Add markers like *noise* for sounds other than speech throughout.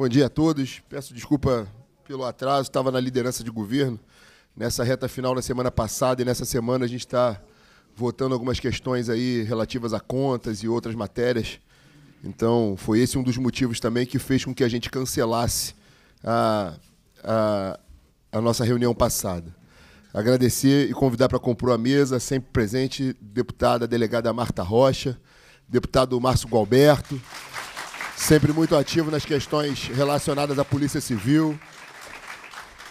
Bom dia a todos. Peço desculpa pelo atraso, estava na liderança de governo. Nessa reta final da semana passada e nessa semana a gente está votando algumas questões aí relativas a contas e outras matérias. Então, foi esse um dos motivos também que fez com que a gente cancelasse a, a, a nossa reunião passada. Agradecer e convidar para compor a mesa, sempre presente, deputada delegada Marta Rocha, deputado Márcio Galberto. Sempre muito ativo nas questões relacionadas à Polícia Civil.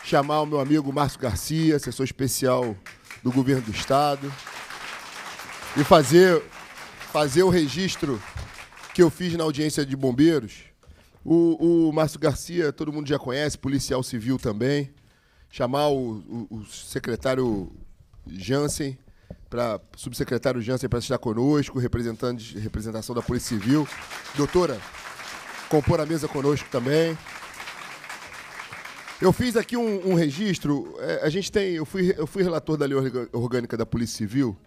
Chamar o meu amigo Márcio Garcia, assessor especial do governo do Estado. E fazer, fazer o registro que eu fiz na audiência de bombeiros. O, o Márcio Garcia, todo mundo já conhece, policial civil também. Chamar o, o, o secretário Jansen, para subsecretário Jansen para estar conosco, representante, representação da Polícia Civil. Doutora, compor a mesa conosco também. Eu fiz aqui um, um registro. É, a gente tem, eu fui, eu fui relator da Lei Orgânica da Polícia Civil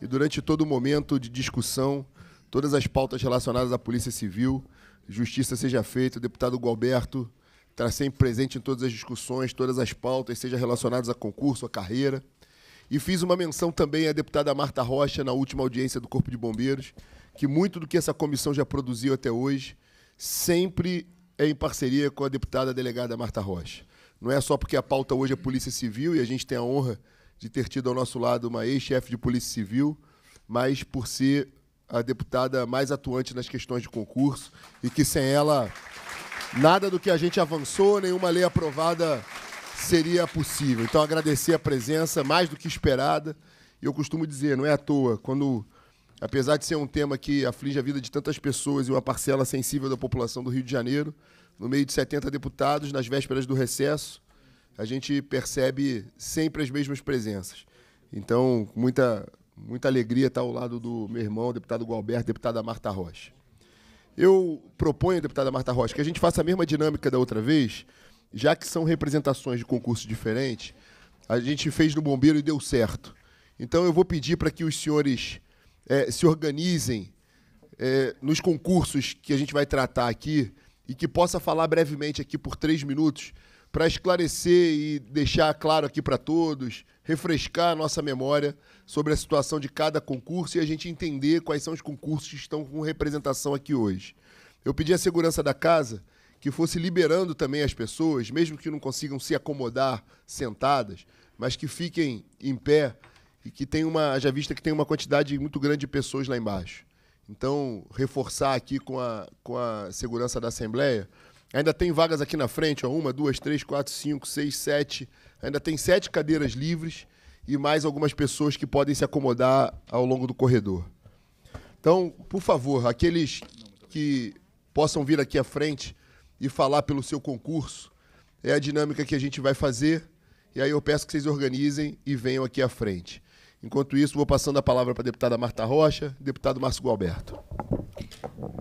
e durante todo o momento de discussão, todas as pautas relacionadas à Polícia Civil, justiça seja feita, o deputado Gualberto está sempre presente em todas as discussões, todas as pautas, seja relacionadas a concurso, a carreira. E fiz uma menção também à deputada Marta Rocha na última audiência do Corpo de Bombeiros, que muito do que essa comissão já produziu até hoje sempre é em parceria com a deputada delegada Marta Rocha. Não é só porque a pauta hoje é Polícia Civil e a gente tem a honra de ter tido ao nosso lado uma ex-chefe de Polícia Civil, mas por ser a deputada mais atuante nas questões de concurso e que sem ela nada do que a gente avançou, nenhuma lei aprovada seria possível. Então agradecer a presença mais do que esperada. E eu costumo dizer, não é à toa, quando Apesar de ser um tema que aflige a vida de tantas pessoas e uma parcela sensível da população do Rio de Janeiro, no meio de 70 deputados, nas vésperas do recesso, a gente percebe sempre as mesmas presenças. Então, muita, muita alegria estar ao lado do meu irmão, deputado Gualberto, deputada Marta Rocha. Eu proponho, deputada Marta Rocha, que a gente faça a mesma dinâmica da outra vez, já que são representações de concurso diferente, a gente fez no Bombeiro e deu certo. Então, eu vou pedir para que os senhores é, se organizem é, nos concursos que a gente vai tratar aqui e que possa falar brevemente aqui por três minutos para esclarecer e deixar claro aqui para todos, refrescar a nossa memória sobre a situação de cada concurso e a gente entender quais são os concursos que estão com representação aqui hoje. Eu pedi à segurança da casa que fosse liberando também as pessoas, mesmo que não consigam se acomodar sentadas, mas que fiquem em pé e que tem uma, já vista que tem uma quantidade muito grande de pessoas lá embaixo. Então, reforçar aqui com a, com a segurança da Assembleia. Ainda tem vagas aqui na frente, ó, uma, duas, três, quatro, cinco, seis, sete. Ainda tem sete cadeiras livres e mais algumas pessoas que podem se acomodar ao longo do corredor. Então, por favor, aqueles que possam vir aqui à frente e falar pelo seu concurso, é a dinâmica que a gente vai fazer. E aí eu peço que vocês organizem e venham aqui à frente. Enquanto isso, vou passando a palavra para a deputada Marta Rocha, deputado Márcio Gualberto.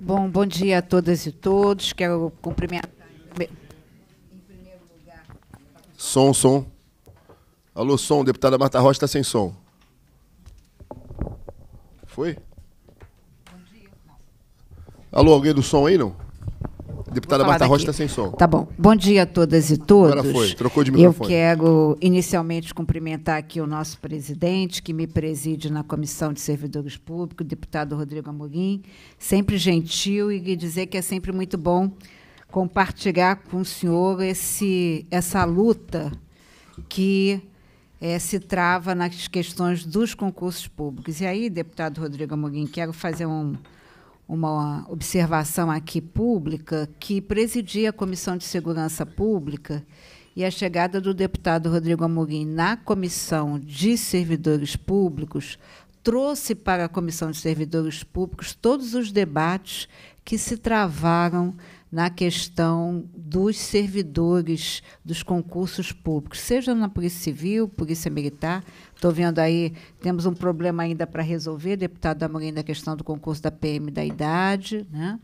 Bom, bom dia a todas e todos. Quero cumprimentar. Som, som. Alô, som, deputada Marta Rocha está sem som. Foi? Alô, alguém do som aí não? Deputada Marta Rocha está sem som. Tá bom. Bom dia a todas e todos. Agora foi, trocou de microfone. Eu quero inicialmente cumprimentar aqui o nosso presidente, que me preside na Comissão de Servidores Públicos, deputado Rodrigo Amorim, sempre gentil e dizer que é sempre muito bom compartilhar com o senhor esse, essa luta que é, se trava nas questões dos concursos públicos. E aí, deputado Rodrigo Amorim, quero fazer um uma observação aqui pública que presidia a Comissão de Segurança Pública e a chegada do deputado Rodrigo Amorim na Comissão de Servidores Públicos trouxe para a Comissão de Servidores Públicos todos os debates que se travaram na questão dos servidores dos concursos públicos, seja na Polícia Civil, Polícia Militar. Estou vendo aí, temos um problema ainda para resolver, deputado Amorim, da questão do concurso da PM da idade. Né?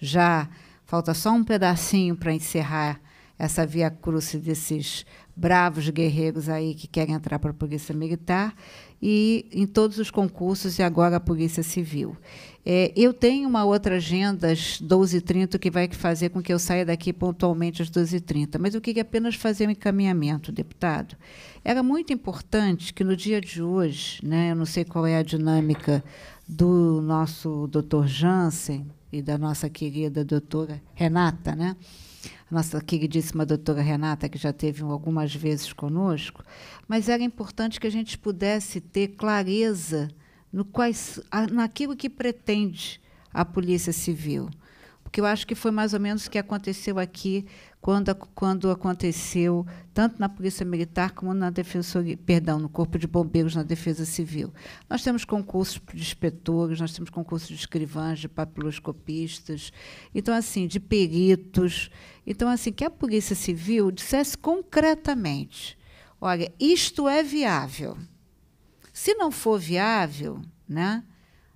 Já falta só um pedacinho para encerrar essa via cruz desses bravos guerreiros aí que querem entrar para a Polícia Militar e em todos os concursos e agora a Polícia Civil. É, eu tenho uma outra agenda às 12h30 que vai fazer com que eu saia daqui pontualmente às 12h30, mas eu queria apenas fazer um encaminhamento, deputado. Era muito importante que no dia de hoje, né, eu não sei qual é a dinâmica do nosso doutor Jansen e da nossa querida doutora Renata, né? nossa queridíssima doutora Renata, que já teve algumas vezes conosco, mas era importante que a gente pudesse ter clareza no quais, naquilo que pretende a Polícia Civil. Porque eu acho que foi mais ou menos o que aconteceu aqui quando, quando aconteceu tanto na Polícia Militar como na Defensoria, perdão, no Corpo de Bombeiros na Defesa Civil. Nós temos concursos de inspetores, nós temos concursos de escrivãs, de papiloscopistas, então assim, de peritos. Então assim, que a Polícia Civil dissesse concretamente, olha, isto é viável. Se não for viável, né,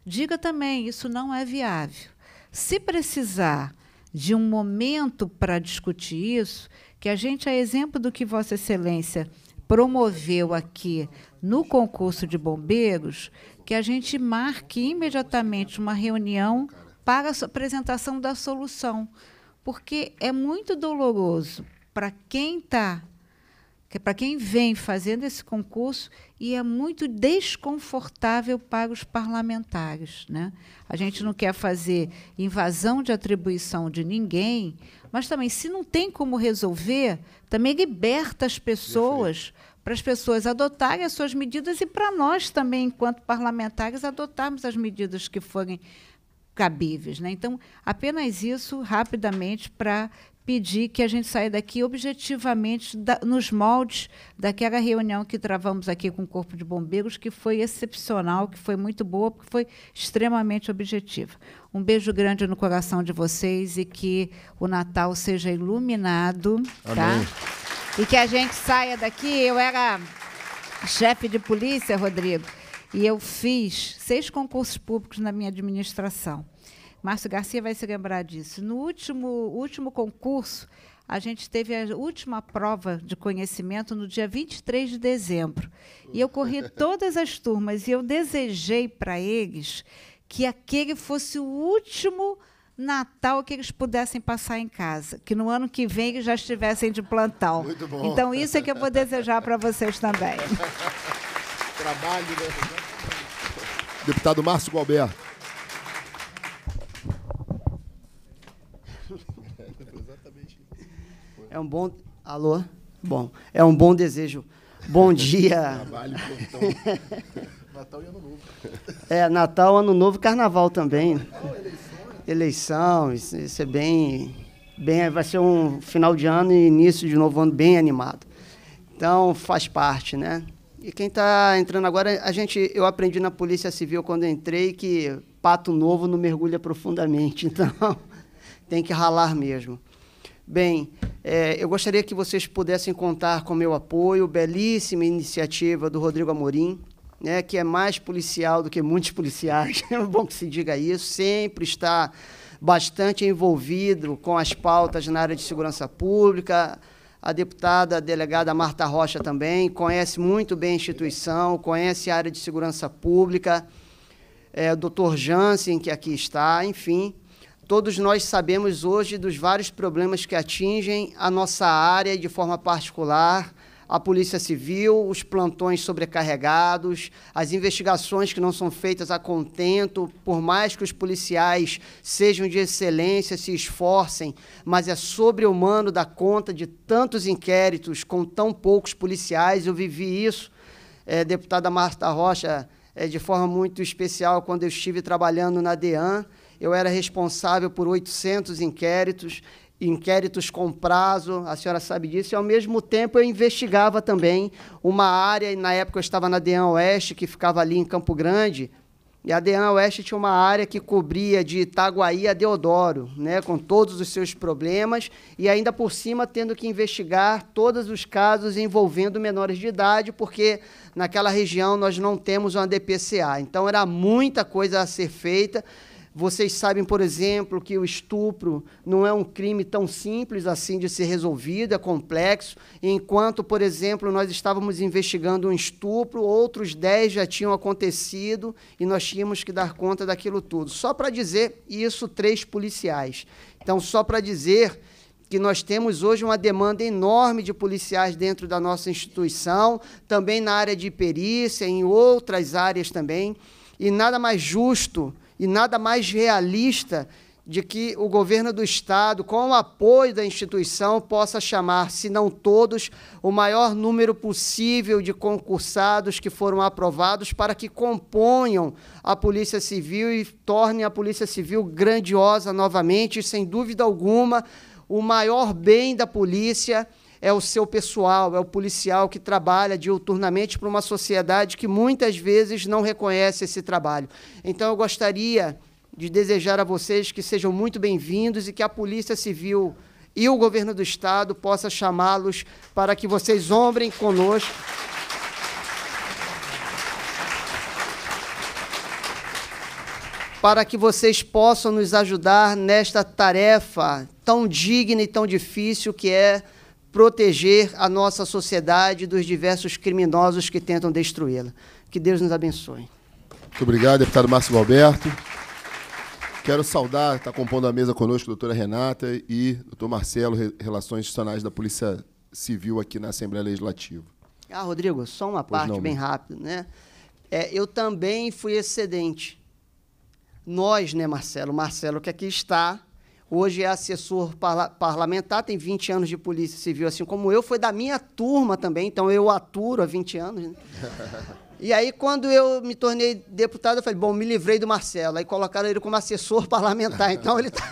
diga também: isso não é viável. Se precisar de um momento para discutir isso, que a gente, a é exemplo do que Vossa Excelência promoveu aqui no concurso de bombeiros, que a gente marque imediatamente uma reunião para a apresentação da solução, porque é muito doloroso para quem está que é para quem vem fazendo esse concurso e é muito desconfortável para os parlamentares. Né? A gente não quer fazer invasão de atribuição de ninguém, mas também, se não tem como resolver, também liberta as pessoas para as pessoas adotarem as suas medidas e para nós também, enquanto parlamentares, adotarmos as medidas que forem cabíveis. Né? Então, apenas isso, rapidamente, para pedir que a gente saia daqui objetivamente da, nos moldes daquela reunião que travamos aqui com o Corpo de Bombeiros, que foi excepcional, que foi muito boa, porque foi extremamente objetiva. Um beijo grande no coração de vocês e que o Natal seja iluminado, tá? Amém. tá? E que a gente saia daqui. Eu era chefe de polícia, Rodrigo, e eu fiz seis concursos públicos na minha administração. Márcio Garcia vai se lembrar disso. No último, último concurso, a gente teve a última prova de conhecimento no dia 23 de dezembro. E eu corri *laughs* todas as turmas e eu desejei para eles que aquele fosse o último Natal que eles pudessem passar em casa, que no ano que vem eles já estivessem de plantão. Muito bom. Então isso é que eu vou desejar para vocês também. *laughs* Trabalho, né? Deputado Márcio Gualberto. É um bom. Alô? Bom. É um bom desejo. Bom *laughs* dia. Trabalho, *laughs* Natal e Ano Novo. É, Natal, Ano Novo e Carnaval também. eleição, né? Eleição, isso é bem, bem. Vai ser um final de ano e início de novo ano bem animado. Então, faz parte, né? E quem está entrando agora, a gente, eu aprendi na Polícia Civil quando entrei que pato novo não mergulha profundamente, *laughs* então tem que ralar mesmo. Bem, é, eu gostaria que vocês pudessem contar com meu apoio, belíssima iniciativa do Rodrigo Amorim, né, que é mais policial do que muitos policiais, *laughs* é bom que se diga isso, sempre está bastante envolvido com as pautas na área de segurança pública. A deputada a delegada Marta Rocha também conhece muito bem a instituição, conhece a área de segurança pública. É, o doutor Jansen, que aqui está, enfim, Todos nós sabemos hoje dos vários problemas que atingem a nossa área de forma particular, a Polícia Civil, os plantões sobrecarregados, as investigações que não são feitas a contento, por mais que os policiais sejam de excelência, se esforcem, mas é sobre-humano dar conta de tantos inquéritos com tão poucos policiais. Eu vivi isso, é, deputada Marta Rocha, é, de forma muito especial quando eu estive trabalhando na DEAN eu era responsável por 800 inquéritos, inquéritos com prazo, a senhora sabe disso, e ao mesmo tempo eu investigava também uma área, e na época eu estava na DEAN Oeste, que ficava ali em Campo Grande, e a DEAN Oeste tinha uma área que cobria de Itaguaí a Deodoro, né, com todos os seus problemas, e ainda por cima tendo que investigar todos os casos envolvendo menores de idade, porque naquela região nós não temos uma DPCA. Então era muita coisa a ser feita. Vocês sabem, por exemplo, que o estupro não é um crime tão simples assim de ser resolvido, é complexo. Enquanto, por exemplo, nós estávamos investigando um estupro, outros dez já tinham acontecido e nós tínhamos que dar conta daquilo tudo. Só para dizer, isso três policiais. Então, só para dizer que nós temos hoje uma demanda enorme de policiais dentro da nossa instituição, também na área de perícia, em outras áreas também, e nada mais justo e nada mais realista de que o governo do Estado, com o apoio da instituição, possa chamar, se não todos, o maior número possível de concursados que foram aprovados para que componham a Polícia Civil e tornem a Polícia Civil grandiosa novamente, e, sem dúvida alguma, o maior bem da polícia é o seu pessoal, é o policial que trabalha diuturnamente para uma sociedade que muitas vezes não reconhece esse trabalho. Então eu gostaria de desejar a vocês que sejam muito bem-vindos e que a Polícia Civil e o governo do estado possa chamá-los para que vocês ombrem conosco. Para que vocês possam nos ajudar nesta tarefa tão digna e tão difícil que é proteger a nossa sociedade dos diversos criminosos que tentam destruí-la. Que Deus nos abençoe. Muito obrigado, deputado Márcio Alberto. Quero saudar, está compondo a mesa conosco, a doutora Renata e doutor Marcelo, Relações Institucionais da Polícia Civil aqui na Assembleia Legislativa. Ah, Rodrigo, só uma pois parte não, bem né? rápida. Né? É, eu também fui excedente. Nós, né, Marcelo? Marcelo que aqui está, hoje é assessor parla parlamentar, tem 20 anos de Polícia Civil, assim como eu, foi da minha turma também, então eu aturo há 20 anos. Né? *laughs* E aí, quando eu me tornei deputado, eu falei, bom, me livrei do Marcelo. Aí colocaram ele como assessor parlamentar. *laughs* Então, ele, tá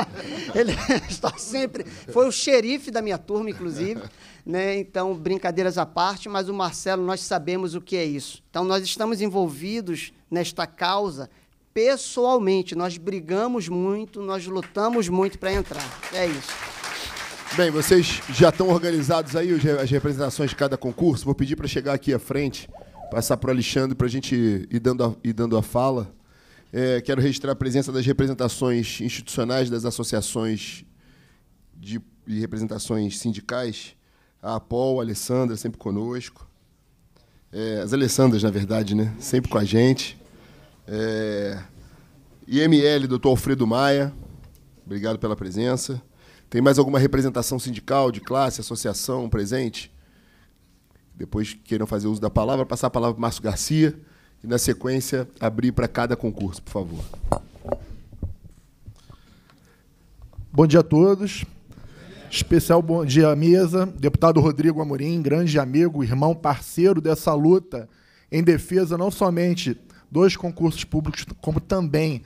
*laughs* ele está sempre... Foi o xerife da minha turma, inclusive. Né? Então, brincadeiras à parte, mas o Marcelo, nós sabemos o que é isso. Então, nós estamos envolvidos nesta causa pessoalmente. Nós brigamos muito, nós lutamos muito para entrar. É isso. Bem, vocês já estão organizados aí as representações de cada concurso. Vou pedir para chegar aqui à frente, passar para o Alexandre para a gente ir dando a, ir dando a fala. É, quero registrar a presença das representações institucionais das associações de, representações sindicais. A Paul, a Alessandra, sempre conosco. É, as Alessandras, na verdade, né? sempre com a gente. É, IML, doutor Alfredo Maia, obrigado pela presença. Tem mais alguma representação sindical, de classe, associação presente? Depois queiram fazer uso da palavra, passar a palavra para o Márcio Garcia e, na sequência, abrir para cada concurso, por favor. Bom dia a todos. Especial bom dia à mesa. Deputado Rodrigo Amorim, grande amigo, irmão, parceiro dessa luta em defesa não somente dos concursos públicos, como também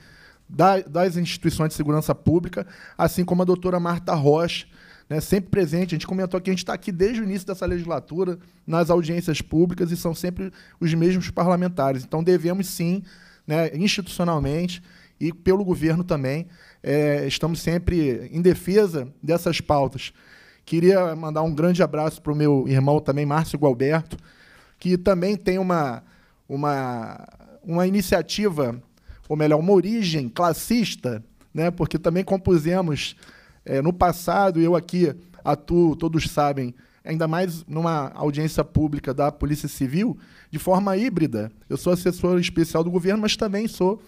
da, das instituições de segurança pública, assim como a doutora Marta Rocha, né, sempre presente. A gente comentou que a gente está aqui desde o início dessa legislatura, nas audiências públicas, e são sempre os mesmos parlamentares. Então, devemos sim, né, institucionalmente e pelo governo também, é, estamos sempre em defesa dessas pautas. Queria mandar um grande abraço para o meu irmão também, Márcio Gualberto, que também tem uma, uma uma iniciativa, ou melhor, uma origem classista, né? porque também compusemos é, no passado, eu aqui atuo, todos sabem, ainda mais numa audiência pública da Polícia Civil, de forma híbrida. Eu sou assessor especial do governo, mas também sou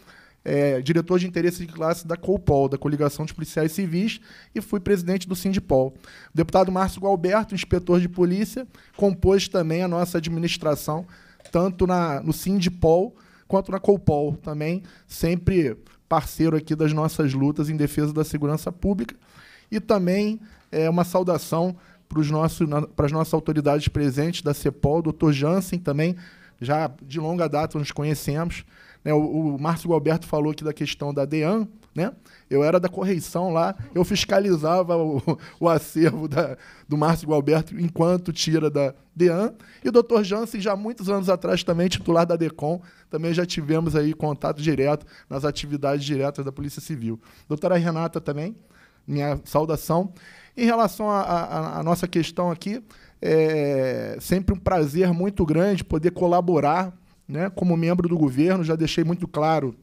é, diretor de interesse de classe da COPOL, da Coligação de Policiais Civis, e fui presidente do Sindipol. O deputado Márcio Gualberto, inspetor de polícia, compôs também a nossa administração, tanto na, no Sindipol quanto na Colpol também, sempre parceiro aqui das nossas lutas em defesa da segurança pública. E também é, uma saudação para os nossos, para as nossas autoridades presentes da CEPOL, o doutor Jansen também, já de longa data nos conhecemos. Né, o, o Márcio Galberto falou aqui da questão da DEAN, né? Eu era da correição lá, eu fiscalizava o, o acervo da, do Márcio Gualberto enquanto tira da DEAN. E o doutor Jansen, já muitos anos atrás, também titular da DECOM, também já tivemos aí contato direto nas atividades diretas da Polícia Civil. Doutora Renata também, minha saudação. Em relação à nossa questão aqui, é sempre um prazer muito grande poder colaborar né, como membro do governo, já deixei muito claro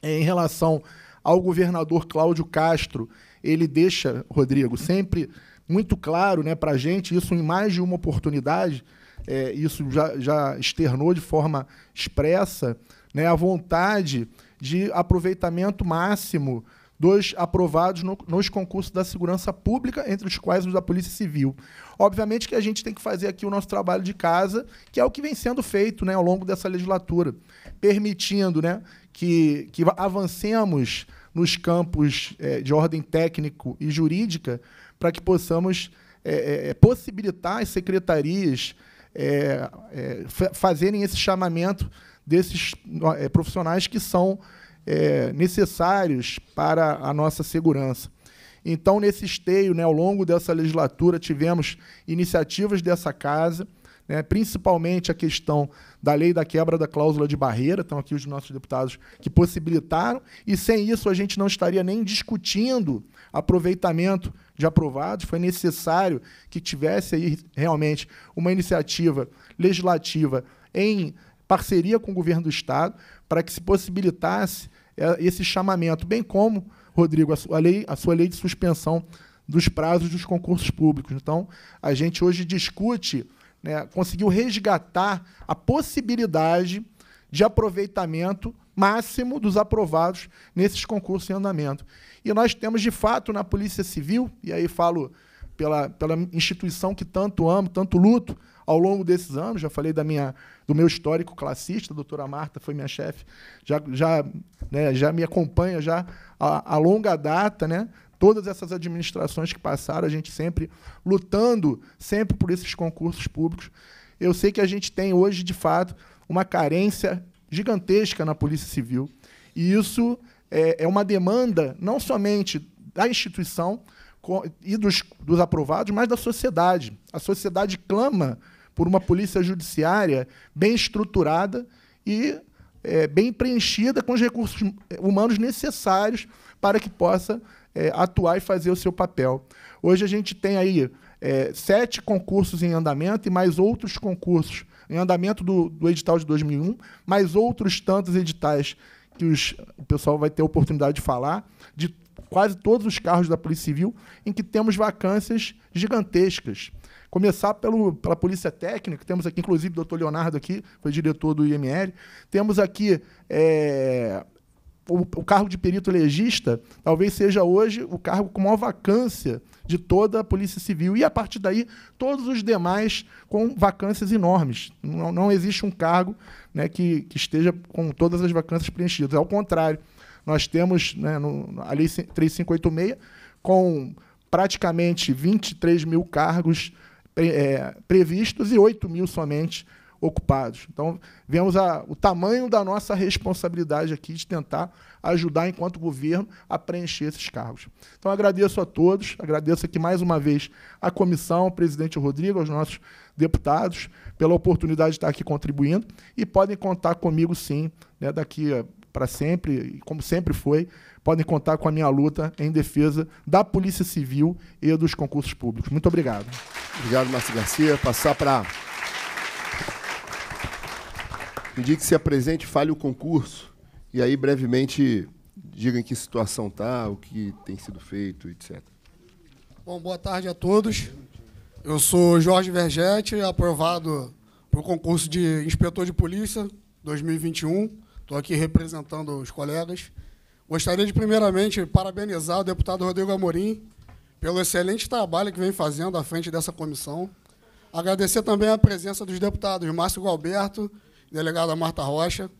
é, em relação ao governador Cláudio Castro. Ele deixa, Rodrigo, sempre muito claro né, para a gente, isso em mais de uma oportunidade, é, isso já, já externou de forma expressa, né, a vontade de aproveitamento máximo dos aprovados no, nos concursos da segurança pública, entre os quais os da Polícia Civil. Obviamente que a gente tem que fazer aqui o nosso trabalho de casa, que é o que vem sendo feito né, ao longo dessa legislatura, permitindo né, que, que avancemos nos campos é, de ordem técnico e jurídica, para que possamos é, é, é possibilitar as secretarias é, fazerem esse chamamento desses profissionais que são necessários para a nossa segurança. Então, nesse esteio, né, ao longo dessa legislatura, tivemos iniciativas dessa casa, né, principalmente a questão da lei da quebra da cláusula de barreira, estão aqui os nossos deputados que possibilitaram, e sem isso a gente não estaria nem discutindo aproveitamento de aprovados. Foi necessário que tivesse aí realmente uma iniciativa legislativa em parceria com o governo do Estado para que se possibilitasse é, esse chamamento, bem como, Rodrigo, a sua lei, a sua lei de suspensão dos prazos dos concursos públicos. Então, a gente hoje discute né, conseguiu resgatar a possibilidade de aproveitamento máximo dos aprovados nesses concursos em andamento. E nós temos, de fato, na Polícia Civil, e aí falo pela, pela instituição que tanto amo, tanto luto ao longo desses anos, já falei da minha, do meu histórico classista, a doutora Marta foi minha chefe, já, já, né, já me acompanha já a, a longa data, né, Todas essas administrações que passaram, a gente sempre lutando sempre por esses concursos públicos. Eu sei que a gente tem hoje, de fato, uma carência gigantesca na Polícia Civil. E isso é, é uma demanda não somente da instituição e dos, dos aprovados, mas da sociedade. A sociedade clama por uma polícia judiciária bem estruturada e é, bem preenchida com os recursos é, humanos necessários para que possa é, atuar e fazer o seu papel. Hoje a gente tem aí é, sete concursos em andamento e mais outros concursos em andamento do, do edital de 2001, mais outros tantos editais que os, o pessoal vai ter oportunidade de falar, de quase todos os carros da Polícia Civil, em que temos vacâncias gigantescas. Começar pelo, pela Polícia Técnica, temos aqui, inclusive, o doutor Leonardo aqui, foi diretor do IML. Temos aqui é, o, o cargo de perito legista talvez seja hoje o cargo com maior vacância de toda a Polícia Civil. E, a partir daí, todos os demais com vacâncias enormes. Não, não existe um cargo né, que, que esteja com todas as vacâncias preenchidas. Ao contrário, nós temos né, no, a Lei 3586 com praticamente 23 mil cargos é, previstos e 8 mil somente ocupados. Então, vemos a, o tamanho da nossa responsabilidade aqui de tentar ajudar, enquanto governo, a preencher esses cargos. Então, agradeço a todos, agradeço aqui mais uma vez à comissão, ao presidente Rodrigo, aos nossos deputados, pela oportunidade de estar aqui contribuindo e podem contar comigo, sim, né, daqui para sempre, como sempre foi, podem contar com a minha luta em defesa da Polícia Civil e dos concursos públicos. Muito obrigado. Obrigado, Márcio Garcia. Passar para indique se apresente, fale o concurso e aí brevemente diga em que situação está, o que tem sido feito, etc. Bom, boa tarde a todos. Eu sou Jorge Vergete, aprovado para o concurso de inspetor de polícia 2021. Estou aqui representando os colegas. Gostaria de, primeiramente, parabenizar o deputado Rodrigo Amorim pelo excelente trabalho que vem fazendo à frente dessa comissão. Agradecer também a presença dos deputados Márcio Galberto delegada Marta Rocha,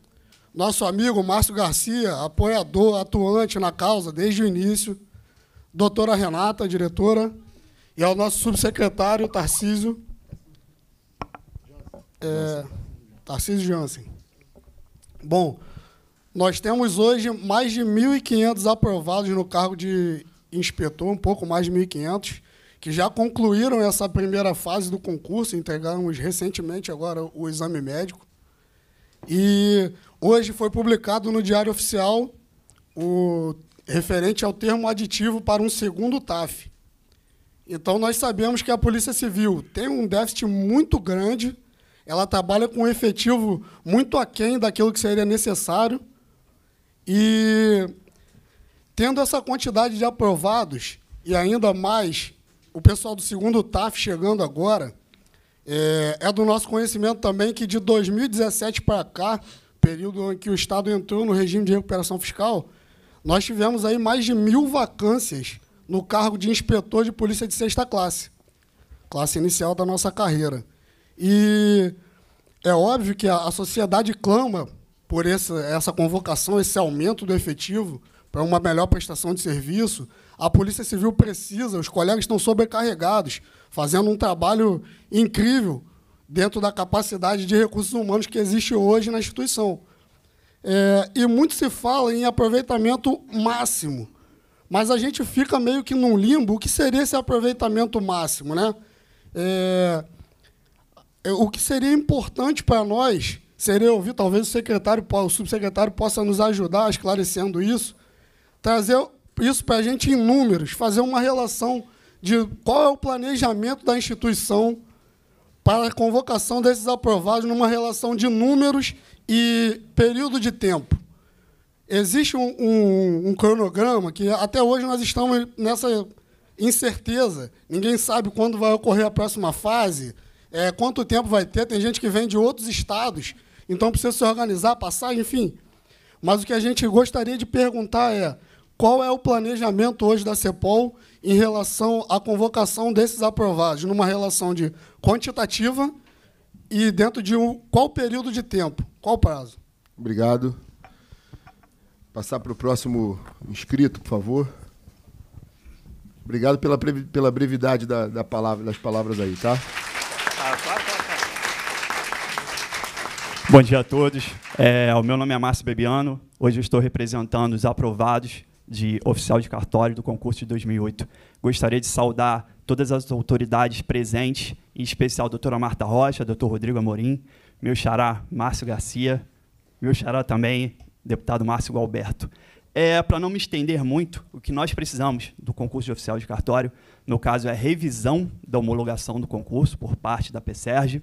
nosso amigo Márcio Garcia, apoiador, atuante na causa desde o início, doutora Renata, diretora, e ao nosso subsecretário Tarcísio. É, Tarcísio Jansen. Bom, nós temos hoje mais de 1.500 aprovados no cargo de inspetor, um pouco mais de 1.500, que já concluíram essa primeira fase do concurso, entregamos recentemente agora o exame médico. E hoje foi publicado no Diário Oficial o referente ao termo aditivo para um segundo TAF. Então, nós sabemos que a Polícia Civil tem um déficit muito grande, ela trabalha com um efetivo muito aquém daquilo que seria necessário, e tendo essa quantidade de aprovados, e ainda mais o pessoal do segundo TAF chegando agora, é, é do nosso conhecimento também que de 2017 para cá, período em que o Estado entrou no regime de recuperação fiscal, nós tivemos aí mais de mil vacâncias no cargo de inspetor de polícia de sexta classe, classe inicial da nossa carreira. E é óbvio que a, a sociedade clama por essa, essa convocação, esse aumento do efetivo, para uma melhor prestação de serviço, a Polícia Civil precisa, os colegas estão sobrecarregados, fazendo um trabalho incrível dentro da capacidade de recursos humanos que existe hoje na instituição. É, e muito se fala em aproveitamento máximo, mas a gente fica meio que num limbo. O que seria esse aproveitamento máximo? Né? É, é o que seria importante para nós seria ouvir, talvez o secretário, o subsecretário possa nos ajudar esclarecendo isso, trazer isso para a gente em números, fazer uma relação de qual é o planejamento da instituição para a convocação desses aprovados numa relação de números e período de tempo. Existe um, um, um cronograma que até hoje nós estamos nessa incerteza. Ninguém sabe quando vai ocorrer a próxima fase, é, quanto tempo vai ter. Tem gente que vem de outros estados, então precisa se organizar, passar, enfim. Mas o que a gente gostaria de perguntar é: qual é o planejamento hoje da CEPOL em relação à convocação desses aprovados, numa relação de quantitativa e dentro de um, qual período de tempo, qual prazo? Obrigado. Passar para o próximo inscrito, por favor. Obrigado pela, pela brevidade da, da palavra, das palavras aí, tá? Bom dia a todos. É, o meu nome é Márcio Bebiano. Hoje eu estou representando os aprovados de oficial de cartório do concurso de 2008. Gostaria de saudar todas as autoridades presentes, em especial a doutora Marta Rocha, doutor Rodrigo Amorim, meu xará Márcio Garcia, meu xará também, deputado Márcio Galberto. É, Para não me estender muito, o que nós precisamos do concurso de oficial de cartório, no caso, é a revisão da homologação do concurso por parte da PSERG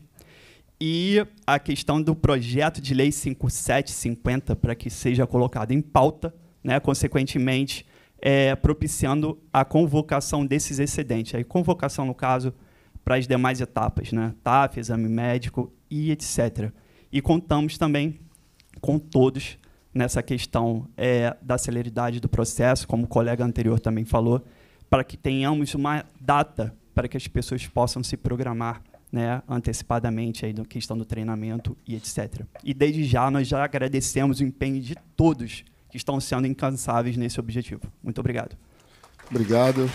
e a questão do projeto de lei 5750 para que seja colocado em pauta né, consequentemente, é, propiciando a convocação desses excedentes. A convocação, no caso, para as demais etapas, né, TAF, exame médico e etc. E contamos também com todos nessa questão é, da celeridade do processo, como o colega anterior também falou, para que tenhamos uma data para que as pessoas possam se programar né, antecipadamente aí da questão do treinamento e etc. E desde já nós já agradecemos o empenho de todos que estão sendo incansáveis nesse objetivo. Muito obrigado. Obrigado.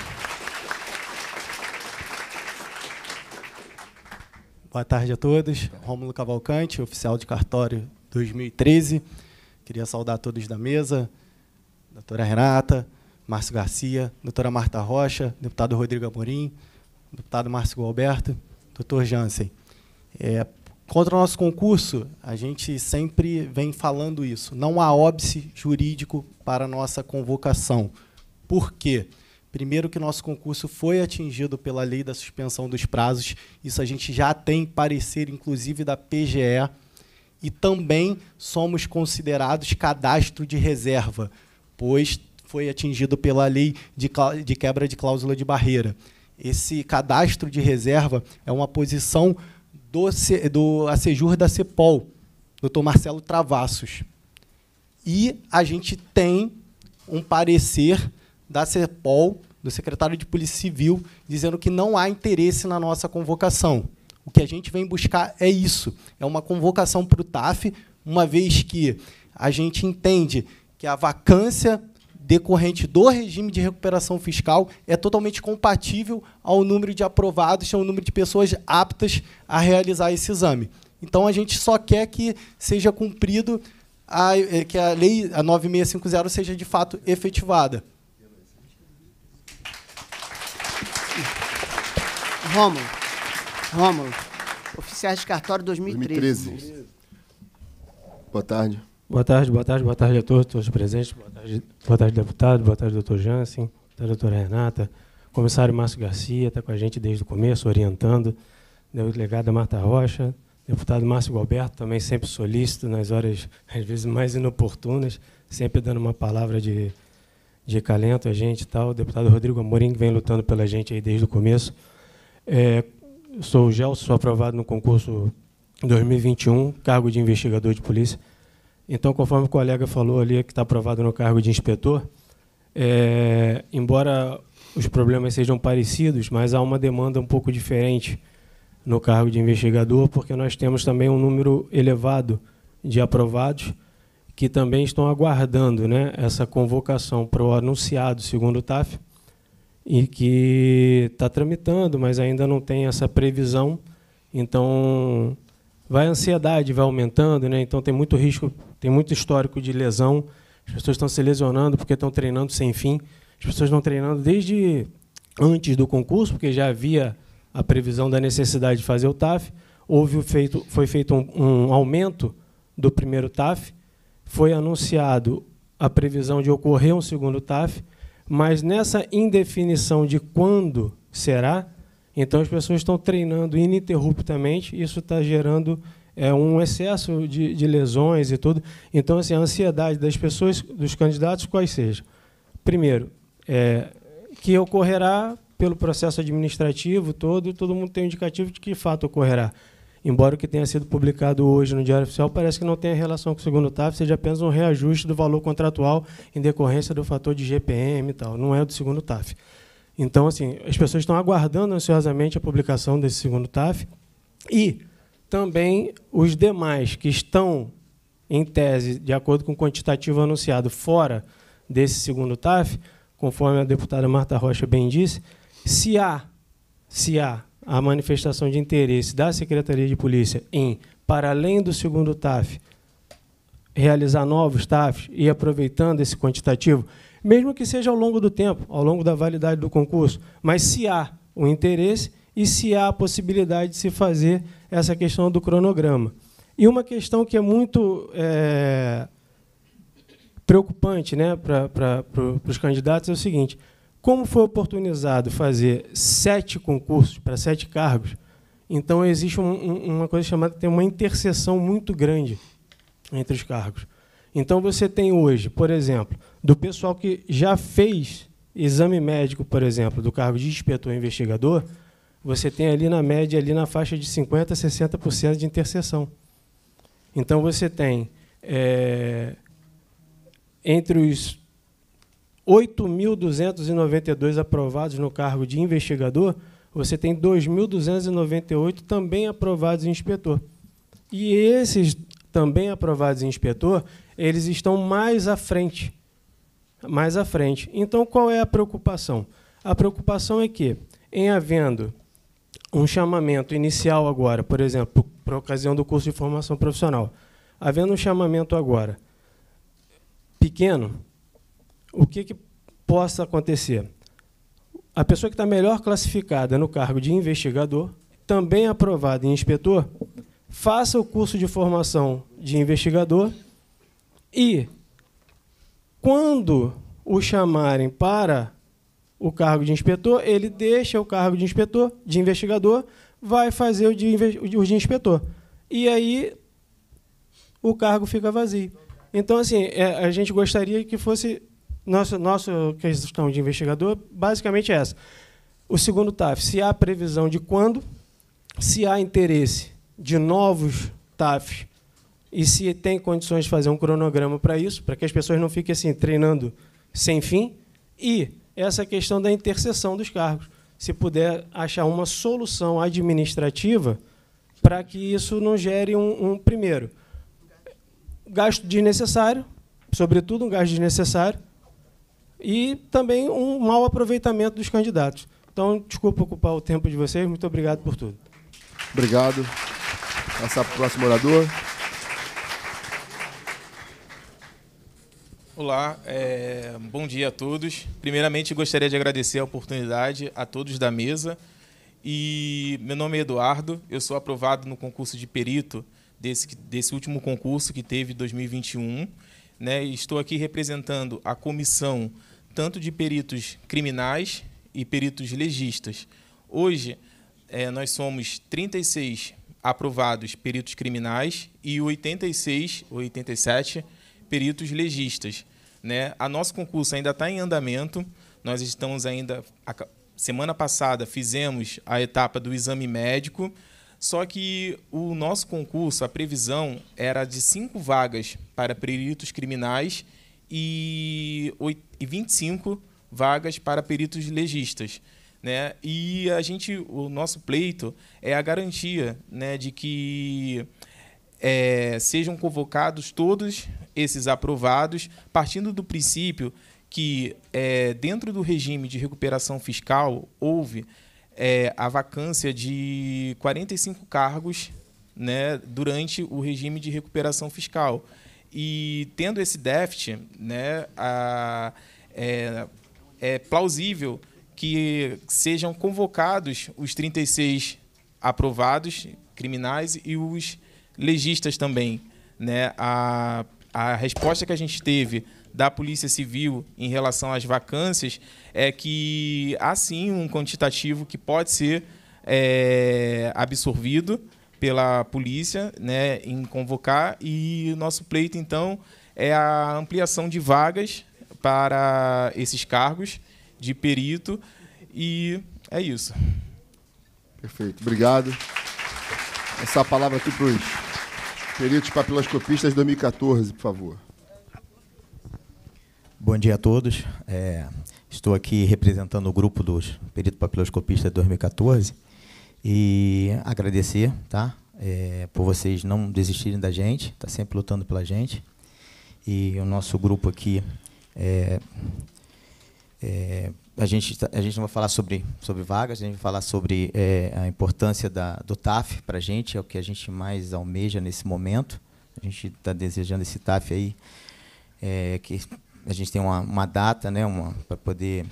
Boa tarde a todos. Rômulo Cavalcante, oficial de cartório 2013. Queria saudar todos da mesa, doutora Renata, Márcio Garcia, doutora Marta Rocha, deputado Rodrigo Amorim, deputado Márcio Alberto, doutor Jansen. É, Contra o nosso concurso, a gente sempre vem falando isso. Não há óbice jurídico para a nossa convocação. Por quê? Primeiro que nosso concurso foi atingido pela lei da suspensão dos prazos. Isso a gente já tem parecer, inclusive, da PGE. E também somos considerados cadastro de reserva, pois foi atingido pela lei de, de quebra de cláusula de barreira. Esse cadastro de reserva é uma posição do, do Acejur da CEPOL, doutor Marcelo Travassos. E a gente tem um parecer da CEPOL, do secretário de Polícia Civil, dizendo que não há interesse na nossa convocação. O que a gente vem buscar é isso, é uma convocação para o TAF, uma vez que a gente entende que a vacância decorrente do regime de recuperação fiscal é totalmente compatível ao número de aprovados, ao número de pessoas aptas a realizar esse exame. Então a gente só quer que seja cumprido a, eh, que a lei a 9650 seja de fato efetivada. Rômulo. Rômulo. Oficiais de cartório 2013. 2013. Boa tarde. Boa tarde, boa tarde, boa tarde a todos, todos presentes. Boa tarde, boa tarde deputado, boa tarde, doutor Jansen, da doutora Renata. comissário Márcio Garcia está com a gente desde o começo, orientando. Delegada Marta Rocha, deputado Márcio Galberto, também sempre solícito, nas horas, às vezes, mais inoportunas, sempre dando uma palavra de, de calento a gente e tal. O deputado Rodrigo Amorim, que vem lutando pela gente aí desde o começo. É, sou o Gelson, sou aprovado no concurso 2021, cargo de investigador de polícia então, conforme o colega falou ali, que está aprovado no cargo de inspetor, é, embora os problemas sejam parecidos, mas há uma demanda um pouco diferente no cargo de investigador, porque nós temos também um número elevado de aprovados que também estão aguardando né, essa convocação para o anunciado, segundo o TAF, e que está tramitando, mas ainda não tem essa previsão. Então, vai a ansiedade, vai aumentando, né? então tem muito risco tem muito histórico de lesão. As pessoas estão se lesionando porque estão treinando sem fim. As pessoas estão treinando desde antes do concurso, porque já havia a previsão da necessidade de fazer o TAF. Houve feito, foi feito um, um aumento do primeiro TAF. Foi anunciado a previsão de ocorrer um segundo TAF, mas nessa indefinição de quando será, então as pessoas estão treinando ininterruptamente, isso está gerando é um excesso de, de, lesões e tudo. Então, assim, a ansiedade das pessoas, dos candidatos, quais seja. Primeiro, é, que ocorrerá pelo processo administrativo todo, todo mundo tem um indicativo de que fato ocorrerá. Embora o que tenha sido publicado hoje no Diário Oficial parece que não tenha relação com o segundo TAF, seja apenas um reajuste do valor contratual em decorrência do fator de GPM e tal, não é do segundo TAF. Então, assim, as pessoas estão aguardando ansiosamente a publicação desse segundo TAF e também os demais que estão, em tese, de acordo com o quantitativo anunciado, fora desse segundo TAF, conforme a deputada Marta Rocha bem disse, se há, se há a manifestação de interesse da Secretaria de Polícia em, para além do segundo TAF, realizar novos TAFs e aproveitando esse quantitativo, mesmo que seja ao longo do tempo, ao longo da validade do concurso, mas se há o interesse e se há a possibilidade de se fazer essa questão do cronograma. E uma questão que é muito é, preocupante né, para, para, os candidatos é o seguinte: como foi oportunizado fazer sete concursos para sete cargos, então existe um, uma coisa chamada tem uma interseção muito grande entre os cargos. Então você tem hoje, por exemplo, do pessoal que já fez exame médico, por exemplo, do cargo de inspetor investigador, você tem ali na média, ali na faixa de 50% a 60% de interseção. Então você tem é, entre os 8.292 aprovados no cargo de investigador, você tem 2.298 também aprovados em inspetor. E esses também aprovados em inspetor, eles estão mais à frente. Mais à frente. Então, qual é a preocupação? A preocupação é que, em havendo um chamamento inicial agora, por exemplo, por ocasião do curso de formação profissional. Havendo um chamamento agora pequeno, o que, que possa acontecer? A pessoa que está melhor classificada no cargo de investigador, também aprovada em inspetor, faça o curso de formação de investigador e, quando o chamarem para o cargo de inspetor, ele deixa o cargo de inspetor, de investigador, vai fazer o de, o de inspetor. E aí o cargo fica vazio. Então, assim, é, a gente gostaria que fosse. Nossa, nosso questão de investigador basicamente é essa. O segundo TAF, se há previsão de quando, se há interesse de novos TAFs e se tem condições de fazer um cronograma para isso, para que as pessoas não fiquem assim treinando sem fim, e essa questão da interseção dos cargos. Se puder achar uma solução administrativa para que isso não gere um, um primeiro gasto desnecessário, sobretudo um gasto desnecessário, e também um mau aproveitamento dos candidatos. Então, desculpa ocupar o tempo de vocês, muito obrigado por tudo. Obrigado. Passar para o próximo orador. Olá, é, bom dia a todos. Primeiramente, gostaria de agradecer a oportunidade a todos da mesa. E meu nome é Eduardo, eu sou aprovado no concurso de perito desse, desse último concurso que teve 2021. Né? Estou aqui representando a comissão tanto de peritos criminais e peritos legistas. Hoje, é, nós somos 36 aprovados peritos criminais e 86 ou 87 peritos legistas. Né? A nosso concurso ainda está em andamento. Nós estamos ainda. semana passada fizemos a etapa do exame médico. Só que o nosso concurso, a previsão era de cinco vagas para peritos criminais e 25 vagas para peritos legistas. Né? E a gente, o nosso pleito é a garantia né, de que é, sejam convocados todos esses aprovados, partindo do princípio que, é, dentro do regime de recuperação fiscal, houve é, a vacância de 45 cargos né, durante o regime de recuperação fiscal. E, tendo esse déficit, né, a, é, é plausível que sejam convocados os 36 aprovados criminais e os legistas também. Né? A, a resposta que a gente teve da Polícia Civil em relação às vacâncias é que há sim um quantitativo que pode ser é, absorvido pela polícia né, em convocar, e nosso pleito, então, é a ampliação de vagas para esses cargos de perito, e é isso. Perfeito, obrigado. Essa é palavra aqui para os Peritos papiloscopistas 2014, por favor. Bom dia a todos. É, estou aqui representando o grupo dos peritos papiloscopistas 2014 e agradecer, tá? É, por vocês não desistirem da gente, tá sempre lutando pela gente. E o nosso grupo aqui é, é, a gente, tá, a gente não vai falar sobre, sobre vagas, a gente vai falar sobre é, a importância da, do TAF para a gente, é o que a gente mais almeja nesse momento. A gente está desejando esse TAF aí, é, que a gente tem uma, uma data né, para poder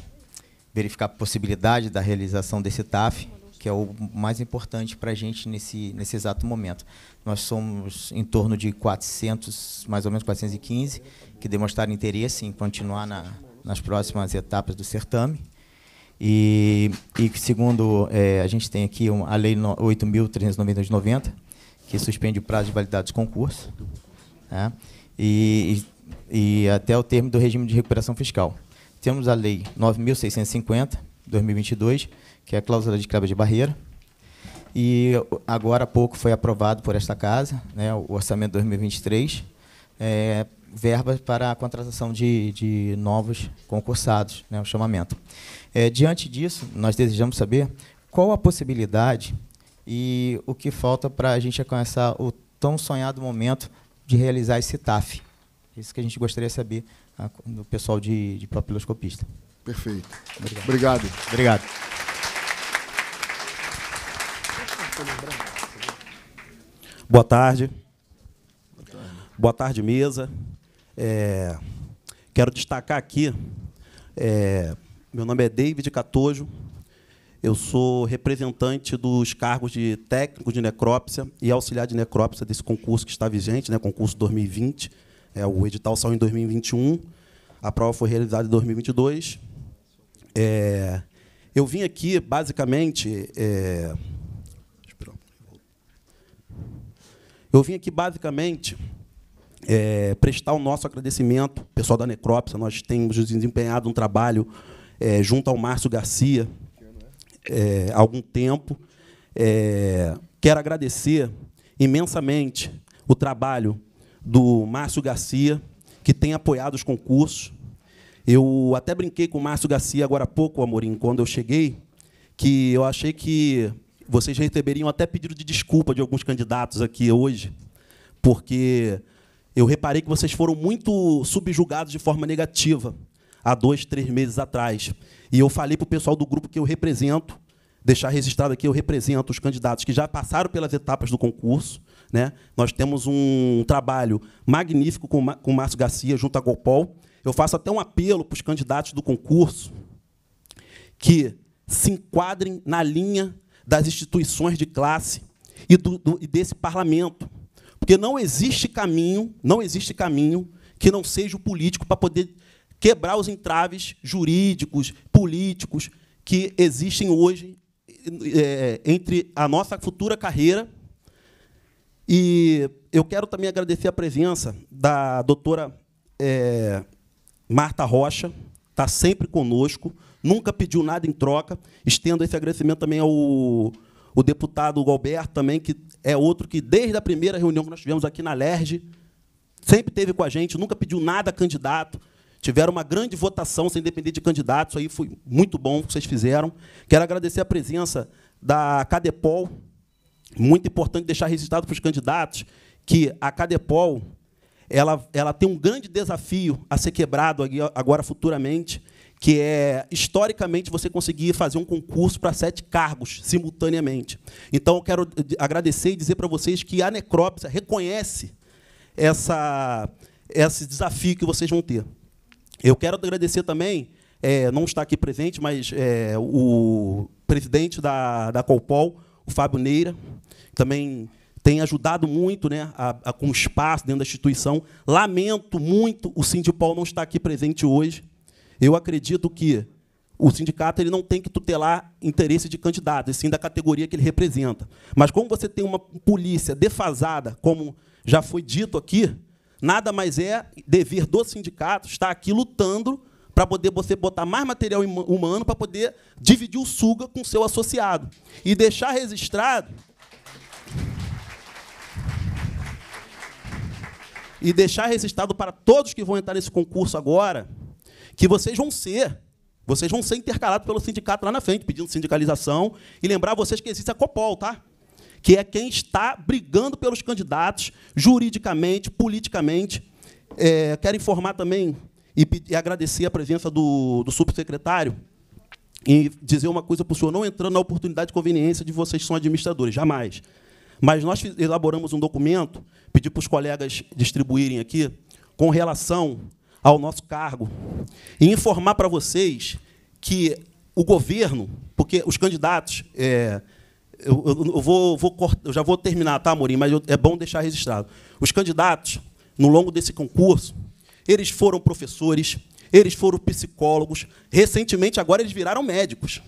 verificar a possibilidade da realização desse TAF, que é o mais importante para a gente nesse, nesse exato momento. Nós somos em torno de 400, mais ou menos 415, que demonstraram interesse em continuar na, nas próximas etapas do certame. E, e segundo, é, a gente tem aqui uma, a Lei 8.390, que suspende o prazo de validade dos concursos, né? e, e, até o termo do regime de recuperação fiscal. Temos a Lei 9.650, 2022, que é a cláusula de quebra de barreira, e agora há pouco foi aprovado por esta casa né, o orçamento 2023, é, verbas para a contratação de, de novos concursados, né, o chamamento. É, diante disso, nós desejamos saber qual a possibilidade e o que falta para a gente alcançar o tão sonhado momento de realizar esse TAF. Isso que a gente gostaria de saber a, ah, do pessoal de, de propiloscopista. Perfeito. Obrigado. Obrigado. Obrigado. Boa tarde. Boa tarde, mesa. É, quero destacar aqui, é, meu nome é David Catojo, eu sou representante dos cargos de técnico de necrópsia e auxiliar de necrópsia desse concurso que está vigente, né, concurso 2020. É, o edital saiu em 2021, a prova foi realizada em 2022. É, eu vim aqui, basicamente... É, eu vim aqui, basicamente, é, prestar o nosso agradecimento, pessoal da Necrópsia, nós temos desempenhado um trabalho é, junto ao Márcio Garcia é, há algum tempo. É, quero agradecer imensamente o trabalho do Márcio Garcia, que tem apoiado os concursos. Eu até brinquei com o Márcio Garcia agora há pouco, Amorim, quando eu cheguei, que eu achei que vocês receberiam até pedido de desculpa de alguns candidatos aqui hoje, porque eu reparei que vocês foram muito subjugados de forma negativa há dois, três meses atrás. E eu falei para o pessoal do grupo que eu represento, deixar registrado aqui, eu represento os candidatos que já passaram pelas etapas do concurso. Né? Nós temos um trabalho magnífico com, com o Márcio Garcia, junto à Golpol. Eu faço até um apelo para os candidatos do concurso que se enquadrem na linha das instituições de classe e, do, do, e desse parlamento. Porque não existe caminho, não existe caminho que não seja o político para poder quebrar os entraves jurídicos, políticos que existem hoje é, entre a nossa futura carreira. E eu quero também agradecer a presença da doutora é, Marta Rocha, está sempre conosco, nunca pediu nada em troca. Estendo esse agradecimento também ao o deputado Galberto também, que é outro que, desde a primeira reunião que nós tivemos aqui na LERJ, sempre teve com a gente, nunca pediu nada a candidato. Tiveram uma grande votação, sem depender de candidatos, aí foi muito bom o que vocês fizeram. Quero agradecer a presença da Cadepol, muito importante deixar registrado para os candidatos que a Cadepol ela, ela tem um grande desafio a ser quebrado agora futuramente, que é historicamente você conseguir fazer um concurso para sete cargos simultaneamente. Então eu quero agradecer e dizer para vocês que a necrópsia reconhece essa, esse desafio que vocês vão ter. Eu quero agradecer também, é, não está aqui presente, mas é, o presidente da, da Colpol, o Fábio Neira, também tem ajudado muito né, a, a, com espaço dentro da instituição. Lamento muito o Sindipol não estar aqui presente hoje, eu acredito que o sindicato ele não tem que tutelar interesse de candidatos, sim da categoria que ele representa. Mas como você tem uma polícia defasada, como já foi dito aqui, nada mais é dever do sindicato estar aqui lutando para poder você botar mais material humano para poder dividir o suga com seu associado e deixar registrado e deixar registrado para todos que vão entrar nesse concurso agora que vocês vão ser. Vocês vão ser intercalados pelo sindicato lá na frente, pedindo sindicalização. E lembrar vocês que existe a COPOL, tá? Que é quem está brigando pelos candidatos juridicamente, politicamente. É, quero informar também e, e, agradecer a presença do, do subsecretário e dizer uma coisa para o senhor, não entrando na oportunidade de conveniência de vocês que são administradores, jamais. Mas nós elaboramos um documento, pedi para os colegas distribuírem aqui, com relação ao nosso cargo e informar para vocês que o governo, porque os candidatos, é, eu, eu, eu, vou, vou cortar, eu já vou terminar, tá, Morim? Mas eu, é bom deixar registrado. Os candidatos, no longo desse concurso, eles foram professores, eles foram psicólogos, recentemente agora eles viraram médicos.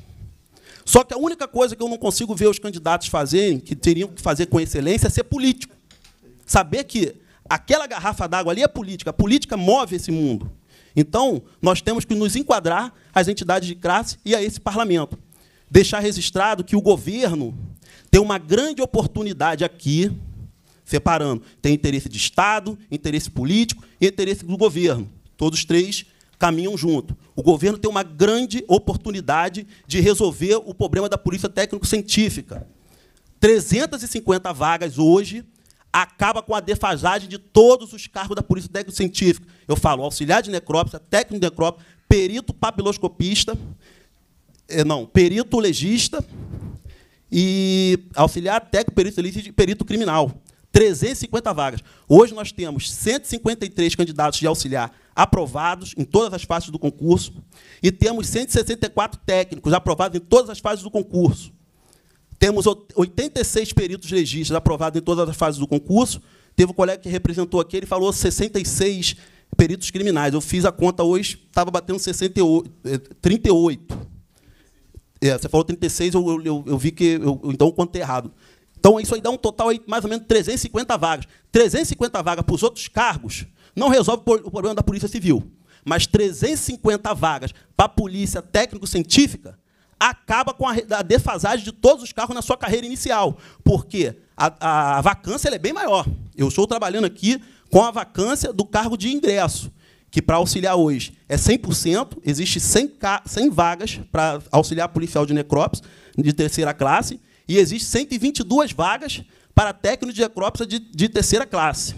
Só que a única coisa que eu não consigo ver os candidatos fazerem, que teriam que fazer com excelência, é ser político. Saber que aquela garrafa d'água ali é política. A política move esse mundo. Então, nós temos que nos enquadrar às entidades de classe e a esse parlamento. Deixar registrado que o governo tem uma grande oportunidade aqui, separando. Tem interesse de Estado, interesse político e interesse do governo. Todos três caminham junto. O governo tem uma grande oportunidade de resolver o problema da polícia técnico-científica. 350 vagas hoje acaba com a defasagem de todos os cargos da Polícia Técnico-Científica. Eu falo auxiliar de necrópsia, técnico de necrópsia, perito papiloscopista, eh, não, perito legista e auxiliar técnico perito legista e perito criminal. 350 vagas. Hoje nós temos 153 candidatos de auxiliar aprovados em todas as fases do concurso e temos 164 técnicos aprovados em todas as fases do concurso. Temos 86 peritos registros aprovados em todas as fases do concurso. Teve um colega que representou aqui, ele falou 66 peritos criminais. Eu fiz a conta hoje, estava batendo 68, 38. Eh, é, você falou 36, eu, eu, eu vi que eu, então eu contei errado. Então, isso aí dá um total de mais ou menos 350 vagas. 350 vagas para os outros cargos não resolve o problema da Polícia Civil. Mas 350 vagas para a Polícia Técnico-Científica acaba com a defasagem de todos os carros na sua carreira inicial, porque a, a vacância é bem maior. Eu estou trabalhando aqui com a vacância do cargo de ingresso, que para auxiliar hoje é 100%, existe 100, 100 vagas para auxiliar policial de necrópsia de terceira classe, e existe 122 vagas para técnico de necrópsia de, de terceira classe.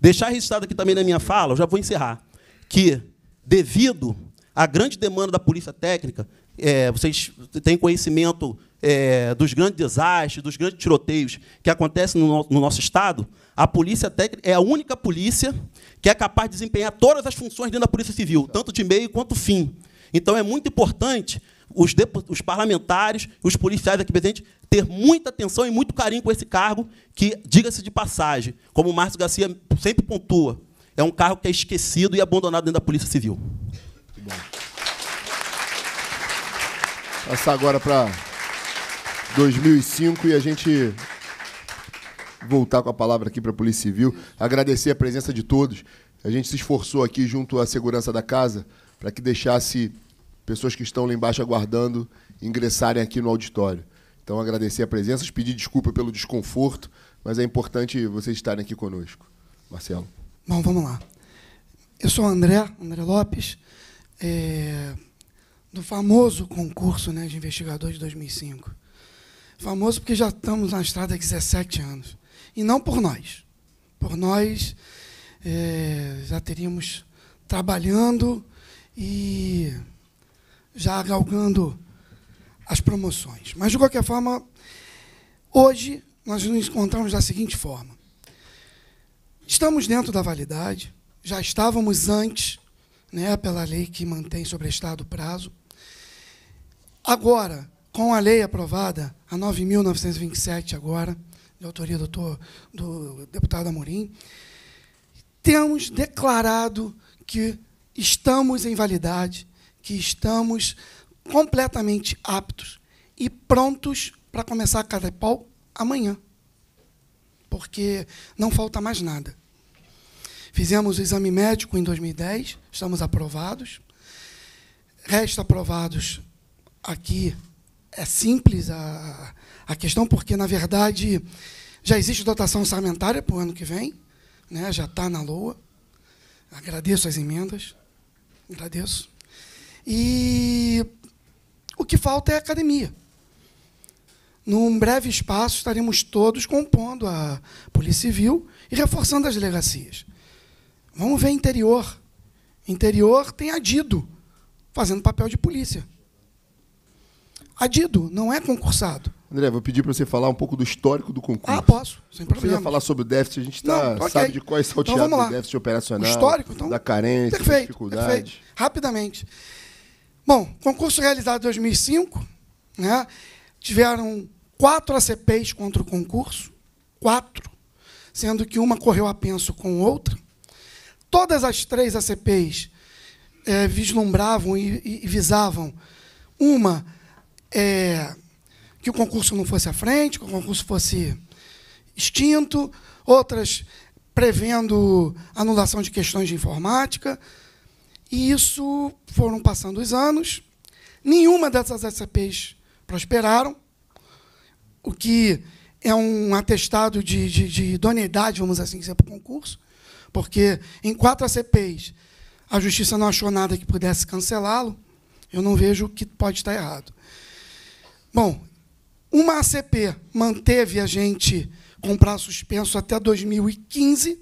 Deixar registrado aqui também na minha fala, eu já vou encerrar, que devido à grande demanda da polícia técnica, é, vocês têm conhecimento é, dos grandes desastres, dos grandes tiroteios que acontecem no, no, nosso Estado, a polícia técnica é a única polícia que é capaz de desempenhar todas as funções dentro da Polícia Civil, tá. tanto de meio quanto fim. Então, é muito importante os, os parlamentares, os policiais aqui presentes, ter muita atenção e muito carinho com esse cargo, que, diga-se de passagem, como o Márcio Garcia sempre pontua, é um cargo que é esquecido e abandonado dentro da Polícia Civil. Muito bom. Passar agora para 2005 e a gente voltar com a palavra aqui para a Polícia Civil. Agradecer a presença de todos. A gente se esforçou aqui junto à segurança da casa para que deixasse pessoas que estão lá embaixo aguardando ingressarem aqui no auditório. Então, agradecer a presença, pedir desculpa pelo desconforto, mas é importante vocês estarem aqui conosco. Marcelo. Bom, vamos lá. Eu sou o André, André Lopes. É do famoso concurso né, de investigador de 2005. Famoso porque já estamos na estrada há 17 anos. E não por nós. Por nós é, já teríamos trabalhando e já galgando as promoções. Mas, de qualquer forma, hoje nós nos encontramos da seguinte forma. Estamos dentro da validade, já estávamos antes, né, pela lei que mantém sobre o Estado o prazo, Agora, com a lei aprovada, a 9.927 agora, de autoria do, doutor, do deputado Amorim, temos declarado que estamos em validade, que estamos completamente aptos e prontos para começar a Catepol amanhã, porque não falta mais nada. Fizemos o exame médico em 2010, estamos aprovados. Resta aprovados aqui é simples a, a questão, porque, na verdade, já existe dotação orçamentária para o ano que vem, né? já está na LOA. Agradeço as emendas, agradeço. E o que falta é academia. Num breve espaço, estaremos todos compondo a Polícia Civil e reforçando as delegacias. Vamos ver interior. Interior tem adido, fazendo papel de polícia adido, não é concursado. André, vou pedir para você falar um pouco do histórico do concurso. Ah, posso, sem problema. Não falar sobre o déficit, a gente tá, não, sabe de quais é então, o teatro lá. do déficit operacional, o histórico, então, da carência, perfeito, da dificuldade. Perfeito. Rapidamente. Bom, concurso realizado em 2005, né? tiveram quatro ACPs contra o concurso, quatro, sendo que uma correu a penso com outra. Todas as três ACPs é, eh, vislumbravam e, e visavam uma é, que o concurso não fosse à frente, que o concurso fosse extinto, outras prevendo anulação de questões de informática. E isso foram passando os anos. Nenhuma dessas SAPs prosperaram, o que é um atestado de, de, de idoneidade, vamos assim dizer, para o concurso, porque em quatro ACPs a Justiça não achou nada que pudesse cancelá-lo. Eu não vejo o que pode estar errado. Bom, uma ACP manteve a gente com prazo suspenso até 2015.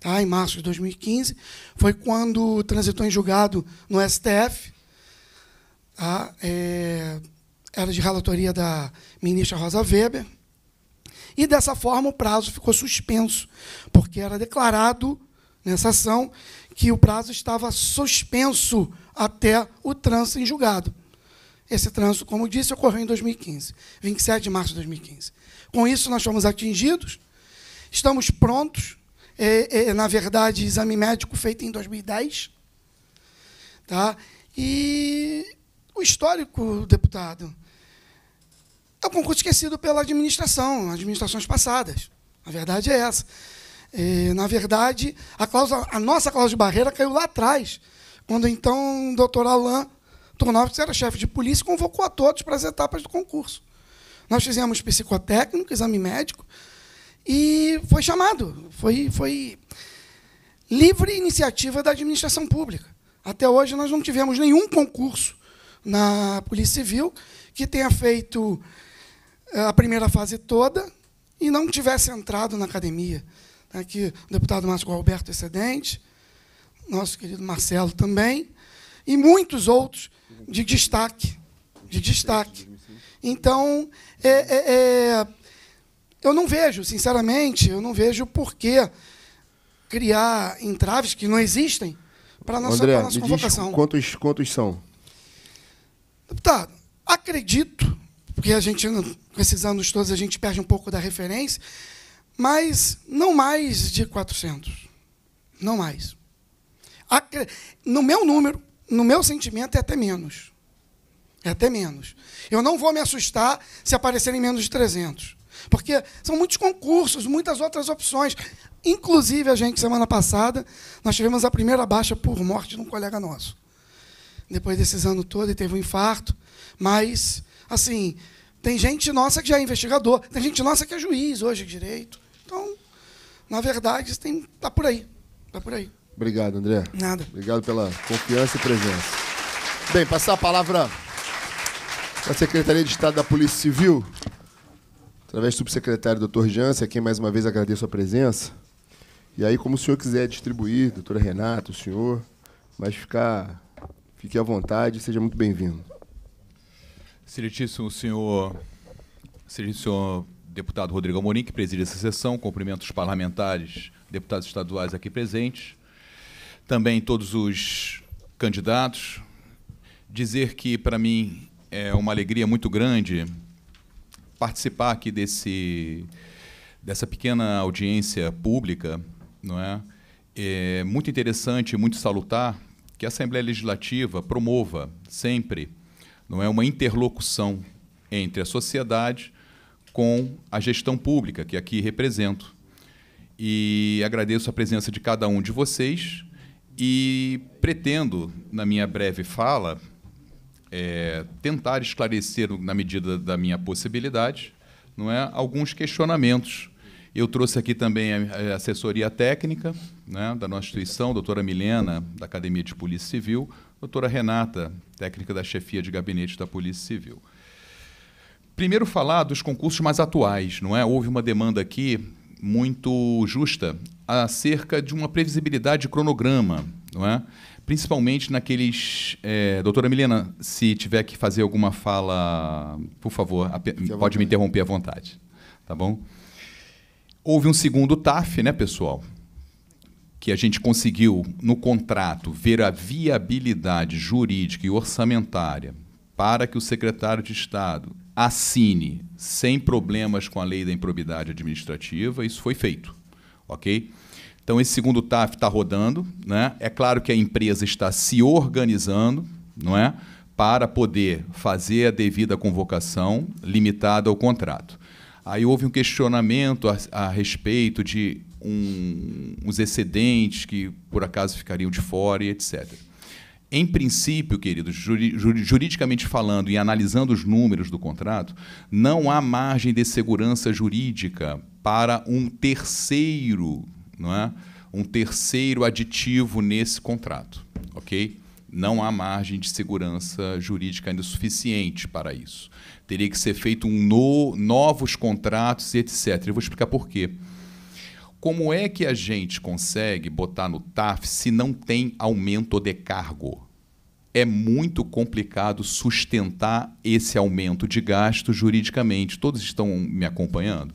Tá? Em março de 2015. Foi quando transitou em julgado no STF. Tá? É, era de relatoria da ministra Rosa Weber. E dessa forma o prazo ficou suspenso, porque era declarado nessa ação que o prazo estava suspenso até o trânsito em julgado. Esse trânsito, como disse, ocorreu em 2015, 27 de março de 2015. Com isso, nós fomos atingidos, estamos prontos. É, é, na verdade, exame médico feito em 2010. Tá? E o histórico, deputado, é um concurso esquecido pela administração, administrações passadas. A verdade é essa. É, na verdade, a, cláusula, a nossa cláusula de barreira caiu lá atrás, quando então o doutor Alain Turnovski era chefe de polícia e convocou a todos para as etapas do concurso. Nós fizemos psicotécnico, exame médico, e foi chamado. Foi, foi livre iniciativa da administração pública. Até hoje, nós não tivemos nenhum concurso na Polícia Civil que tenha feito eh, a primeira fase toda e não tivesse entrado na academia. Aqui, o deputado Márcio Alberto Excedente, nosso querido Marcelo também e muitos outros de destaque. De destaque. Então, é, é, é, eu não vejo, sinceramente, eu não vejo por que criar entraves que não existem para a nossa, André, nossa convocação. quantos, quantos são? Deputado, acredito, porque a gente, com esses anos todos, a gente perde um pouco da referência, mas não mais de 400. Não mais. No meu número, no meu sentimento, é até menos. É até menos. Eu não vou me assustar se aparecerem menos de 300. Porque são muitos concursos, muitas outras opções. Inclusive, a gente, semana passada, nós tivemos a primeira baixa por morte de um colega nosso. Depois desses anos todo, ele teve um infarto. Mas, assim, tem gente nossa que já é investigador, tem gente nossa que é juiz hoje de direito. Então, na verdade, está por aí. Está por aí. Obrigado, André. Nada. Obrigado pela confiança e presença. Bem, passar a palavra à Secretaria de Estado da Polícia Civil, através do subsecretário doutor Jansen, a quem mais uma vez agradeço a presença. E aí, como o senhor quiser distribuir, doutora Renata, o senhor, mas ficar, fique à vontade, seja muito bem-vindo. Excelentíssimo senhor, excelentíssimo deputado Rodrigo Amorim, que preside essa sessão, cumprimento os parlamentares, deputados estaduais aqui presentes, também todos os candidatos. Dizer que, para mim, é uma alegria muito grande participar aqui desse, dessa pequena audiência pública, não é? É muito interessante, muito salutar que a Assembleia Legislativa promova sempre, não é uma interlocução entre a sociedade com a gestão pública que aqui represento. E agradeço a presença de cada um de vocês e pretendo, na minha breve fala, é, tentar esclarecer, na medida da minha possibilidade, não é, alguns questionamentos. Eu trouxe aqui também a assessoria técnica né, da nossa instituição, a doutora Milena, da Academia de Polícia Civil, a doutora Renata, técnica da chefia de gabinete da Polícia Civil. Primeiro falar dos concursos mais atuais, não é? Houve uma demanda aqui muito justa acerca de uma previsibilidade de cronograma, não é? principalmente naqueles. É, doutora Milena, se tiver que fazer alguma fala, por favor, pode me interromper à vontade. Tá bom? Houve um segundo TAF, né, pessoal? Que a gente conseguiu, no contrato, ver a viabilidade jurídica e orçamentária para que o secretário de Estado assine sem problemas com a lei da improbidade administrativa. Isso foi feito ok? Então esse segundo TAF está rodando, né? É claro que a empresa está se organizando, não é, para poder fazer a devida convocação limitada ao contrato. Aí houve um questionamento a, a respeito de um, os excedentes que por acaso ficariam de fora e etc. Em princípio, queridos, juridicamente falando e analisando os números do contrato, não há margem de segurança jurídica para um terceiro, não é? um terceiro aditivo nesse contrato, ok? Não há margem de segurança jurídica ainda suficiente para isso. Teria que ser feito um no, novos contratos, etc. Eu vou explicar por quê. Como é que a gente consegue botar no TAF se não tem aumento de cargo? É muito complicado sustentar esse aumento de gasto juridicamente. Todos estão me acompanhando?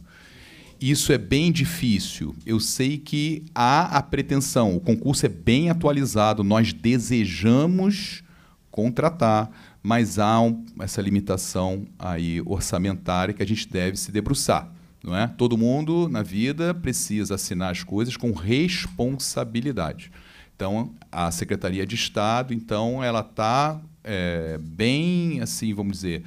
Isso é bem difícil. Eu sei que há a pretensão, o concurso é bem atualizado, nós desejamos contratar, mas há um, essa limitação aí orçamentária que a gente deve se debruçar. Não é? Todo mundo na vida precisa assinar as coisas com responsabilidade. Então, a Secretaria de Estado, então, ela está é, bem, assim, vamos dizer,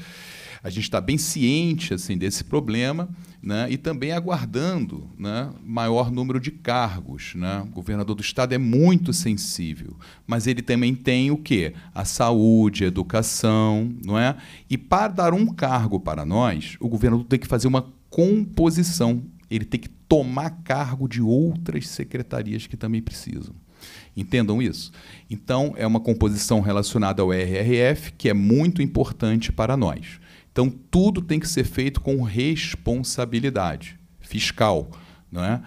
a gente está bem ciente assim desse problema né? e também aguardando né? maior número de cargos. Né? O governador do estado é muito sensível, mas ele também tem o quê? A saúde, a educação, não é? E para dar um cargo para nós, o governador tem que fazer uma composição. Ele tem que tomar cargo de outras secretarias que também precisam. Entendam isso? Então, é uma composição relacionada ao RRF que é muito importante para nós. Então, tudo tem que ser feito com responsabilidade fiscal. Não é?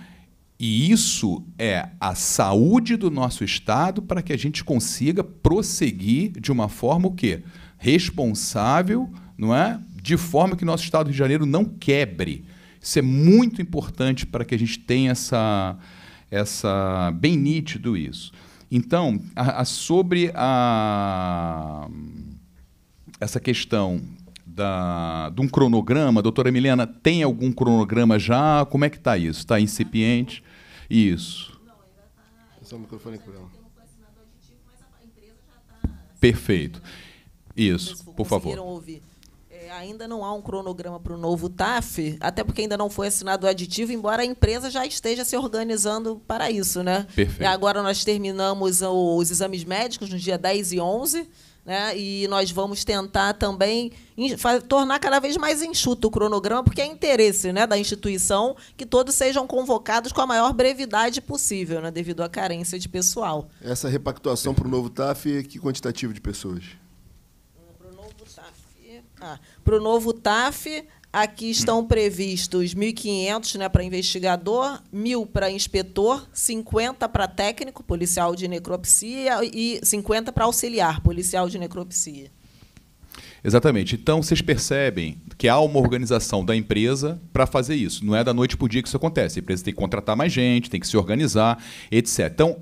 E isso é a saúde do nosso Estado para que a gente consiga prosseguir de uma forma o quê? responsável não é? de forma que nosso Estado do Rio de Janeiro não quebre. Isso é muito importante para que a gente tenha essa, essa bem nítido isso. Então, a, a sobre a, essa questão da, de um cronograma, doutora Milena, tem algum cronograma já? Como é que está isso? Está incipiente? Isso. Só o microfone com ela. Perfeito. Isso, por favor. Ouvir ainda não há um cronograma para o novo TAF, até porque ainda não foi assinado o aditivo, embora a empresa já esteja se organizando para isso. Né? Perfeito. E agora nós terminamos os exames médicos nos dias 10 e 11. Né? E nós vamos tentar também tornar cada vez mais enxuto o cronograma, porque é interesse né, da instituição que todos sejam convocados com a maior brevidade possível, né, devido à carência de pessoal. Essa repactuação para o novo TAF, que quantitativo de pessoas? Para o novo TAF. Ah, para o novo TAF, aqui estão previstos 1.500 né, para investigador, 1.000 para inspetor, 50 para técnico, policial de necropsia, e 50 para auxiliar, policial de necropsia. Exatamente. Então, vocês percebem que há uma organização da empresa para fazer isso. Não é da noite para o dia que isso acontece. A empresa tem que contratar mais gente, tem que se organizar, etc. Então,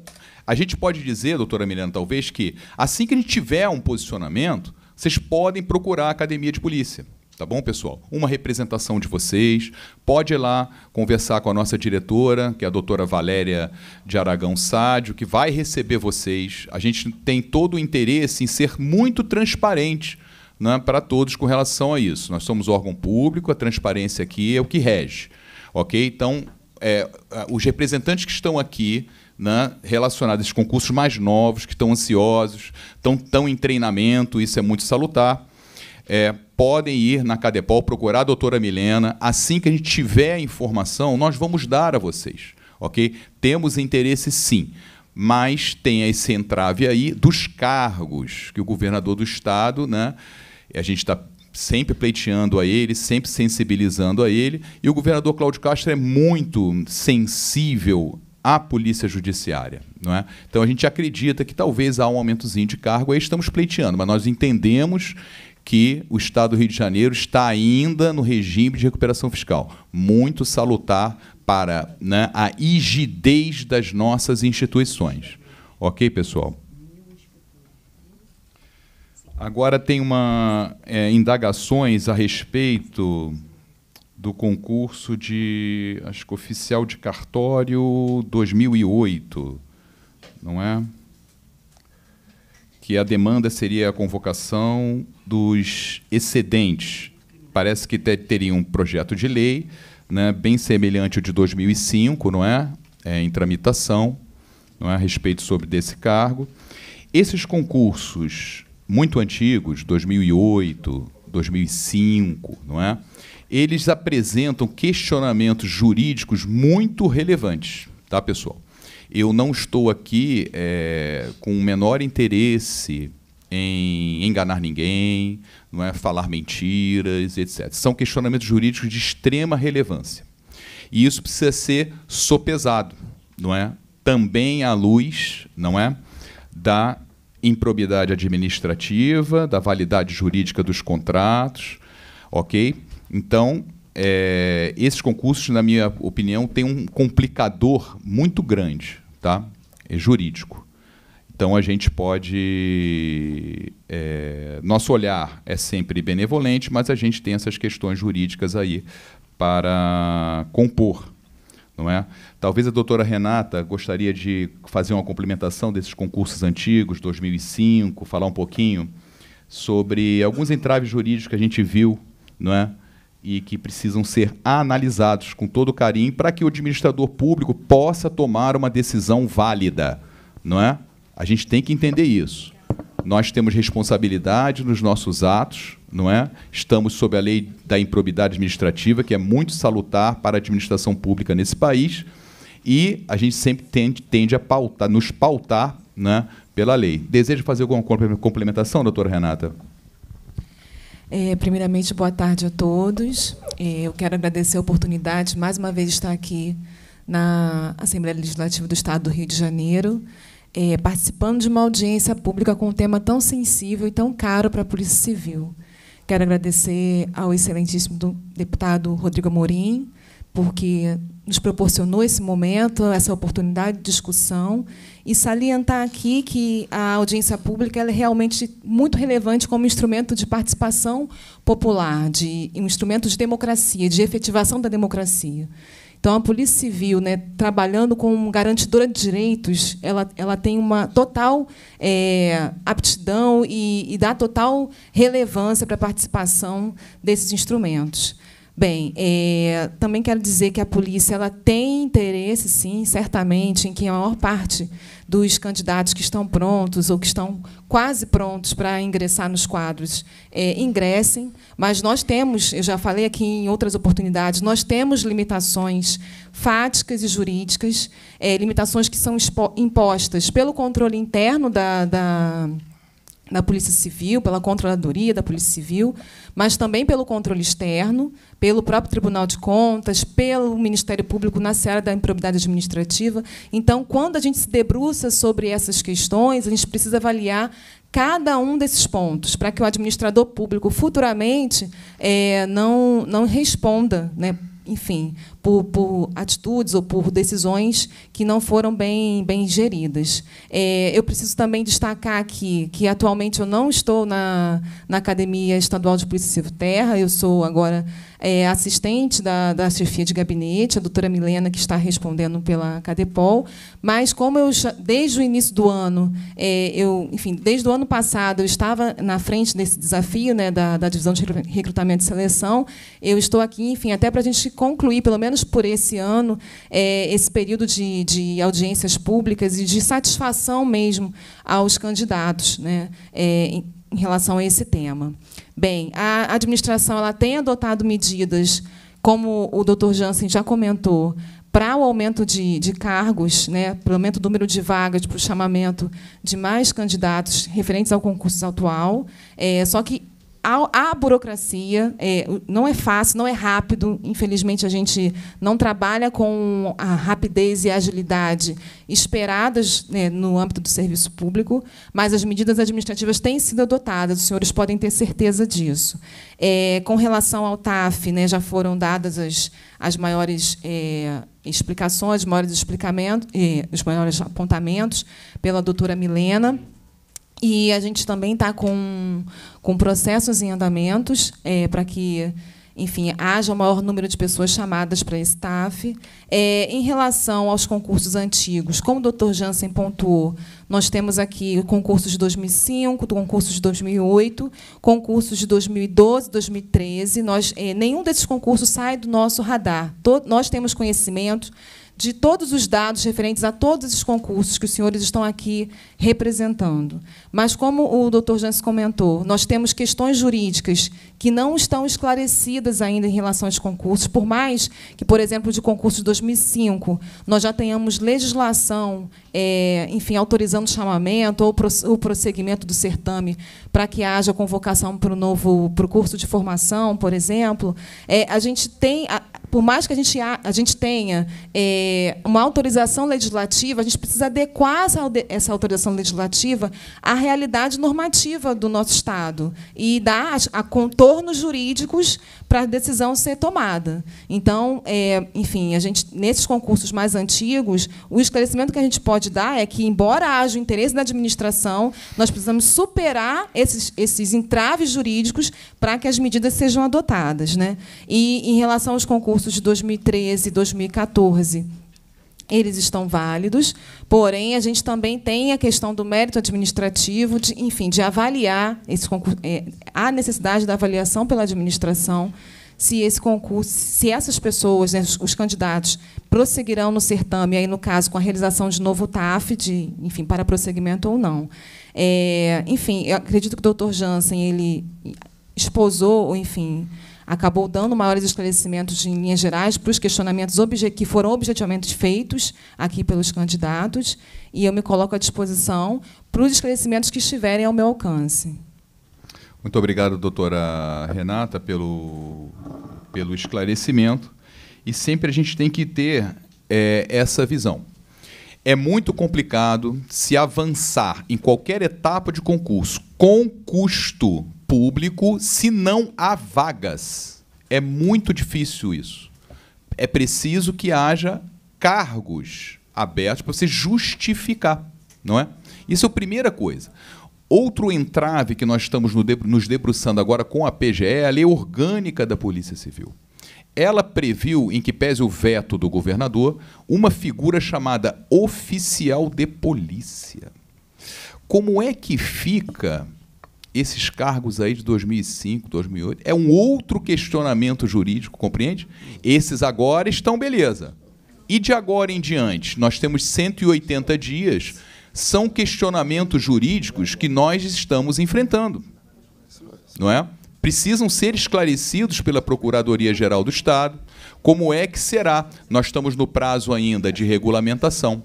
a gente pode dizer, doutora Milena, talvez, que assim que a gente tiver um posicionamento, vocês podem procurar a academia de polícia. Tá bom, pessoal? Uma representação de vocês. Pode ir lá conversar com a nossa diretora, que é a doutora Valéria de Aragão Sádio, que vai receber vocês. A gente tem todo o interesse em ser muito transparente né, para todos com relação a isso. Nós somos órgão público, a transparência aqui é o que rege. Ok? Então, é, os representantes que estão aqui né, relacionado a esses concursos mais novos, que estão ansiosos, estão tão em treinamento, isso é muito salutar. É, podem ir na Cadepol procurar a doutora Milena. Assim que a gente tiver a informação, nós vamos dar a vocês. ok? Temos interesse sim, mas tem esse entrave aí dos cargos que o governador do Estado, né, a gente está sempre pleiteando a ele, sempre sensibilizando a ele. E o governador Cláudio Castro é muito sensível à polícia judiciária. Não é? Então a gente acredita que talvez há um aumentozinho de cargo, aí estamos pleiteando, mas nós entendemos que o Estado do Rio de Janeiro está ainda no regime de recuperação fiscal. Muito salutar para né, a rigidez das nossas instituições. Ok, pessoal? Agora tem uma é, indagações a respeito do concurso de, acho que oficial de cartório 2008, não é? Que a demanda seria a convocação dos excedentes. Parece que teria um projeto de lei, né, bem semelhante ao de 2005, não é? é em tramitação, não é? a respeito sobre desse cargo. Esses concursos muito antigos, 2008, 2005, não é? eles apresentam questionamentos jurídicos muito relevantes, tá, pessoal? Eu não estou aqui é, com o menor interesse em enganar ninguém, não é falar mentiras, etc. São questionamentos jurídicos de extrema relevância. E isso precisa ser sopesado, não é? Também à luz, não é, da improbidade administrativa, da validade jurídica dos contratos, OK? Então, é, esses concursos, na minha opinião, têm um complicador muito grande, tá? É jurídico. Então a gente pode. É, nosso olhar é sempre benevolente, mas a gente tem essas questões jurídicas aí para compor. Não é? Talvez a doutora Renata gostaria de fazer uma complementação desses concursos antigos, 2005, falar um pouquinho sobre alguns entraves jurídicos que a gente viu, não é? e que precisam ser analisados com todo carinho para que o administrador público possa tomar uma decisão válida, não é? A gente tem que entender isso. Nós temos responsabilidade nos nossos atos, não é? Estamos sob a lei da improbidade administrativa, que é muito salutar para a administração pública nesse país, e a gente sempre tende, tende a pautar, nos pautar né, pela lei. Deseja fazer alguma complementação, doutora Renata? É, primeiramente, boa tarde a todos. É, eu quero agradecer a oportunidade, mais uma vez, de estar aqui na Assembleia Legislativa do Estado do Rio de Janeiro, é, participando de uma audiência pública com um tema tão sensível e tão caro para a Polícia Civil. Quero agradecer ao excelentíssimo deputado Rodrigo Amorim, porque nos proporcionou esse momento, essa oportunidade de discussão, e salientar aqui que a audiência pública é realmente muito relevante como instrumento de participação popular, de um instrumento de democracia, de efetivação da democracia. Então, a Polícia Civil, né, trabalhando como garantidora de direitos, ela, ela tem uma total é, aptidão e, e dá total relevância para a participação desses instrumentos. Bem, é, também quero dizer que a polícia ela tem interesse, sim, certamente, em que a maior parte dos candidatos que estão prontos ou que estão quase prontos para ingressar nos quadros é, ingressem, mas nós temos, eu já falei aqui em outras oportunidades, nós temos limitações fáticas e jurídicas, é, limitações que são impostas pelo controle interno da, da da Polícia Civil, pela Controladoria da Polícia Civil, mas também pelo controle externo, pelo próprio Tribunal de Contas, pelo Ministério Público na seara da improbidade administrativa. Então, quando a gente se debruça sobre essas questões, a gente precisa avaliar cada um desses pontos, para que o administrador público futuramente é, não, não responda né, enfim, por, por, atitudes ou por decisões que não foram bem, bem geridas. É, eu preciso também destacar aqui que atualmente eu não estou na, na Academia Estadual de Polícia Civil Terra, eu sou agora é, assistente da, da chefia de gabinete, a doutora Milena, que está respondendo pela Cadepol. Mas, como eu desde o início do ano, é, eu, enfim, desde o ano passado, eu estava na frente desse desafio né, da, da divisão de recrutamento e seleção, eu estou aqui, enfim, até para a gente concluir, pelo menos por esse ano, é, esse período de, de audiências públicas e de satisfação mesmo aos candidatos né, é, em relação a esse tema. Bem, a administração ela tem adotado medidas, como o doutor Jansen já comentou, para o aumento de, de cargos, né, para o aumento do número de vagas, para o chamamento de mais candidatos referentes ao concurso atual. É, só que a burocracia, é, não é fácil, não é rápido. Infelizmente, a gente não trabalha com a rapidez e a agilidade esperadas né, no âmbito do serviço público, mas as medidas administrativas têm sido adotadas, os senhores podem ter certeza disso. É, com relação ao TAF, né, já foram dadas as, as maiores é, explicações, os maiores, explicamentos, é, os maiores apontamentos pela doutora Milena. E a gente também está com, com processos em andamentos é, para que enfim, haja o maior número de pessoas chamadas para esse TAF. É, em relação aos concursos antigos, como o Dr. Jansen pontuou, nós temos aqui concursos concurso de 2005, concursos concurso de 2008, concursos de 2012, 2013. Nós, é, nenhum desses concursos sai do nosso radar. Todo, nós temos conhecimento de todos os dados referentes a todos os concursos que os senhores estão aqui representando. Mas, como o doutor Jans comentou, nós temos questões jurídicas que não estão esclarecidas ainda em relação aos concursos, por mais que, por exemplo, de concurso de 2005, nós já tenhamos legislação, é, enfim, autorizando o chamamento ou o prosseguimento do certame para que haja convocação para o novo curso de formação, por exemplo, é, a gente tem, a, por mais que a gente, a, a gente tenha é, uma autorização legislativa, a gente precisa adequar essa, essa autorização legislativa à realidade normativa do nosso Estado e dar a contornos jurídicos para a decisão ser tomada. Então, é, enfim, a gente nesses concursos mais antigos, o esclarecimento que a gente pode dar é que, embora haja o interesse da administração, nós precisamos superar esses, esses entraves jurídicos para que as medidas sejam adotadas. Né? E em relação aos concursos de 2013 e 2014, eles estão válidos, porém a gente também tem a questão do mérito administrativo, de, enfim, de avaliar esse concurso, é, a necessidade da avaliação pela administração se esse concurso, se essas pessoas, né, os candidatos, prosseguirão no certame, aí no caso com a realização de novo TAF, de, enfim, para prosseguimento ou não. É, enfim, eu acredito que o doutor Jansen ele esposou, enfim, acabou dando maiores esclarecimentos em linhas gerais para os questionamentos que foram objetivamente feitos aqui pelos candidatos, e eu me coloco à disposição para os esclarecimentos que estiverem ao meu alcance. Muito obrigado, doutora Renata, pelo, pelo esclarecimento. E sempre a gente tem que ter é, essa visão é muito complicado se avançar em qualquer etapa de concurso com custo público se não há vagas. É muito difícil isso. É preciso que haja cargos abertos para você justificar, não é? Isso é a primeira coisa. Outro entrave que nós estamos nos debruçando agora com a PGE é a lei orgânica da Polícia Civil ela previu, em que pese o veto do governador, uma figura chamada oficial de polícia. Como é que fica esses cargos aí de 2005, 2008? É um outro questionamento jurídico, compreende? Esses agora estão beleza. E de agora em diante, nós temos 180 dias, são questionamentos jurídicos que nós estamos enfrentando. Não é? precisam ser esclarecidos pela Procuradoria-Geral do Estado. Como é que será? Nós estamos no prazo ainda de regulamentação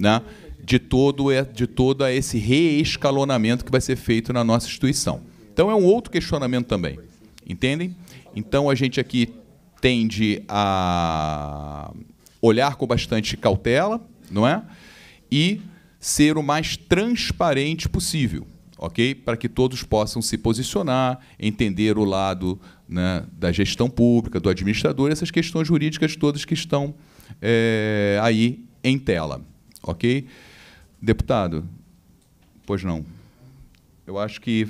né, de, todo, de todo esse reescalonamento que vai ser feito na nossa instituição. Então é um outro questionamento também, entendem? Então a gente aqui tende a olhar com bastante cautela, não é? E ser o mais transparente possível ok? Para que todos possam se posicionar, entender o lado né, da gestão pública, do administrador, essas questões jurídicas todas que estão é, aí em tela, ok? Deputado, pois não. Eu acho que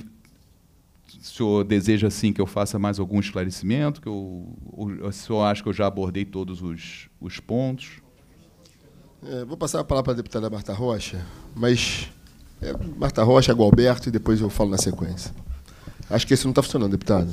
o senhor deseja assim que eu faça mais algum esclarecimento, que eu, o senhor acha que eu já abordei todos os, os pontos? É, vou passar a palavra para a deputada Marta Rocha, mas é Marta Rocha, Gualberto, e depois eu falo na sequência. Acho que isso não está funcionando, deputado.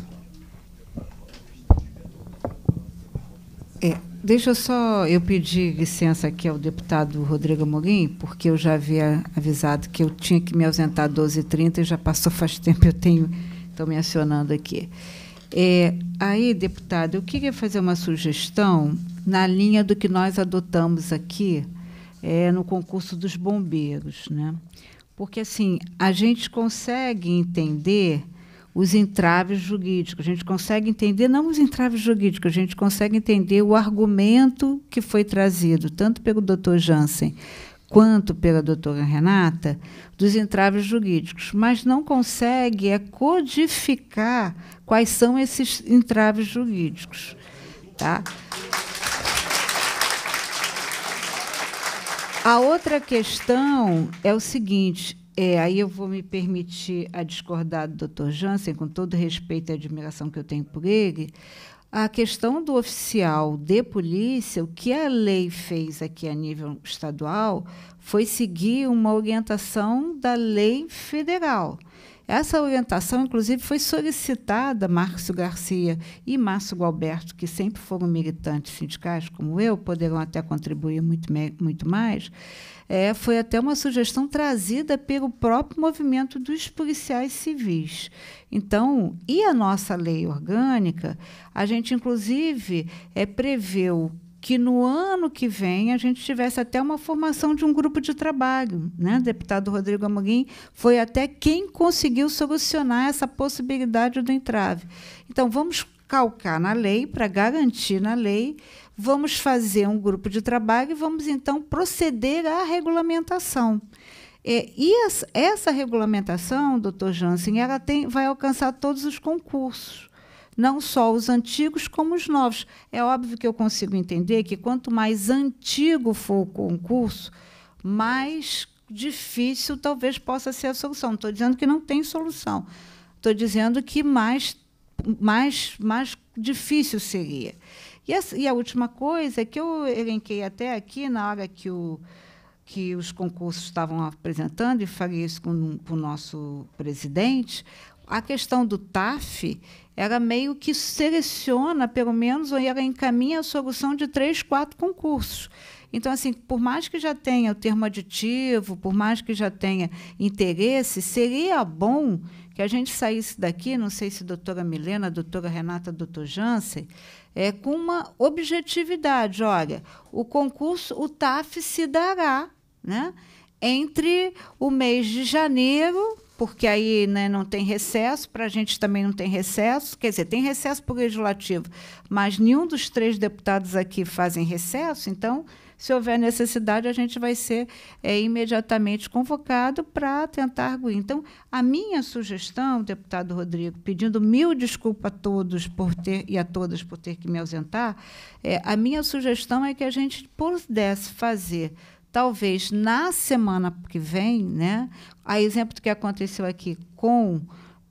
É, deixa eu só. Eu pedi licença aqui ao deputado Rodrigo Molim, porque eu já havia avisado que eu tinha que me ausentar às 12h30 e já passou faz *laughs* tempo, eu tenho. Estou me acionando aqui. É, aí, deputado, eu queria fazer uma sugestão na linha do que nós adotamos aqui é, no concurso dos bombeiros. Né? Porque, assim, a gente consegue entender os entraves jurídicos, a gente consegue entender, não os entraves jurídicos, a gente consegue entender o argumento que foi trazido, tanto pelo doutor Jansen quanto pela doutora Renata, dos entraves jurídicos, mas não consegue é codificar quais são esses entraves jurídicos. Tá? A outra questão é o seguinte: é, aí eu vou me permitir a discordar do Dr. Jansen, com todo respeito e admiração que eu tenho por ele. A questão do oficial de polícia, o que a lei fez aqui a nível estadual foi seguir uma orientação da lei federal. Essa orientação, inclusive, foi solicitada a Márcio Garcia e Márcio Gualberto, que sempre foram militantes sindicais, como eu, poderão até contribuir muito, muito mais. É, foi até uma sugestão trazida pelo próprio movimento dos policiais civis. Então, e a nossa lei orgânica, a gente, inclusive, é, preveu que no ano que vem a gente tivesse até uma formação de um grupo de trabalho. Né? O uhum. deputado Rodrigo Amorim foi até quem conseguiu solucionar essa possibilidade do entrave. Então, vamos calcar na lei, para garantir na lei, vamos fazer um grupo de trabalho e vamos então proceder à regulamentação. É, e essa regulamentação, doutor Jansen, ela tem, vai alcançar todos os concursos não só os antigos como os novos. É óbvio que eu consigo entender que quanto mais antigo for o concurso, mais difícil talvez possa ser a solução. Estou dizendo que não tem solução. Estou dizendo que mais, mais, mais difícil seria. E, e a última coisa é que eu elenquei até aqui na hora que o que os concursos estavam apresentando, e falei isso com, com, o nosso presidente, a questão do TAF, ela meio que seleciona, pelo menos, ou ela encaminha a solução de três, quatro concursos. Então, assim, por mais que já tenha o termo aditivo, por mais que já tenha interesse, seria bom que a gente saísse daqui, não sei se doutora Milena, doutora Renata, doutor Jansen, é, com uma objetividade. Olha, o concurso, o TAF se dará, né? entre o mês de janeiro porque aí né, não tem recesso, para a gente também não tem recesso, quer dizer, tem recesso para o legislativo, mas nenhum dos três deputados aqui fazem recesso, então, se houver necessidade, a gente vai ser é, imediatamente convocado para tentar arguir. Então, a minha sugestão, deputado Rodrigo, pedindo mil desculpas a todos por ter e a todas por ter que me ausentar, é, a minha sugestão é que a gente pudesse fazer talvez na semana que vem, né, a exemplo do que aconteceu aqui com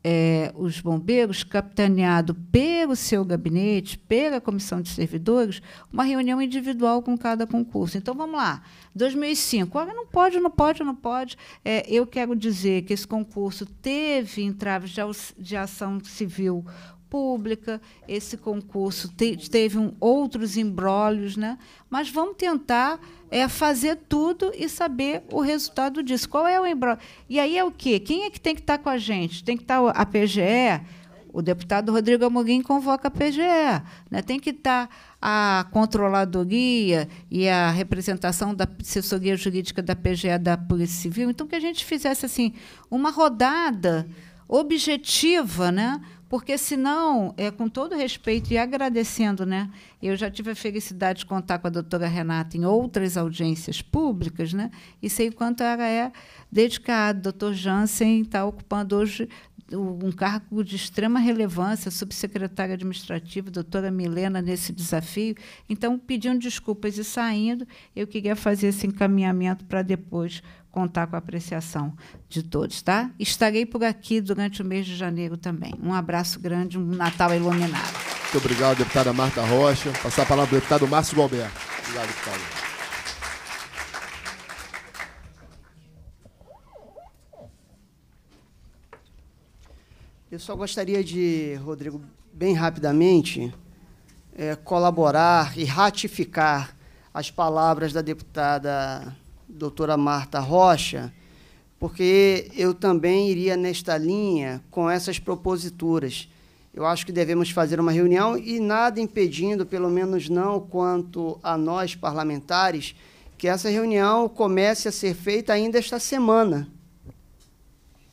é, os bombeiros, capitaneado pelo seu gabinete, pela comissão de servidores, uma reunião individual com cada concurso. Então, vamos lá. 2005. Olha, não pode, não pode, não pode. É, eu quero dizer que esse concurso teve entraves de, de ação civil pública, esse concurso te, teve um, outros embrólios, né? mas vamos tentar é, fazer tudo e saber o resultado disso. Qual é o embrólio? E aí é o quê? Quem é que tem que estar tá com a gente? Tem que estar tá a PGE? O deputado Rodrigo Amorim convoca a PGE. Né? Tem que estar tá a controladoria e a representação da assessoria jurídica da PGE da Polícia Civil. Então, que a gente fizesse assim uma rodada objetiva, né? Porque senão, é, com todo respeito e agradecendo, né? Eu já tive a felicidade de contar com a doutora Renata em outras audiências públicas, né? E sei o quanto ela é dedicada. Doutor Jansen está ocupando hoje um cargo de extrema relevância, subsecretária administrativa, doutora Milena, nesse desafio. Então, pedindo desculpas e saindo, eu queria fazer esse encaminhamento para depois contar com a apreciação de todos, tá? Estarei por aqui durante o mês de janeiro também. Um abraço grande, um Natal iluminado. Muito obrigado, deputada Marta Rocha. Passar a palavra para o deputado Márcio Galberto. Obrigado, deputado. Eu só gostaria de, Rodrigo, bem rapidamente, é, colaborar e ratificar as palavras da deputada doutora Marta Rocha, porque eu também iria nesta linha com essas proposituras. Eu acho que devemos fazer uma reunião e nada impedindo, pelo menos não quanto a nós parlamentares, que essa reunião comece a ser feita ainda esta semana. Não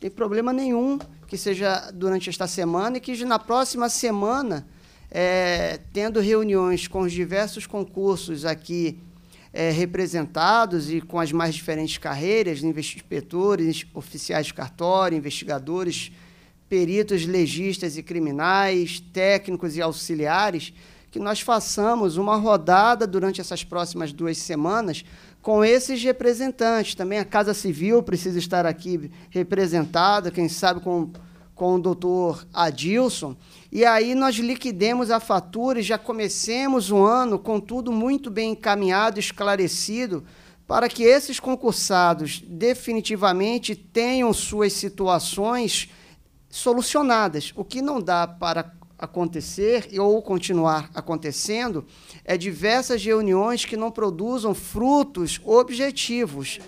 tem problema nenhum que seja durante esta semana e que na próxima semana, é, tendo reuniões com os diversos concursos aqui é, representados e com as mais diferentes carreiras, inspetores, oficiais de cartório, investigadores, peritos, legistas e criminais, técnicos e auxiliares, que nós façamos uma rodada durante essas próximas duas semanas com esses representantes. Também a Casa Civil precisa estar aqui representada, quem sabe com, com o doutor Adilson e aí nós liquidemos a fatura e já comecemos o ano com tudo muito bem encaminhado, esclarecido, para que esses concursados definitivamente tenham suas situações solucionadas. O que não dá para acontecer ou continuar acontecendo é diversas reuniões que não produzam frutos objetivos.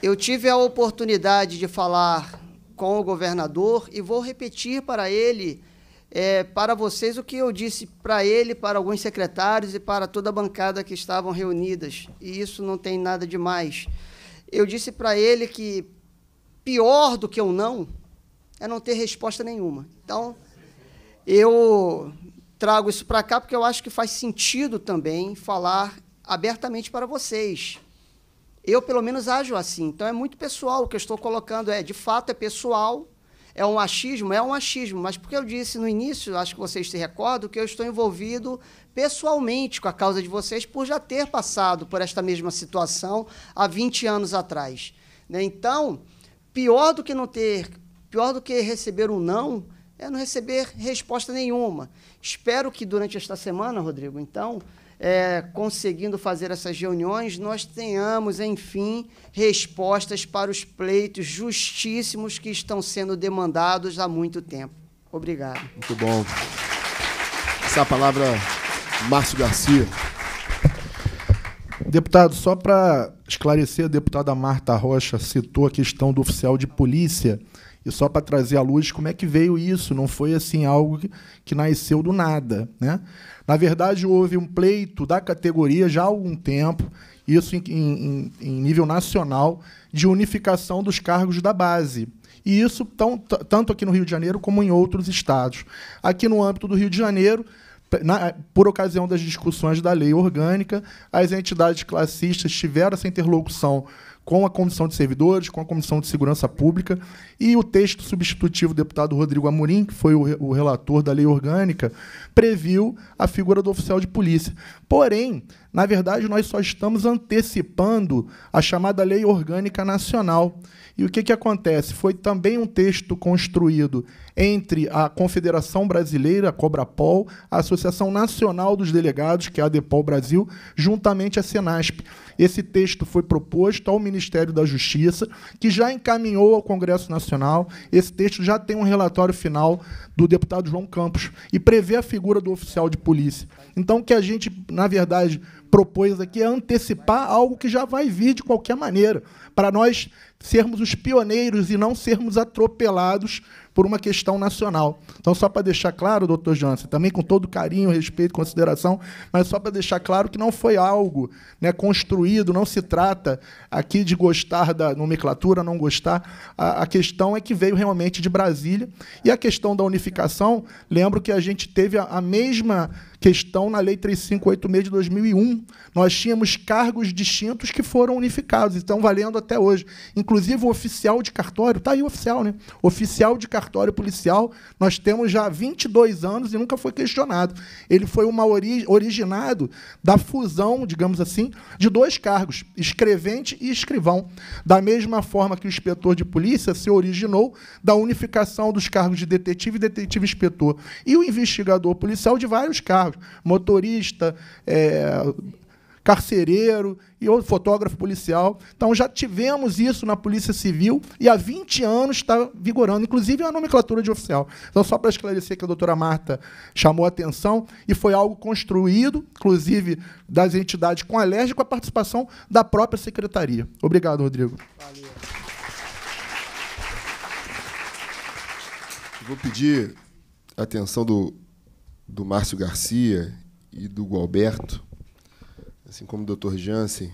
Eu tive a oportunidade de falar com o governador e vou repetir para ele, é, para vocês, o que eu disse para ele, para alguns secretários e para toda a bancada que estavam reunidas. E isso não tem nada de mais. Eu disse para ele que pior do que eu não é não ter resposta nenhuma. Então, eu trago isso para cá porque eu acho que faz sentido também falar abertamente para vocês. Eu, pelo menos, ajo assim. Então, é muito pessoal o que eu estou colocando. É, de fato, é pessoal, é um achismo? É um achismo, mas porque eu disse no início, acho que vocês se recordam, que eu estou envolvido pessoalmente com a causa de vocês por já ter passado por esta mesma situação há 20 anos atrás. Né? Então, pior do que não ter, pior do que receber um não, é não receber resposta nenhuma. Espero que durante esta semana, Rodrigo, então, é, conseguindo fazer essas reuniões, nós tenhamos, enfim, respostas para os pleitos justíssimos que estão sendo demandados há muito tempo. Obrigado. Muito bom. Essa é a palavra, Márcio Garcia. Deputado, só para esclarecer, a deputada Marta Rocha citou a questão do oficial de polícia. E só para trazer à luz como é que veio isso, não foi assim algo que, que nasceu do nada. Né? Na verdade, houve um pleito da categoria já há algum tempo, isso em, em, em nível nacional, de unificação dos cargos da base. E isso tão, tanto aqui no Rio de Janeiro como em outros estados. Aqui no âmbito do Rio de Janeiro, na, por ocasião das discussões da lei orgânica, as entidades classistas tiveram essa interlocução com a Comissão de Servidores, com a Comissão de Segurança Pública e o texto substitutivo do deputado Rodrigo Amorim, que foi o, o relator da lei orgânica, previu a figura do oficial de polícia. Porém, na verdade, nós só estamos antecipando a chamada Lei Orgânica Nacional. E o que, que acontece? Foi também um texto construído entre a Confederação Brasileira, a Cobrapol, a Associação Nacional dos Delegados, que é a Depol Brasil, juntamente a Senasp. Esse texto foi proposto ao Ministério da Justiça, que já encaminhou ao Congresso Nacional. Esse texto já tem um relatório final do deputado João Campos e prevê a figura do oficial de polícia. Então, o que a gente, na verdade, propôs aqui é antecipar algo que já vai vir de qualquer maneira, para nós sermos os pioneiros e não sermos atropelados por uma questão nacional. Então, só para deixar claro, doutor Janssen, também com todo carinho, respeito, consideração, mas só para deixar claro que não foi algo né, construído, não se trata aqui de gostar da nomenclatura, não gostar. A, a questão é que veio realmente de Brasília. E a questão da unificação, lembro que a gente teve a, a mesma questão na Lei 3586 de 2001. Nós tínhamos cargos distintos que foram unificados, estão valendo até hoje. Inclusive, o oficial de cartório, está aí o oficial, né? oficial de cartório cartório policial nós temos já 22 anos e nunca foi questionado. Ele foi uma ori originado da fusão, digamos assim, de dois cargos, escrevente e escrivão. Da mesma forma que o inspetor de polícia se originou da unificação dos cargos de detetive e detetive-inspetor. E o investigador policial de vários cargos, motorista, é, carcereiro e outro fotógrafo policial. Então já tivemos isso na Polícia Civil e há 20 anos está vigorando, inclusive a nomenclatura de oficial. Então, só para esclarecer que a doutora Marta chamou a atenção e foi algo construído, inclusive das entidades com a com a participação da própria secretaria. Obrigado, Rodrigo. Valeu. Vou pedir a atenção do, do Márcio Garcia e do Gualberto assim como o doutor Jansen,